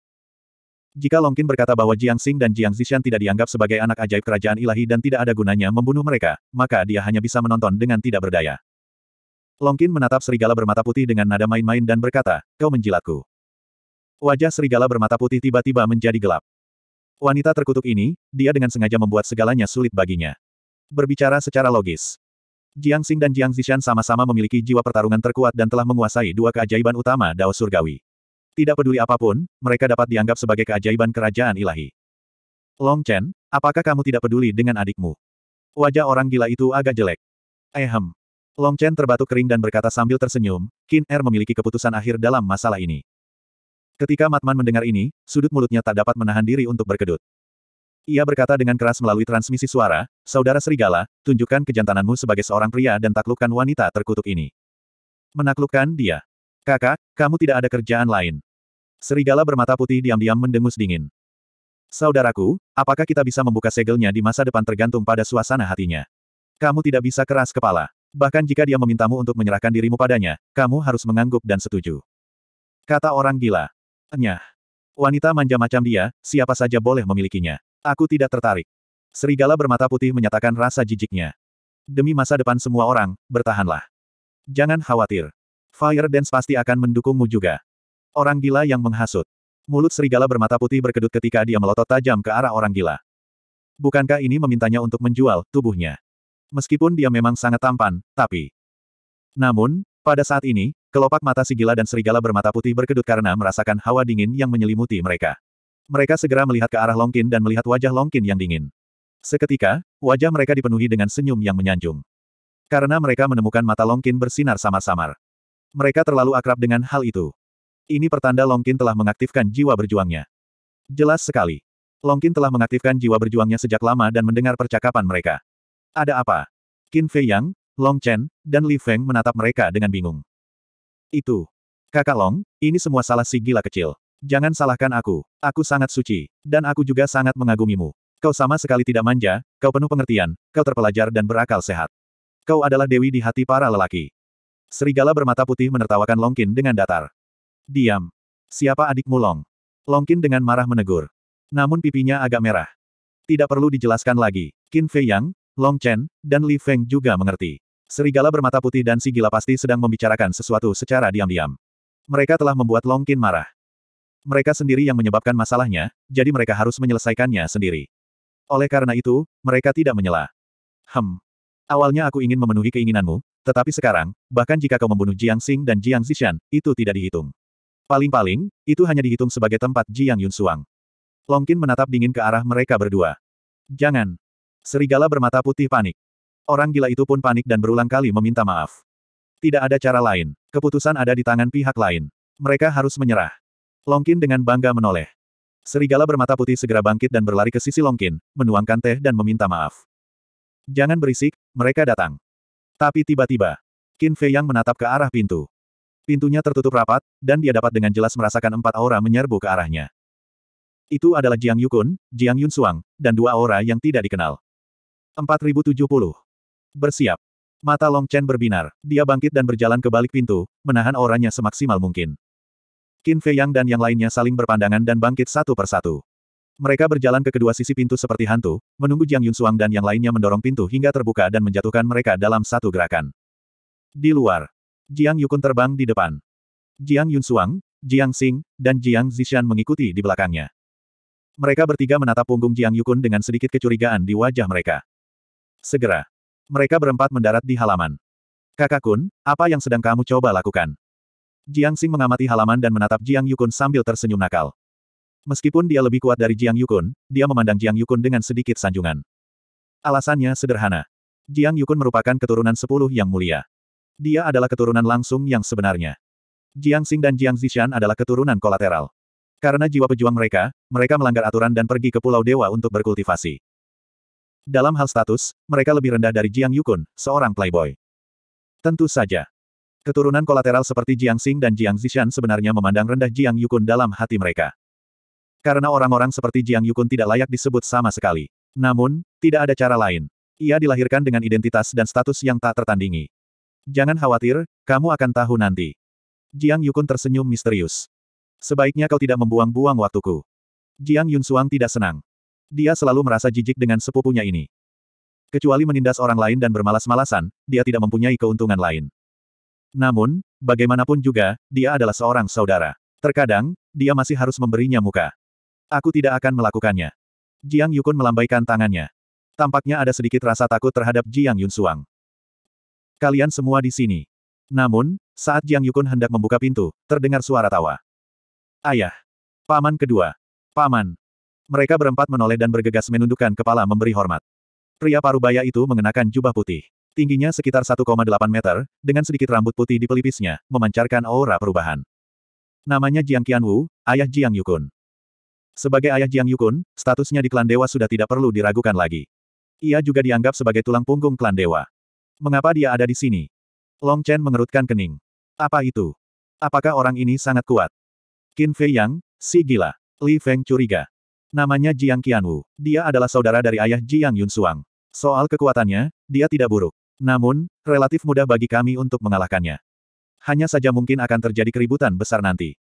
Jika Longkin berkata bahwa Jiang Xing dan Jiang Zishan tidak dianggap sebagai anak ajaib kerajaan ilahi dan tidak ada gunanya membunuh mereka, maka dia hanya bisa menonton dengan tidak berdaya. Longkin menatap serigala bermata putih dengan nada main-main dan berkata, kau menjilatku. Wajah serigala bermata putih tiba-tiba menjadi gelap. Wanita terkutuk ini, dia dengan sengaja membuat segalanya sulit baginya. Berbicara secara logis. Jiang Xing dan Jiang Zishan sama-sama memiliki jiwa pertarungan terkuat dan telah menguasai dua keajaiban utama Dao Surgawi. Tidak peduli apapun, mereka dapat dianggap sebagai keajaiban kerajaan ilahi. Long Chen, apakah kamu tidak peduli dengan adikmu? Wajah orang gila itu agak jelek. Ehem. Long Chen terbatuk kering dan berkata sambil tersenyum, Qin Er memiliki keputusan akhir dalam masalah ini. Ketika Matman mendengar ini, sudut mulutnya tak dapat menahan diri untuk berkedut. Ia berkata dengan keras melalui transmisi suara, Saudara Serigala, tunjukkan kejantananmu sebagai seorang pria dan taklukkan wanita terkutuk ini. Menaklukkan dia. Kakak, kamu tidak ada kerjaan lain. Serigala bermata putih diam-diam mendengus dingin. Saudaraku, apakah kita bisa membuka segelnya di masa depan tergantung pada suasana hatinya? Kamu tidak bisa keras kepala. Bahkan jika dia memintamu untuk menyerahkan dirimu padanya, kamu harus mengangguk dan setuju. Kata orang gila. Nyah. Wanita manja macam dia, siapa saja boleh memilikinya. Aku tidak tertarik. Serigala bermata putih menyatakan rasa jijiknya. Demi masa depan semua orang, bertahanlah. Jangan khawatir. Fire Dance pasti akan mendukungmu juga. Orang gila yang menghasut. Mulut serigala bermata putih berkedut ketika dia melotot tajam ke arah orang gila. Bukankah ini memintanya untuk menjual tubuhnya? Meskipun dia memang sangat tampan, tapi... Namun, pada saat ini, kelopak mata si gila dan serigala bermata putih berkedut karena merasakan hawa dingin yang menyelimuti mereka. Mereka segera melihat ke arah Longkin dan melihat wajah Longkin yang dingin. Seketika, wajah mereka dipenuhi dengan senyum yang menyanjung. Karena mereka menemukan mata Longkin bersinar samar-samar. Mereka terlalu akrab dengan hal itu. Ini pertanda Longkin telah mengaktifkan jiwa berjuangnya. Jelas sekali. Longkin telah mengaktifkan jiwa berjuangnya sejak lama dan mendengar percakapan mereka. Ada apa? Qin Fei Yang, Long Chen, dan Li Feng menatap mereka dengan bingung. Itu. Kakak Long, ini semua salah si gila kecil. Jangan salahkan aku. Aku sangat suci. Dan aku juga sangat mengagumimu. Kau sama sekali tidak manja, kau penuh pengertian, kau terpelajar dan berakal sehat. Kau adalah dewi di hati para lelaki. Serigala bermata putih menertawakan Longkin dengan datar. Diam. Siapa adikmu Long? Longkin dengan marah menegur. Namun pipinya agak merah. Tidak perlu dijelaskan lagi. Qin Fei Yang, Long Chen, dan Li Feng juga mengerti. Serigala bermata putih dan si gila pasti sedang membicarakan sesuatu secara diam-diam. Mereka telah membuat Longkin marah. Mereka sendiri yang menyebabkan masalahnya, jadi mereka harus menyelesaikannya sendiri. Oleh karena itu, mereka tidak menyela. Hem. Awalnya aku ingin memenuhi keinginanmu, tetapi sekarang, bahkan jika kau membunuh Jiang Xing dan Jiang Zishan, itu tidak dihitung. Paling-paling, itu hanya dihitung sebagai tempat Jiang Yun Suang. Longkin menatap dingin ke arah mereka berdua. Jangan. Serigala bermata putih panik. Orang gila itu pun panik dan berulang kali meminta maaf. Tidak ada cara lain. Keputusan ada di tangan pihak lain. Mereka harus menyerah. Longkin dengan bangga menoleh. Serigala bermata putih segera bangkit dan berlari ke sisi Longkin, menuangkan teh dan meminta maaf. Jangan berisik, mereka datang. Tapi tiba-tiba, Qin Fei Yang menatap ke arah pintu. Pintunya tertutup rapat, dan dia dapat dengan jelas merasakan empat aura menyerbu ke arahnya. Itu adalah Jiang Yukun, Jiang Yun Suang, dan dua aura yang tidak dikenal. 4070. Bersiap. Mata Long Chen berbinar. Dia bangkit dan berjalan ke balik pintu, menahan auranya semaksimal mungkin. Qin Fei Yang dan yang lainnya saling berpandangan dan bangkit satu persatu. Mereka berjalan ke kedua sisi pintu seperti hantu, menunggu Jiang Yunsuang dan yang lainnya mendorong pintu hingga terbuka dan menjatuhkan mereka dalam satu gerakan. Di luar, Jiang Yukun terbang di depan. Jiang Yunsuang, Jiang Xing, dan Jiang Zishan mengikuti di belakangnya. Mereka bertiga menatap punggung Jiang Yukun dengan sedikit kecurigaan di wajah mereka. Segera, mereka berempat mendarat di halaman. Kakak Kun, apa yang sedang kamu coba lakukan? Jiang Xing mengamati halaman dan menatap Jiang Yukun sambil tersenyum nakal. Meskipun dia lebih kuat dari Jiang Yukun, dia memandang Jiang Yukun dengan sedikit sanjungan. Alasannya sederhana. Jiang Yukun merupakan keturunan sepuluh yang mulia. Dia adalah keturunan langsung yang sebenarnya. Jiang Xing dan Jiang Zishan adalah keturunan kolateral. Karena jiwa pejuang mereka, mereka melanggar aturan dan pergi ke Pulau Dewa untuk berkultivasi. Dalam hal status, mereka lebih rendah dari Jiang Yukun, seorang playboy. Tentu saja. Keturunan kolateral seperti Jiang Xing dan Jiang Zishan sebenarnya memandang rendah Jiang Yukun dalam hati mereka. Karena orang-orang seperti Jiang Yukun tidak layak disebut sama sekali. Namun, tidak ada cara lain. Ia dilahirkan dengan identitas dan status yang tak tertandingi. Jangan khawatir, kamu akan tahu nanti. Jiang Yukun tersenyum misterius. Sebaiknya kau tidak membuang-buang waktuku. Jiang Yunsuang tidak senang. Dia selalu merasa jijik dengan sepupunya ini. Kecuali menindas orang lain dan bermalas-malasan, dia tidak mempunyai keuntungan lain. Namun, bagaimanapun juga, dia adalah seorang saudara. Terkadang, dia masih harus memberinya muka. Aku tidak akan melakukannya. Jiang Yukun melambaikan tangannya. Tampaknya ada sedikit rasa takut terhadap Jiang Yunsuang. Kalian semua di sini. Namun, saat Jiang Yukun hendak membuka pintu, terdengar suara tawa. Ayah. Paman kedua. Paman. Mereka berempat menoleh dan bergegas menundukkan kepala memberi hormat. Pria parubaya itu mengenakan jubah putih. Tingginya sekitar 1,8 meter, dengan sedikit rambut putih di pelipisnya, memancarkan aura perubahan. Namanya Jiang Qianwu, ayah Jiang Yukun. Sebagai ayah Jiang Yukun, statusnya di klan dewa sudah tidak perlu diragukan lagi. Ia juga dianggap sebagai tulang punggung klan dewa. Mengapa dia ada di sini? Long Chen mengerutkan kening. Apa itu? Apakah orang ini sangat kuat? Qin Fei Yang, si gila. Li Feng curiga. Namanya Jiang Qianwu. Dia adalah saudara dari ayah Jiang Yun Suang. Soal kekuatannya, dia tidak buruk. Namun, relatif mudah bagi kami untuk mengalahkannya. Hanya saja mungkin akan terjadi keributan besar nanti.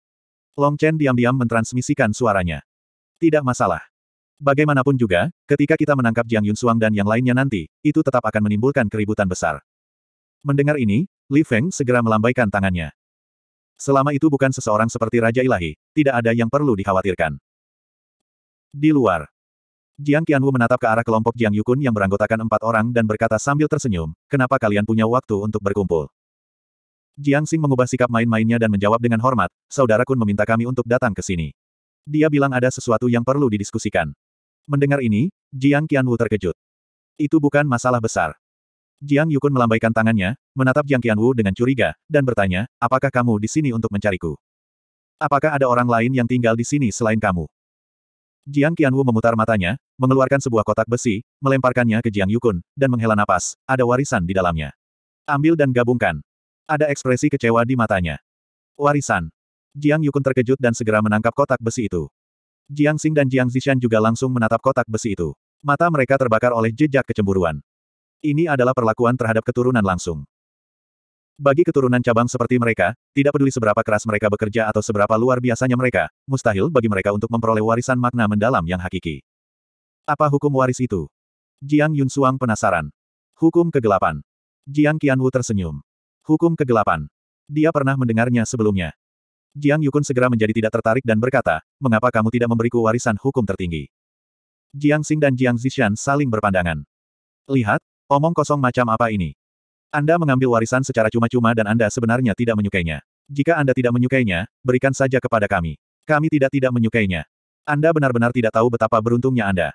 Long Chen diam-diam mentransmisikan suaranya. Tidak masalah. Bagaimanapun juga, ketika kita menangkap Jiang Yunsuang dan yang lainnya nanti, itu tetap akan menimbulkan keributan besar. Mendengar ini, Li Feng segera melambaikan tangannya. Selama itu bukan seseorang seperti Raja Ilahi, tidak ada yang perlu dikhawatirkan. Di luar, Jiang Qianwu menatap ke arah kelompok Jiang Yukun yang beranggotakan empat orang dan berkata sambil tersenyum, kenapa kalian punya waktu untuk berkumpul? Jiang Xing mengubah sikap main-mainnya dan menjawab dengan hormat, saudara Kun meminta kami untuk datang ke sini. Dia bilang ada sesuatu yang perlu didiskusikan. Mendengar ini, Jiang Qianwu terkejut. Itu bukan masalah besar. Jiang Yukun melambaikan tangannya, menatap Jiang Qianwu dengan curiga, dan bertanya, apakah kamu di sini untuk mencariku? Apakah ada orang lain yang tinggal di sini selain kamu? Jiang Qianwu memutar matanya, mengeluarkan sebuah kotak besi, melemparkannya ke Jiang Yukun, dan menghela napas, ada warisan di dalamnya. Ambil dan gabungkan. Ada ekspresi kecewa di matanya. Warisan. Jiang Yukun terkejut dan segera menangkap kotak besi itu. Jiang Xing dan Jiang Zishan juga langsung menatap kotak besi itu. Mata mereka terbakar oleh jejak kecemburuan. Ini adalah perlakuan terhadap keturunan langsung. Bagi keturunan cabang seperti mereka, tidak peduli seberapa keras mereka bekerja atau seberapa luar biasanya mereka, mustahil bagi mereka untuk memperoleh warisan makna mendalam yang hakiki. Apa hukum waris itu? Jiang Yun Suang penasaran. Hukum kegelapan. Jiang Qianwu tersenyum. Hukum kegelapan. Dia pernah mendengarnya sebelumnya. Jiang Yukun segera menjadi tidak tertarik dan berkata, mengapa kamu tidak memberiku warisan hukum tertinggi? Jiang Xing dan Jiang Zishan saling berpandangan. Lihat, omong kosong macam apa ini? Anda mengambil warisan secara cuma-cuma dan Anda sebenarnya tidak menyukainya. Jika Anda tidak menyukainya, berikan saja kepada kami. Kami tidak tidak menyukainya. Anda benar-benar tidak tahu betapa beruntungnya Anda.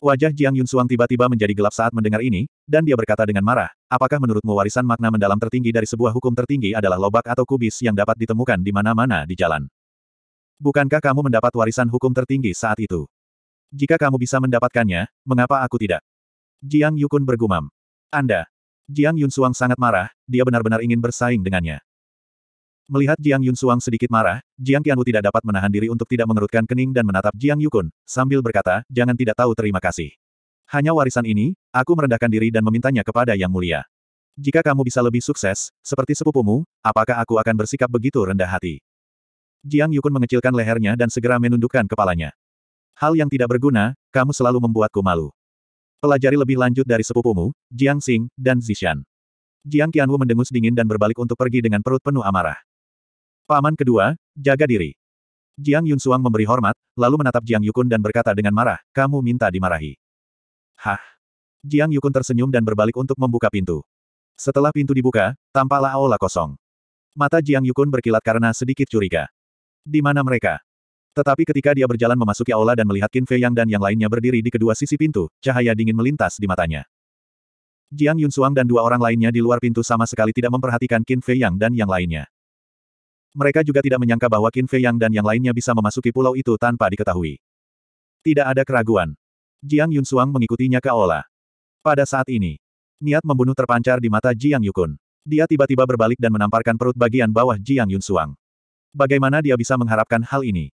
Wajah Jiang Yun Yunsuang tiba-tiba menjadi gelap saat mendengar ini, dan dia berkata dengan marah, apakah menurutmu warisan makna mendalam tertinggi dari sebuah hukum tertinggi adalah lobak atau kubis yang dapat ditemukan di mana-mana di jalan? Bukankah kamu mendapat warisan hukum tertinggi saat itu? Jika kamu bisa mendapatkannya, mengapa aku tidak? Jiang Yukun bergumam. Anda. Jiang Yun Yunsuang sangat marah, dia benar-benar ingin bersaing dengannya. Melihat Jiang Yun Suang sedikit marah, Jiang Qianwu tidak dapat menahan diri untuk tidak mengerutkan kening dan menatap Jiang Yukun, sambil berkata, jangan tidak tahu terima kasih. Hanya warisan ini, aku merendahkan diri dan memintanya kepada Yang Mulia. Jika kamu bisa lebih sukses, seperti sepupumu, apakah aku akan bersikap begitu rendah hati? Jiang Yukun mengecilkan lehernya dan segera menundukkan kepalanya. Hal yang tidak berguna, kamu selalu membuatku malu. Pelajari lebih lanjut dari sepupumu, Jiang Xing, dan Zishan. Jiang Qianwu mendengus dingin dan berbalik untuk pergi dengan perut penuh amarah. Paman kedua, jaga diri. Jiang Yunsuang memberi hormat, lalu menatap Jiang Yukun dan berkata dengan marah, kamu minta dimarahi. Hah? Jiang Yukun tersenyum dan berbalik untuk membuka pintu. Setelah pintu dibuka, tampaklah aula kosong. Mata Jiang Yukun berkilat karena sedikit curiga. Di mana mereka? Tetapi ketika dia berjalan memasuki aula dan melihat Qin Fei Yang dan yang lainnya berdiri di kedua sisi pintu, cahaya dingin melintas di matanya. Jiang Yunsuang dan dua orang lainnya di luar pintu sama sekali tidak memperhatikan Qin Fei Yang dan yang lainnya. Mereka juga tidak menyangka bahwa Qin Fei Yang dan yang lainnya bisa memasuki pulau itu tanpa diketahui. Tidak ada keraguan. Jiang Yun Yunsuang mengikutinya ke aula. Pada saat ini, niat membunuh terpancar di mata Jiang Yukun. Dia tiba-tiba berbalik dan menamparkan perut bagian bawah Jiang Yun Yunsuang. Bagaimana dia bisa mengharapkan hal ini?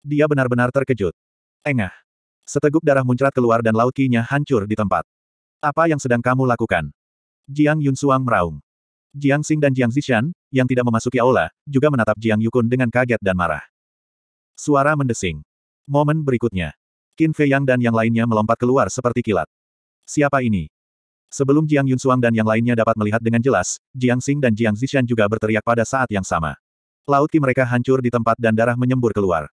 Dia benar-benar terkejut. Engah. Seteguk darah muncrat keluar dan laut kinya hancur di tempat. Apa yang sedang kamu lakukan? Jiang Yun Yunsuang meraung. Jiang Xing dan Jiang Zishan, yang tidak memasuki aula, juga menatap Jiang Yukun dengan kaget dan marah. Suara mendesing. Momen berikutnya. Qin Fei Yang dan yang lainnya melompat keluar seperti kilat. Siapa ini? Sebelum Jiang Yunsuang dan yang lainnya dapat melihat dengan jelas, Jiang Xing dan Jiang Zishan juga berteriak pada saat yang sama. Laut ki mereka hancur di tempat dan darah menyembur keluar.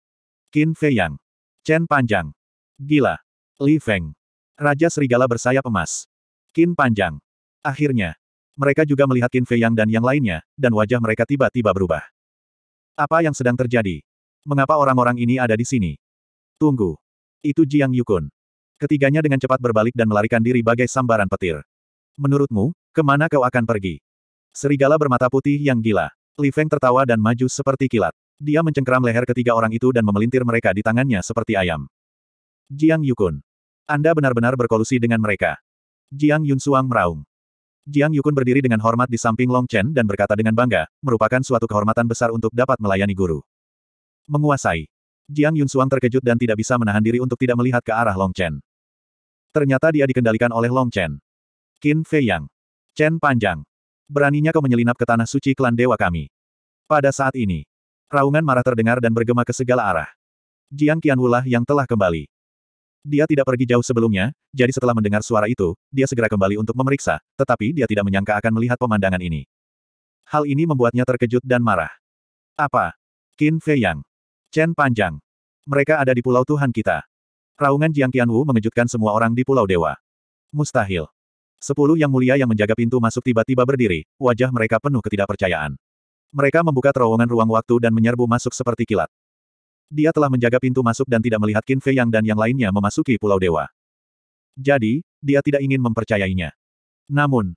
Qin Fei Yang. Chen Panjang. Gila. Li Feng. Raja Serigala bersayap emas. Qin Panjang. Akhirnya. Mereka juga melihat Qin Fei Yang dan yang lainnya, dan wajah mereka tiba-tiba berubah. Apa yang sedang terjadi? Mengapa orang-orang ini ada di sini? Tunggu. Itu Jiang Yukun. Ketiganya dengan cepat berbalik dan melarikan diri bagai sambaran petir. Menurutmu, kemana kau akan pergi? Serigala bermata putih yang gila. Li Feng tertawa dan maju seperti kilat. Dia mencengkeram leher ketiga orang itu dan memelintir mereka di tangannya seperti ayam. Jiang Yukun. Anda benar-benar berkolusi dengan mereka. Jiang Yun Suang meraung. Jiang Yukun berdiri dengan hormat di samping Long Chen dan berkata dengan bangga, merupakan suatu kehormatan besar untuk dapat melayani guru. Menguasai. Jiang Yunsuang terkejut dan tidak bisa menahan diri untuk tidak melihat ke arah Long Chen. Ternyata dia dikendalikan oleh Long Chen. Qin Fei Yang. Chen Panjang. Beraninya kau menyelinap ke tanah suci klan dewa kami. Pada saat ini, raungan marah terdengar dan bergema ke segala arah. Jiang Qianwulah yang telah kembali. Dia tidak pergi jauh sebelumnya, jadi setelah mendengar suara itu, dia segera kembali untuk memeriksa, tetapi dia tidak menyangka akan melihat pemandangan ini. Hal ini membuatnya terkejut dan marah. Apa? Qin Fei Yang, Chen Panjang. Mereka ada di pulau Tuhan kita. Raungan Jiang Qianwu mengejutkan semua orang di Pulau Dewa. Mustahil. Sepuluh yang mulia yang menjaga pintu masuk tiba-tiba berdiri, wajah mereka penuh ketidakpercayaan. Mereka membuka terowongan ruang waktu dan menyerbu masuk seperti kilat. Dia telah menjaga pintu masuk dan tidak melihat Qin Fei Yang dan yang lainnya memasuki Pulau Dewa. Jadi, dia tidak ingin mempercayainya. Namun,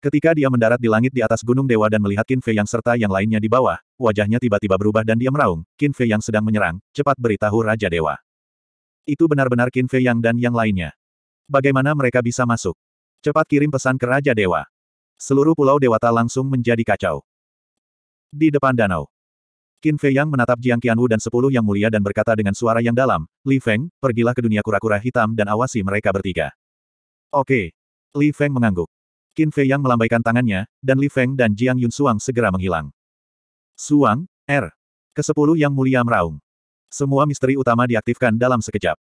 ketika dia mendarat di langit di atas Gunung Dewa dan melihat Qin Fei Yang serta yang lainnya di bawah, wajahnya tiba-tiba berubah dan dia meraung, Qin Fei Yang sedang menyerang, cepat beritahu Raja Dewa. Itu benar-benar Qin Fei Yang dan yang lainnya. Bagaimana mereka bisa masuk? Cepat kirim pesan ke Raja Dewa. Seluruh Pulau Dewata langsung menjadi kacau. Di depan danau, Qin Fei Yang menatap Jiang Qianwu dan sepuluh yang mulia dan berkata dengan suara yang dalam, Li Feng, pergilah ke dunia kura-kura hitam dan awasi mereka bertiga. Oke. Li Feng mengangguk. Qin Fei Yang melambaikan tangannya, dan Li Feng dan Jiang Yun Suang segera menghilang. Suang, R. Er, Kesepuluh yang mulia meraung. Semua misteri utama diaktifkan dalam sekejap.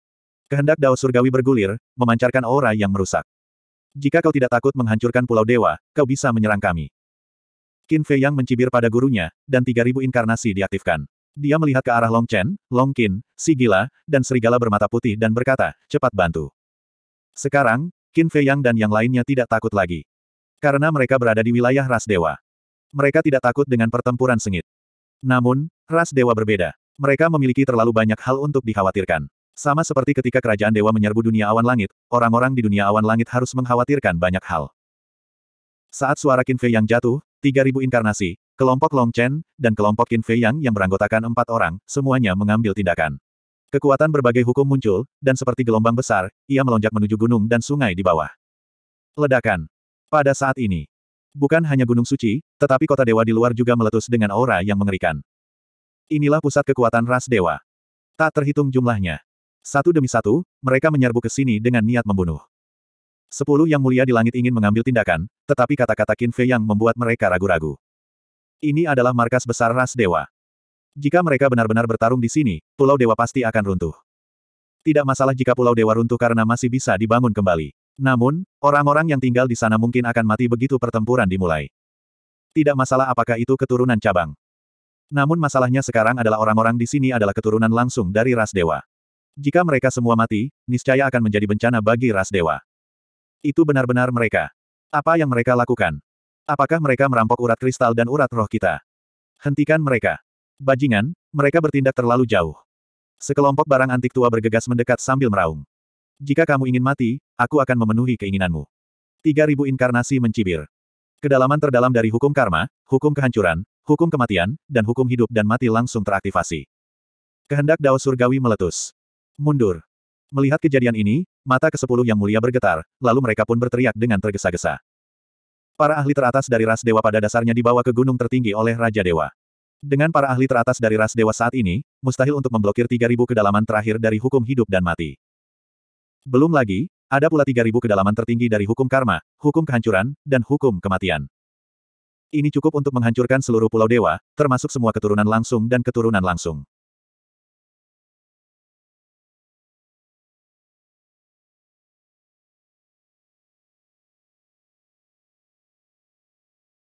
Kehendak Dao Surgawi bergulir, memancarkan aura yang merusak. Jika kau tidak takut menghancurkan Pulau Dewa, kau bisa menyerang kami. Qin Fei yang mencibir pada gurunya, dan 3000 inkarnasi diaktifkan. Dia melihat ke arah Long Chen, Long Qin, Sigila, dan serigala bermata putih dan berkata, cepat bantu. Sekarang, Qin Fei Yang dan yang lainnya tidak takut lagi. Karena mereka berada di wilayah ras dewa. Mereka tidak takut dengan pertempuran sengit. Namun, ras dewa berbeda. Mereka memiliki terlalu banyak hal untuk dikhawatirkan. Sama seperti ketika kerajaan dewa menyerbu dunia awan langit, orang-orang di dunia awan langit harus mengkhawatirkan banyak hal. Saat suara Qin Fei Yang jatuh, 3.000 inkarnasi, kelompok Long Chen, dan kelompok Qin Fei Yang yang beranggotakan empat orang, semuanya mengambil tindakan. Kekuatan berbagai hukum muncul, dan seperti gelombang besar, ia melonjak menuju gunung dan sungai di bawah. Ledakan. Pada saat ini, bukan hanya Gunung Suci, tetapi kota dewa di luar juga meletus dengan aura yang mengerikan. Inilah pusat kekuatan ras dewa. Tak terhitung jumlahnya. Satu demi satu, mereka menyerbu ke sini dengan niat membunuh. Sepuluh yang mulia di langit ingin mengambil tindakan, tetapi kata-kata Qin Fei yang membuat mereka ragu-ragu. Ini adalah markas besar ras dewa. Jika mereka benar-benar bertarung di sini, Pulau Dewa pasti akan runtuh. Tidak masalah jika Pulau Dewa runtuh karena masih bisa dibangun kembali. Namun, orang-orang yang tinggal di sana mungkin akan mati begitu pertempuran dimulai. Tidak masalah apakah itu keturunan cabang. Namun masalahnya sekarang adalah orang-orang di sini adalah keturunan langsung dari ras dewa. Jika mereka semua mati, niscaya akan menjadi bencana bagi ras dewa. Itu benar-benar mereka. Apa yang mereka lakukan? Apakah mereka merampok urat kristal dan urat roh kita? Hentikan mereka. Bajingan, mereka bertindak terlalu jauh. Sekelompok barang antik tua bergegas mendekat sambil meraung. Jika kamu ingin mati, aku akan memenuhi keinginanmu. 3000 inkarnasi mencibir. Kedalaman terdalam dari hukum karma, hukum kehancuran, hukum kematian, dan hukum hidup dan mati langsung teraktivasi. Kehendak Dao Surgawi meletus. Mundur. Melihat kejadian ini, Mata ke sepuluh yang mulia bergetar, lalu mereka pun berteriak dengan tergesa-gesa. Para ahli teratas dari ras dewa pada dasarnya dibawa ke gunung tertinggi oleh Raja Dewa. Dengan para ahli teratas dari ras dewa saat ini, mustahil untuk memblokir 3.000 kedalaman terakhir dari hukum hidup dan mati. Belum lagi, ada pula 3.000 kedalaman tertinggi dari hukum karma, hukum kehancuran, dan hukum kematian. Ini cukup untuk menghancurkan seluruh pulau dewa, termasuk semua keturunan langsung dan keturunan langsung.